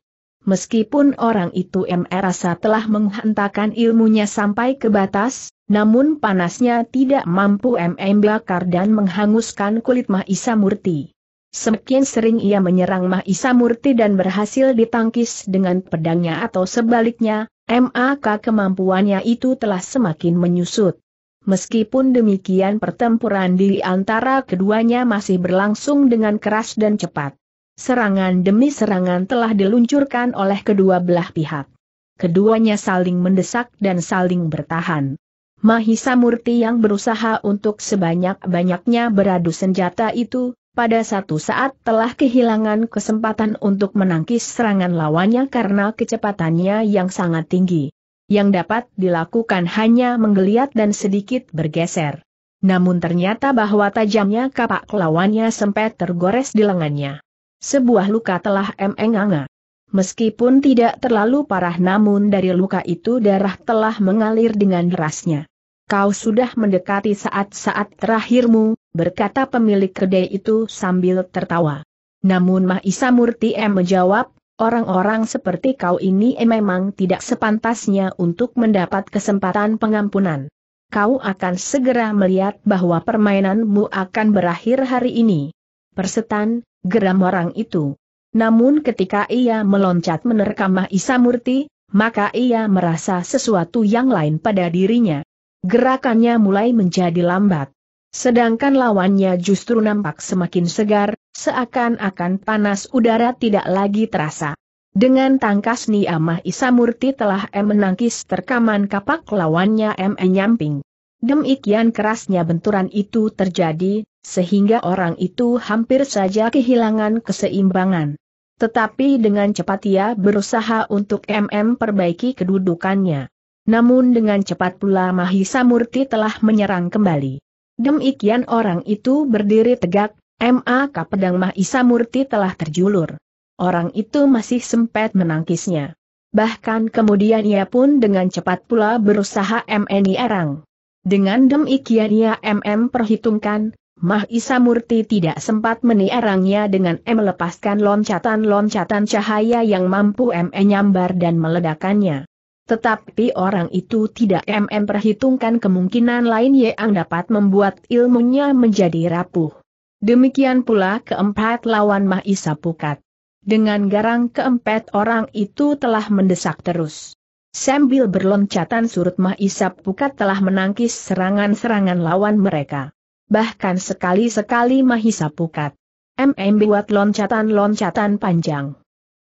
Meskipun orang itu MR rasa telah menghantarkan ilmunya sampai ke batas, namun panasnya tidak mampu MM bakar dan menghanguskan kulit Mahisa Murti. Semakin sering ia menyerang Mahisa Murti dan berhasil ditangkis dengan pedangnya atau sebaliknya, MAK kemampuannya itu telah semakin menyusut. Meskipun demikian pertempuran di antara keduanya masih berlangsung dengan keras dan cepat. Serangan demi serangan telah diluncurkan oleh kedua belah pihak. Keduanya saling mendesak dan saling bertahan. Mahisa Murti yang berusaha untuk sebanyak-banyaknya beradu senjata itu, pada satu saat telah kehilangan kesempatan untuk menangkis serangan lawannya karena kecepatannya yang sangat tinggi. Yang dapat dilakukan hanya menggeliat dan sedikit bergeser. Namun ternyata bahwa tajamnya kapak lawannya sempat tergores di lengannya. Sebuah luka telah emenganga. Meskipun tidak terlalu parah namun dari luka itu darah telah mengalir dengan derasnya kau sudah mendekati saat-saat terakhirmu, berkata pemilik kedai itu sambil tertawa. Namun Mahisa Murti M menjawab, orang-orang seperti kau ini eh, memang tidak sepantasnya untuk mendapat kesempatan pengampunan. Kau akan segera melihat bahwa permainanmu akan berakhir hari ini. Persetan, geram orang itu. Namun ketika ia meloncat menerkam Mahisa Murti, maka ia merasa sesuatu yang lain pada dirinya. Gerakannya mulai menjadi lambat. Sedangkan lawannya justru nampak semakin segar, seakan-akan panas udara tidak lagi terasa. Dengan tangkas Niamah Isamurti telah M menangkis terkaman kapak lawannya M Nyamping. Demikian kerasnya benturan itu terjadi, sehingga orang itu hampir saja kehilangan keseimbangan. Tetapi dengan cepat ia berusaha untuk MM perbaiki kedudukannya. Namun dengan cepat pula Mahisa Murti telah menyerang kembali. Demikian orang itu berdiri tegak, MAK pedang Mahisa Murti telah terjulur. Orang itu masih sempat menangkisnya. Bahkan kemudian ia pun dengan cepat pula berusaha MNI erang. Dengan demikian ia MM perhitungkan, Mahisa Murti tidak sempat meniarangnya dengan M melepaskan loncatan-loncatan cahaya yang mampu M menyambar dan meledakannya. Tetapi orang itu tidak mm perhitungkan kemungkinan lain yang dapat membuat ilmunya menjadi rapuh. Demikian pula keempat lawan Mahisa Pukat. Dengan garang keempat orang itu telah mendesak terus. Sambil berloncatan surut Mahisa Pukat telah menangkis serangan-serangan lawan mereka. Bahkan sekali-sekali Mahisa Pukat. MM buat loncatan-loncatan panjang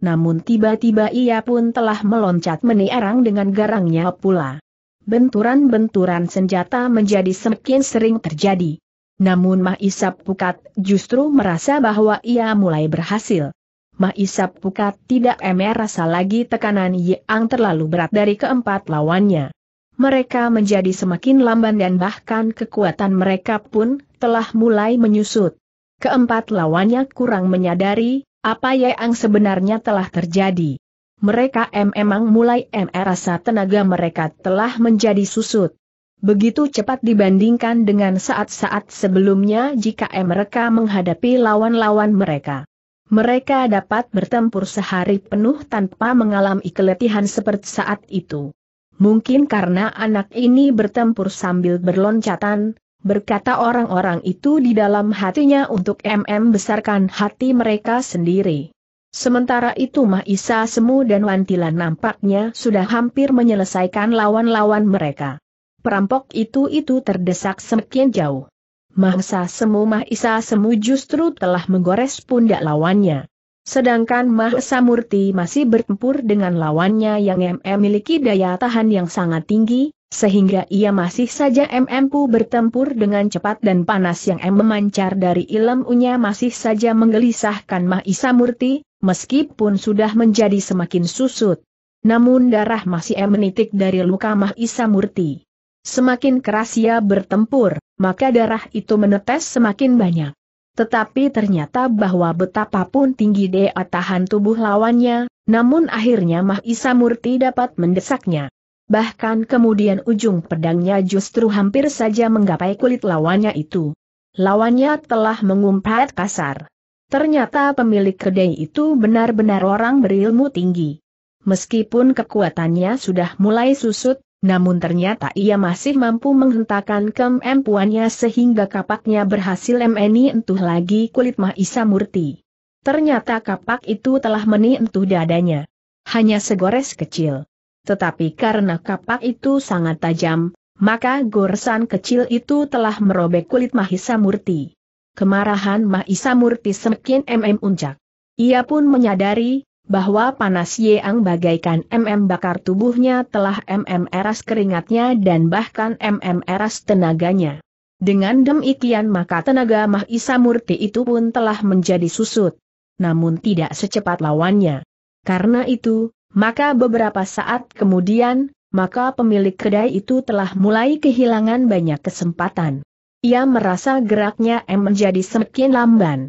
namun tiba-tiba ia pun telah meloncat menierang dengan garangnya pula. Benturan-benturan senjata menjadi semakin sering terjadi. Namun Mahisap Pukat justru merasa bahwa ia mulai berhasil. Mahisap Pukat tidak rasa lagi tekanan yang terlalu berat dari keempat lawannya. Mereka menjadi semakin lamban dan bahkan kekuatan mereka pun telah mulai menyusut. Keempat lawannya kurang menyadari apa yang sebenarnya telah terjadi. Mereka memang mulai merasa eh, tenaga mereka telah menjadi susut. Begitu cepat dibandingkan dengan saat-saat sebelumnya jika mereka menghadapi lawan-lawan mereka. Mereka dapat bertempur sehari penuh tanpa mengalami keletihan seperti saat itu. Mungkin karena anak ini bertempur sambil berloncatan, berkata orang-orang itu di dalam hatinya untuk MM besarkan hati mereka sendiri. Sementara itu Mahisa Semu dan Wantilan nampaknya sudah hampir menyelesaikan lawan-lawan mereka. Perampok itu-itu terdesak semakin jauh. mahisa Semu Mahisa Semu justru telah menggores pundak lawannya. Sedangkan mahesa Murti masih bertempur dengan lawannya yang MM miliki daya tahan yang sangat tinggi, sehingga ia masih saja mampu bertempur dengan cepat dan panas yang em memancar dari ilmunya masih saja menggelisahkan Mahisa Murti, meskipun sudah menjadi semakin susut. Namun darah masih em menitik dari luka Mahisa Murti. Semakin keras ia bertempur, maka darah itu menetes semakin banyak. Tetapi ternyata bahwa betapapun tinggi daya tahan tubuh lawannya, namun akhirnya Mahisa Murti dapat mendesaknya. Bahkan kemudian ujung pedangnya justru hampir saja menggapai kulit lawannya itu. Lawannya telah mengumpat kasar. Ternyata pemilik kedai itu benar-benar orang berilmu tinggi. Meskipun kekuatannya sudah mulai susut, namun ternyata ia masih mampu menghentakkan kemampuannya sehingga kapaknya berhasil meni entuh lagi kulit Mahisa Murti. Ternyata kapak itu telah entuh dadanya. Hanya segores kecil. Tetapi karena kapak itu sangat tajam, maka goresan kecil itu telah merobek kulit Mahisa Murti. Kemarahan Mahisa Murti semakin MM uncak. Ia pun menyadari, bahwa panas Yeang bagaikan MM bakar tubuhnya telah MM eras keringatnya dan bahkan MM eras tenaganya. Dengan demikian maka tenaga Mahisa Murti itu pun telah menjadi susut. Namun tidak secepat lawannya. Karena itu, maka beberapa saat kemudian, maka pemilik kedai itu telah mulai kehilangan banyak kesempatan. Ia merasa geraknya M menjadi semakin lamban.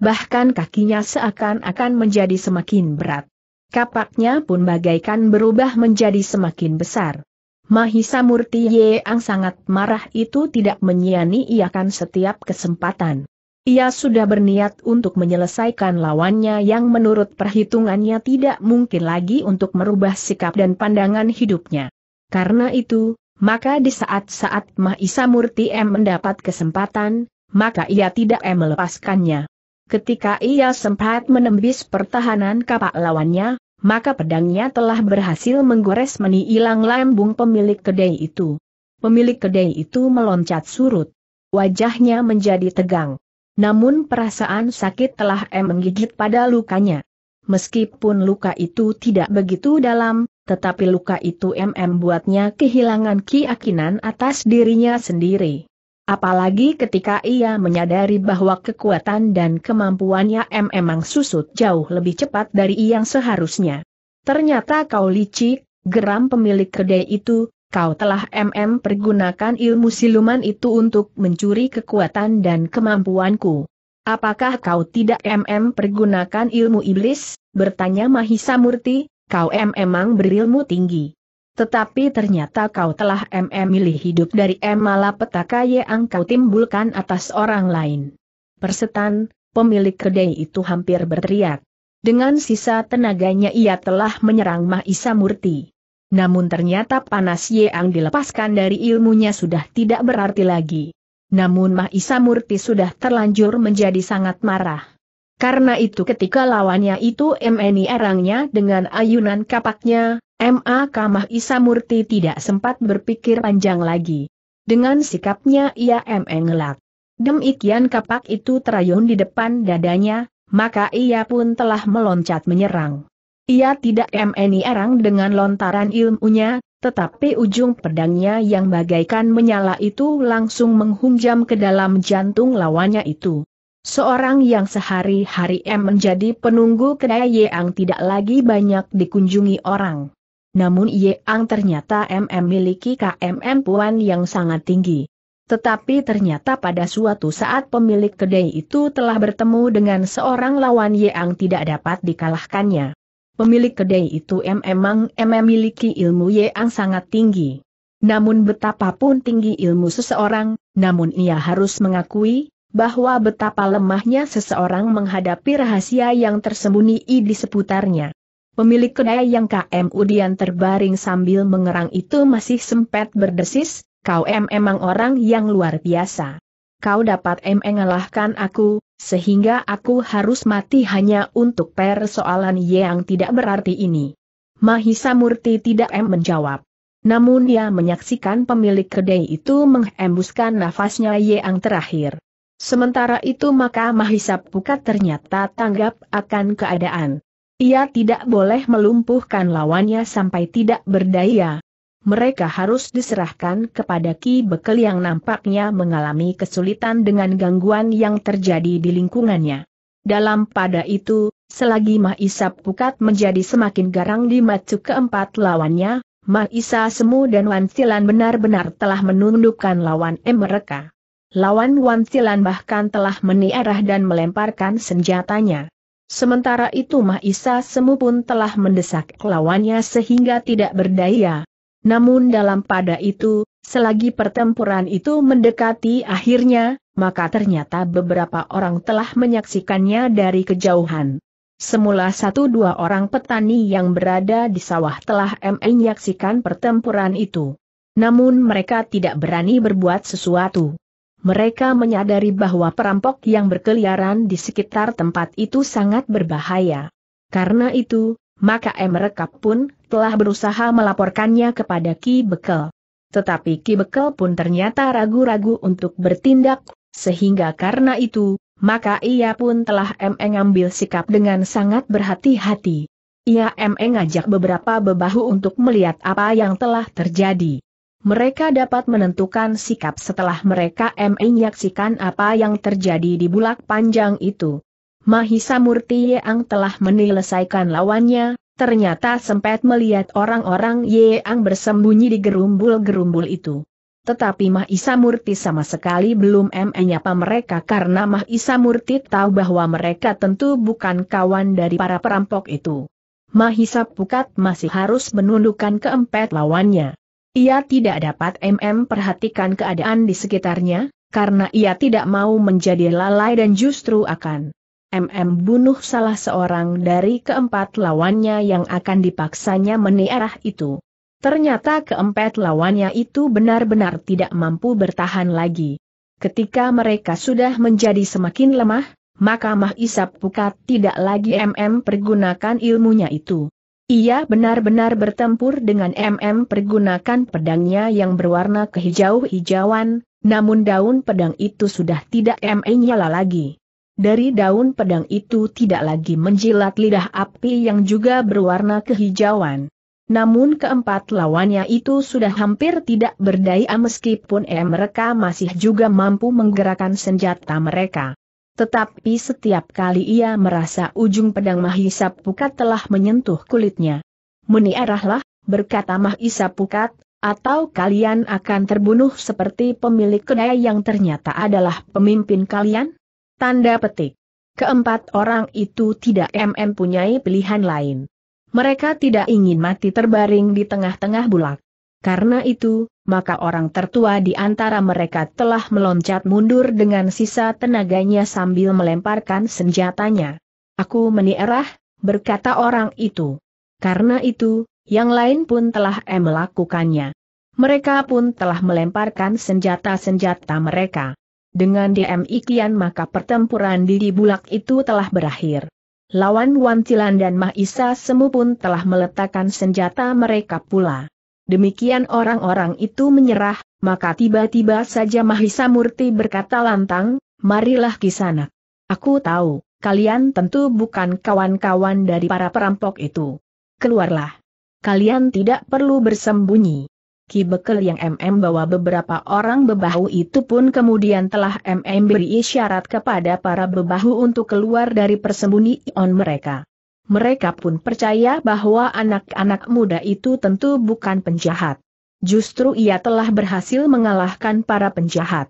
Bahkan kakinya seakan-akan menjadi semakin berat. Kapaknya pun bagaikan berubah menjadi semakin besar. Mahisa Murti Yeang sangat marah itu tidak menyiani iakan setiap kesempatan. Ia sudah berniat untuk menyelesaikan lawannya yang menurut perhitungannya tidak mungkin lagi untuk merubah sikap dan pandangan hidupnya. Karena itu, maka di saat-saat Mahisa Murti M mendapat kesempatan, maka ia tidak M melepaskannya. Ketika ia sempat menembis pertahanan kapak lawannya, maka pedangnya telah berhasil menggores meni ilang lambung pemilik kedai itu. Pemilik kedai itu meloncat surut. Wajahnya menjadi tegang. Namun perasaan sakit telah em menggigit pada lukanya. Meskipun luka itu tidak begitu dalam, tetapi luka itu MM buatnya kehilangan keyakinan atas dirinya sendiri. Apalagi ketika ia menyadari bahwa kekuatan dan kemampuannya M memang susut jauh lebih cepat dari yang seharusnya. Ternyata kau licik, geram pemilik kedai itu, kau telah MM pergunakan ilmu siluman itu untuk mencuri kekuatan dan kemampuanku. Apakah kau tidak MM pergunakan ilmu iblis? Bertanya Mahisa Murti, kau MM memang berilmu tinggi. Tetapi ternyata kau telah MM milih hidup dari M malapetaka yang kau timbulkan atas orang lain. Persetan, pemilik kedai itu hampir berteriak. Dengan sisa tenaganya ia telah menyerang Mahisa Murti. Namun ternyata panas yeang dilepaskan dari ilmunya sudah tidak berarti lagi. Namun Mahisa Murti sudah terlanjur menjadi sangat marah. Karena itu ketika lawannya itu MNI erangnya dengan ayunan kapaknya, MA Kamah Isa Murti tidak sempat berpikir panjang lagi. Dengan sikapnya ia ngelak. Demikian kapak itu terayun di depan dadanya, maka ia pun telah meloncat menyerang. Ia tidak MNI erang dengan lontaran ilmunya, tetapi ujung pedangnya yang bagaikan menyala itu langsung menghunjam ke dalam jantung lawannya itu. Seorang yang sehari-hari M menjadi penunggu kedai Yeang tidak lagi banyak dikunjungi orang. Namun Yeang ternyata M memiliki KMM Puan yang sangat tinggi. Tetapi ternyata pada suatu saat pemilik kedai itu telah bertemu dengan seorang lawan Yeang tidak dapat dikalahkannya pemilik kedai itu memang memiliki ilmu yang sangat tinggi. Namun betapapun tinggi ilmu seseorang, namun ia harus mengakui, bahwa betapa lemahnya seseorang menghadapi rahasia yang tersembunyi di seputarnya. Pemilik kedai yang KM Udian terbaring sambil mengerang itu masih sempat berdesis, kau em emang orang yang luar biasa. Kau dapat em mengalahkan aku, sehingga aku harus mati hanya untuk persoalan yang tidak berarti ini. Mahisa Murti tidak em menjawab. Namun dia menyaksikan pemilik kedai itu menghembuskan nafasnya yang terakhir. Sementara itu maka Mahisa Pukat ternyata tanggap akan keadaan. Ia tidak boleh melumpuhkan lawannya sampai tidak berdaya, mereka harus diserahkan kepada Ki Bekel yang nampaknya mengalami kesulitan dengan gangguan yang terjadi di lingkungannya. Dalam pada itu, selagi Mahisa Pukat menjadi semakin garang di matu keempat lawannya, Mahisa Semu dan Wan Wansilan benar-benar telah menundukkan lawan M mereka. Lawan Wansilan bahkan telah meniarah dan melemparkan senjatanya. Sementara itu Mahisa Semu pun telah mendesak lawannya sehingga tidak berdaya. Namun dalam pada itu, selagi pertempuran itu mendekati akhirnya, maka ternyata beberapa orang telah menyaksikannya dari kejauhan. Semula satu dua orang petani yang berada di sawah telah menyaksikan pertempuran itu. Namun mereka tidak berani berbuat sesuatu. Mereka menyadari bahwa perampok yang berkeliaran di sekitar tempat itu sangat berbahaya. Karena itu, maka M. Rekap pun telah berusaha melaporkannya kepada Ki Bekel. Tetapi Ki Bekel pun ternyata ragu-ragu untuk bertindak, sehingga karena itu, maka ia pun telah mengambil sikap dengan sangat berhati-hati. Ia mengajak beberapa bebahu untuk melihat apa yang telah terjadi. Mereka dapat menentukan sikap setelah mereka menyaksikan apa yang terjadi di bulak panjang itu. Mahisa Murti Yeang telah menyelesaikan lawannya, ternyata sempat melihat orang-orang Yeang bersembunyi di gerumbul-gerumbul itu. Tetapi Mahisa Murti sama sekali belum menyapa mereka karena Mahisa Murti tahu bahwa mereka tentu bukan kawan dari para perampok itu. Mahisa Pukat masih harus menundukkan keempat lawannya. Ia tidak dapat MM perhatikan keadaan di sekitarnya, karena ia tidak mau menjadi lalai dan justru akan MM bunuh salah seorang dari keempat lawannya yang akan dipaksanya meniarah itu. Ternyata keempat lawannya itu benar-benar tidak mampu bertahan lagi. Ketika mereka sudah menjadi semakin lemah, maka Mah Isap Pukat tidak lagi MM pergunakan ilmunya itu. Ia benar-benar bertempur dengan MM pergunakan pedangnya yang berwarna kehijau-hijauan, namun daun pedang itu sudah tidak MM nyala lagi. Dari daun pedang itu tidak lagi menjilat lidah api yang juga berwarna kehijauan. Namun keempat lawannya itu sudah hampir tidak berdaya meskipun eh mereka masih juga mampu menggerakkan senjata mereka. Tetapi setiap kali ia merasa ujung pedang Mahisa Pukat telah menyentuh kulitnya. Meniarahlah, berkata Mahisa Pukat, atau kalian akan terbunuh seperti pemilik kedai yang ternyata adalah pemimpin kalian? Tanda petik. Keempat orang itu tidak mm punyai pilihan lain. Mereka tidak ingin mati terbaring di tengah-tengah bulak. Karena itu, maka orang tertua di antara mereka telah meloncat mundur dengan sisa tenaganya sambil melemparkan senjatanya. Aku menierah, berkata orang itu. Karena itu, yang lain pun telah melakukannya. Mereka pun telah melemparkan senjata-senjata mereka. Dengan demikian maka pertempuran di Bulak itu telah berakhir. Lawan Wancilan dan Mahisa Semu pun telah meletakkan senjata mereka pula. Demikian orang-orang itu menyerah, maka tiba-tiba saja Mahisa Murti berkata lantang, marilah kisanak. Aku tahu, kalian tentu bukan kawan-kawan dari para perampok itu. Keluarlah. Kalian tidak perlu bersembunyi. Ki bekel yang MM bawa beberapa orang bebahu itu pun kemudian telah MM beri isyarat kepada para bebahu untuk keluar dari persembunyian mereka. Mereka pun percaya bahwa anak-anak muda itu tentu bukan penjahat. Justru ia telah berhasil mengalahkan para penjahat.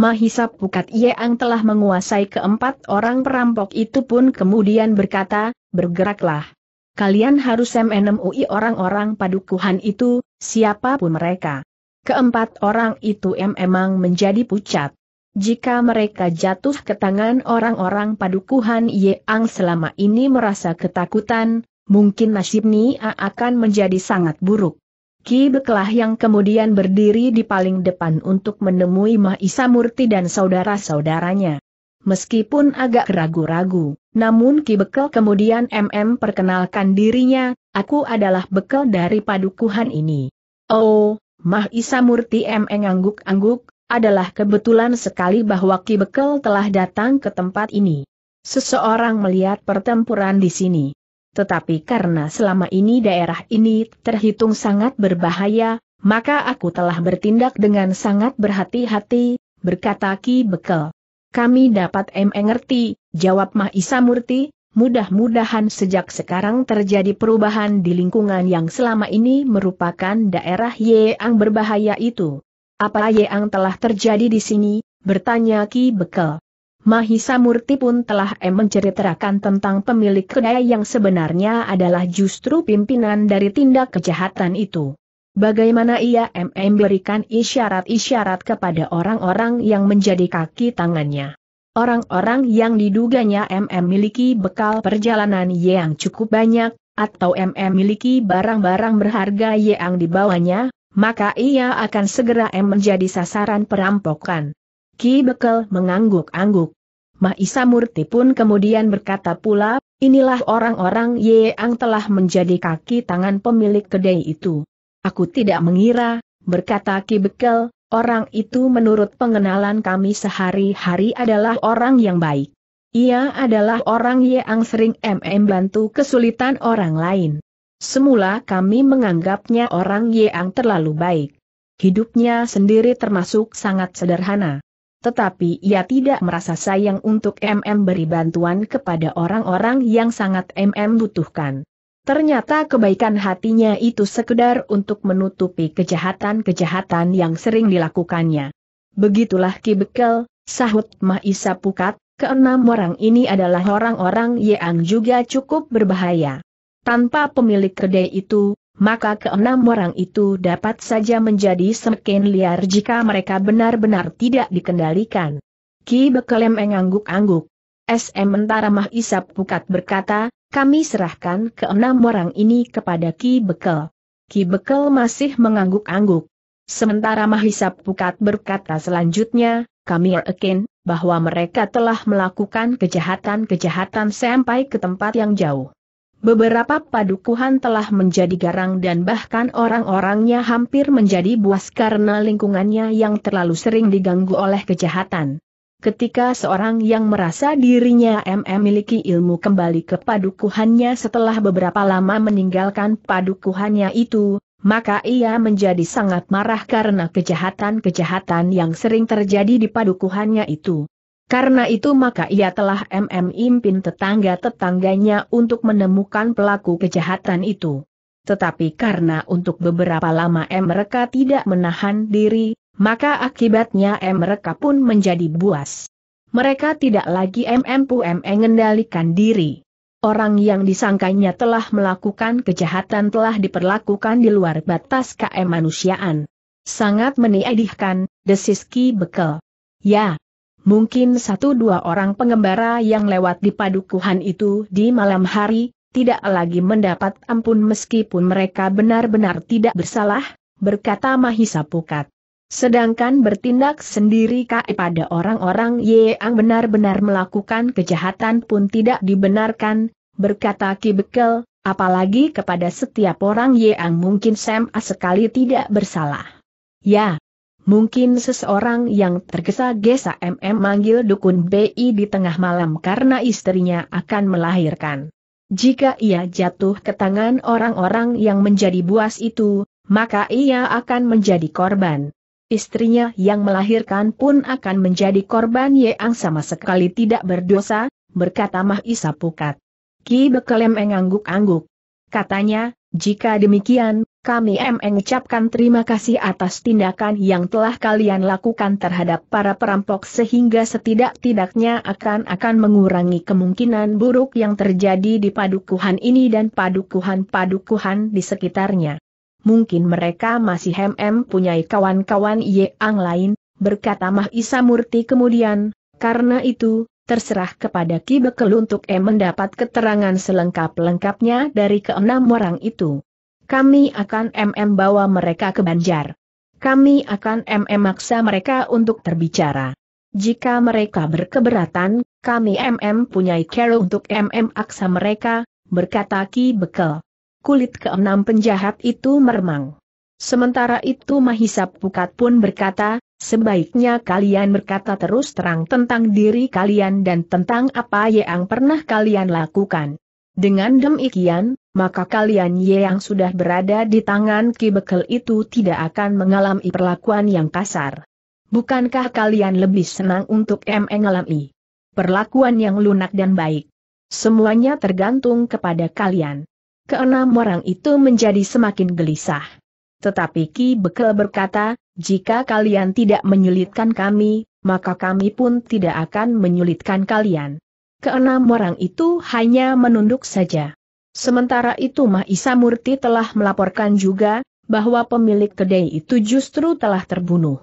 Mahisa Pukat Yeang telah menguasai keempat orang perampok itu pun kemudian berkata, bergeraklah. Kalian harus menemui orang-orang padukuhan itu, siapapun mereka. Keempat orang itu memang menjadi pucat. Jika mereka jatuh ke tangan orang-orang padukuhan Yeang selama ini merasa ketakutan, mungkin nasib Nia akan menjadi sangat buruk. Ki Beklah yang kemudian berdiri di paling depan untuk menemui Mahisa Murti dan saudara-saudaranya meskipun agak ragu-ragu. Namun Ki Bekel kemudian MM perkenalkan dirinya, aku adalah Bekel dari padukuhan ini. Oh, Mah Isa Murti MM e angguk angguk adalah kebetulan sekali bahwa Ki Bekel telah datang ke tempat ini. Seseorang melihat pertempuran di sini. Tetapi karena selama ini daerah ini terhitung sangat berbahaya, maka aku telah bertindak dengan sangat berhati-hati, berkata Ki Bekel. Kami dapat mengerti, jawab Mahisa Murti, mudah-mudahan sejak sekarang terjadi perubahan di lingkungan yang selama ini merupakan daerah yang berbahaya itu. Apa yang telah terjadi di sini, bertanya Ki Bekel. Mahisa Murti pun telah menceritakan tentang pemilik kedai yang sebenarnya adalah justru pimpinan dari tindak kejahatan itu. Bagaimana ia MM berikan isyarat-isyarat kepada orang-orang yang menjadi kaki tangannya. Orang-orang yang diduganya MM miliki bekal perjalanan yang cukup banyak, atau MM miliki barang-barang berharga yang dibawanya, maka ia akan segera M menjadi sasaran perampokan. Ki Bekel mengangguk-angguk. Maisa Murti pun kemudian berkata pula, inilah orang-orang yang telah menjadi kaki tangan pemilik kedai itu. Aku tidak mengira, berkata Ki Bekel, orang itu menurut pengenalan kami sehari-hari adalah orang yang baik. Ia adalah orang yang sering MM bantu kesulitan orang lain. Semula kami menganggapnya orang yang terlalu baik. Hidupnya sendiri termasuk sangat sederhana. Tetapi ia tidak merasa sayang untuk MM beri bantuan kepada orang-orang yang sangat MM butuhkan. Ternyata kebaikan hatinya itu sekedar untuk menutupi kejahatan-kejahatan yang sering dilakukannya. Begitulah Ki Bekel, sahut Mahisa Pukat, keenam orang ini adalah orang-orang yang juga cukup berbahaya. Tanpa pemilik kedai itu, maka keenam orang itu dapat saja menjadi semakin liar jika mereka benar-benar tidak dikendalikan. Ki Bekel mengangguk-angguk. SM Mentara Mahisa Pukat berkata, kami serahkan ke enam orang ini kepada Ki Bekel. Ki Bekel masih mengangguk-angguk. Sementara Mahisa Pukat berkata selanjutnya, kami yakin bahwa mereka telah melakukan kejahatan-kejahatan sampai ke tempat yang jauh. Beberapa padukuhan telah menjadi garang dan bahkan orang-orangnya hampir menjadi buas karena lingkungannya yang terlalu sering diganggu oleh kejahatan. Ketika seorang yang merasa dirinya MM miliki ilmu kembali ke padukuhannya setelah beberapa lama meninggalkan padukuhannya itu, maka ia menjadi sangat marah karena kejahatan-kejahatan yang sering terjadi di padukuhannya itu. Karena itu maka ia telah MM impin tetangga-tetangganya untuk menemukan pelaku kejahatan itu. Tetapi karena untuk beberapa lama mereka tidak menahan diri, maka akibatnya mereka pun menjadi buas. Mereka tidak lagi mampu mengendalikan diri. Orang yang disangkanya telah melakukan kejahatan telah diperlakukan di luar batas kemanusiaan. Sangat meniadihkan, desis Ki Bekel. Ya, mungkin satu dua orang pengembara yang lewat di padukuhan itu di malam hari, tidak lagi mendapat ampun meskipun mereka benar-benar tidak bersalah, berkata Mahisa Pukat. Sedangkan bertindak sendiri kae pada orang-orang yang benar-benar melakukan kejahatan pun tidak dibenarkan, berkata Ki Bekel, apalagi kepada setiap orang yang mungkin Sam sekali tidak bersalah. Ya, mungkin seseorang yang tergesa-gesa MM manggil dukun BI di tengah malam karena istrinya akan melahirkan. Jika ia jatuh ke tangan orang-orang yang menjadi buas itu, maka ia akan menjadi korban. Istrinya yang melahirkan pun akan menjadi korban Yeang sama sekali tidak berdosa, berkata Mahisa Pukat. Ki Bekelem mengangguk-angguk. Katanya, jika demikian, kami mengucapkan terima kasih atas tindakan yang telah kalian lakukan terhadap para perampok sehingga setidak-tidaknya akan akan mengurangi kemungkinan buruk yang terjadi di padukuhan ini dan padukuhan-padukuhan di sekitarnya mungkin mereka masih hmm punyai kawan-kawan yang lain, berkata Mah Isa Murti kemudian, karena itu, terserah kepada Ki Bekel untuk M mendapat keterangan selengkap-lengkapnya dari keenam orang itu. Kami akan MM bawa mereka ke Banjar. Kami akan MM maksa mereka untuk terbicara. Jika mereka berkeberatan, kami MM punyai cara untuk MM aksa mereka, berkata Ki Bekel kulit keenam penjahat itu meremang. Sementara itu Mahisa Pukat pun berkata, sebaiknya kalian berkata terus terang tentang diri kalian dan tentang apa yang pernah kalian lakukan. Dengan demikian, maka kalian yang sudah berada di tangan kibekel itu tidak akan mengalami perlakuan yang kasar. Bukankah kalian lebih senang untuk mengalami perlakuan yang lunak dan baik? Semuanya tergantung kepada kalian. Keenam orang itu menjadi semakin gelisah. Tetapi Ki Bekel berkata, jika kalian tidak menyulitkan kami, maka kami pun tidak akan menyulitkan kalian. Keenam orang itu hanya menunduk saja. Sementara itu Mahisa Murti telah melaporkan juga, bahwa pemilik kedai itu justru telah terbunuh.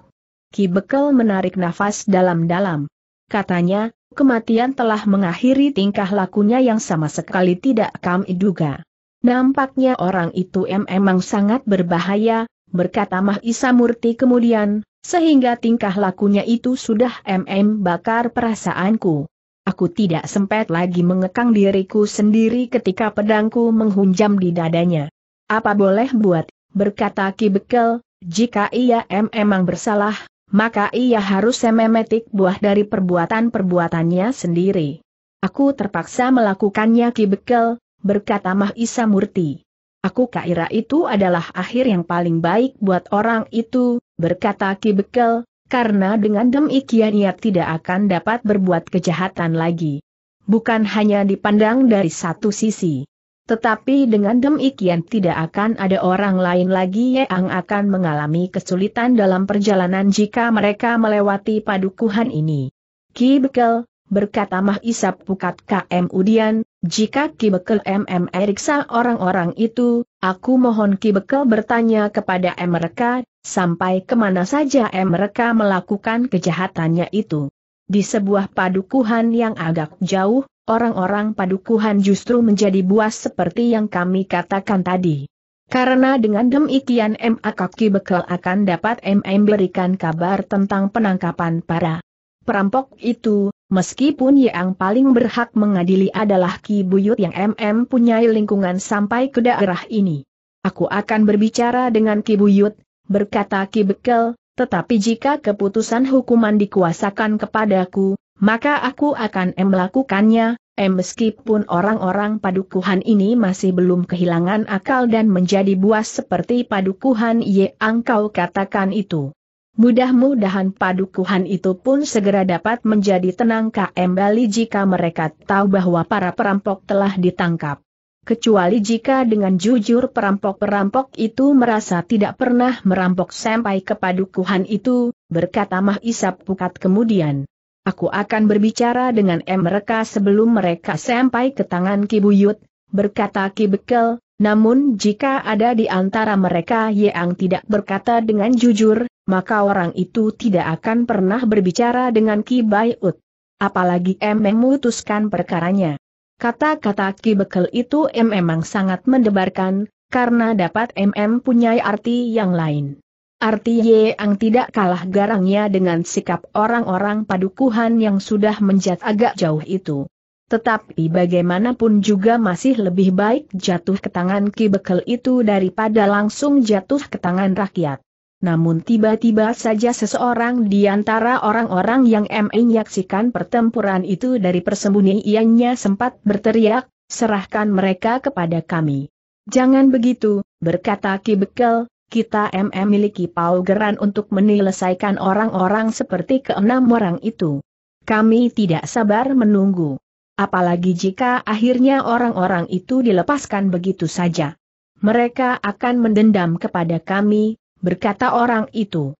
Ki Bekel menarik nafas dalam-dalam. Katanya, kematian telah mengakhiri tingkah lakunya yang sama sekali tidak kami duga. Nampaknya orang itu memang sangat berbahaya, berkata Mahisa Murti kemudian, sehingga tingkah lakunya itu sudah mm bakar perasaanku. Aku tidak sempat lagi mengekang diriku sendiri ketika pedangku menghunjam di dadanya. Apa boleh buat, berkata Ki Bekel, jika ia memang bersalah, maka ia harus memetik buah dari perbuatan-perbuatannya sendiri. Aku terpaksa melakukannya Ki Bekel, berkata Isa Murti. Aku kira itu adalah akhir yang paling baik buat orang itu, berkata Ki Bekel, karena dengan demikian ia tidak akan dapat berbuat kejahatan lagi. Bukan hanya dipandang dari satu sisi. Tetapi dengan demikian tidak akan ada orang lain lagi yang akan mengalami kesulitan dalam perjalanan jika mereka melewati padukuhan ini. Ki Bekel, berkata Mah Isap Pukat KM Udian, jika Kibekel Bekel MM eriksa orang-orang itu, aku mohon Kibekel bertanya kepada mereka, sampai kemana saja mereka melakukan kejahatannya itu. Di sebuah padukuhan yang agak jauh, orang-orang padukuhan justru menjadi buas seperti yang kami katakan tadi. Karena dengan demikian MA Kibekel akan dapat MM berikan kabar tentang penangkapan para Perampok itu, meskipun yang paling berhak mengadili adalah Ki Buyut yang MM punyai lingkungan sampai ke daerah ini. Aku akan berbicara dengan Ki Buyut, berkata Ki Bekel, tetapi jika keputusan hukuman dikuasakan kepadaku, maka aku akan M melakukannya, M meskipun orang-orang padukuhan ini masih belum kehilangan akal dan menjadi buas seperti padukuhan Yeang kau katakan itu. Mudah-mudahan padukuhan itu pun segera dapat menjadi tenang kembali jika mereka tahu bahwa para perampok telah ditangkap. Kecuali jika dengan jujur perampok-perampok itu merasa tidak pernah merampok sampai ke padukuhan itu, berkata Mah Isap Pukat kemudian. Aku akan berbicara dengan mereka sebelum mereka sampai ke tangan Kibuyut, berkata Kibekel. Namun jika ada di antara mereka yang tidak berkata dengan jujur, maka orang itu tidak akan pernah berbicara dengan Ki Baiut. Apalagi M memutuskan perkaranya. Kata-kata Ki Bekel itu M memang sangat mendebarkan, karena dapat M mempunyai arti yang lain. Arti yang tidak kalah garangnya dengan sikap orang-orang padukuhan yang sudah menjat agak jauh itu. Tetapi bagaimanapun juga masih lebih baik jatuh ke tangan Ki Bekel itu daripada langsung jatuh ke tangan rakyat. Namun tiba-tiba saja seseorang di antara orang-orang yang menyaksikan pertempuran itu dari persembunyiannya sempat berteriak, serahkan mereka kepada kami. Jangan begitu, berkata Ki Bekel, kita memiliki paugeran untuk menyelesaikan orang-orang seperti keenam orang itu. Kami tidak sabar menunggu. Apalagi jika akhirnya orang-orang itu dilepaskan begitu saja. Mereka akan mendendam kepada kami, berkata orang itu.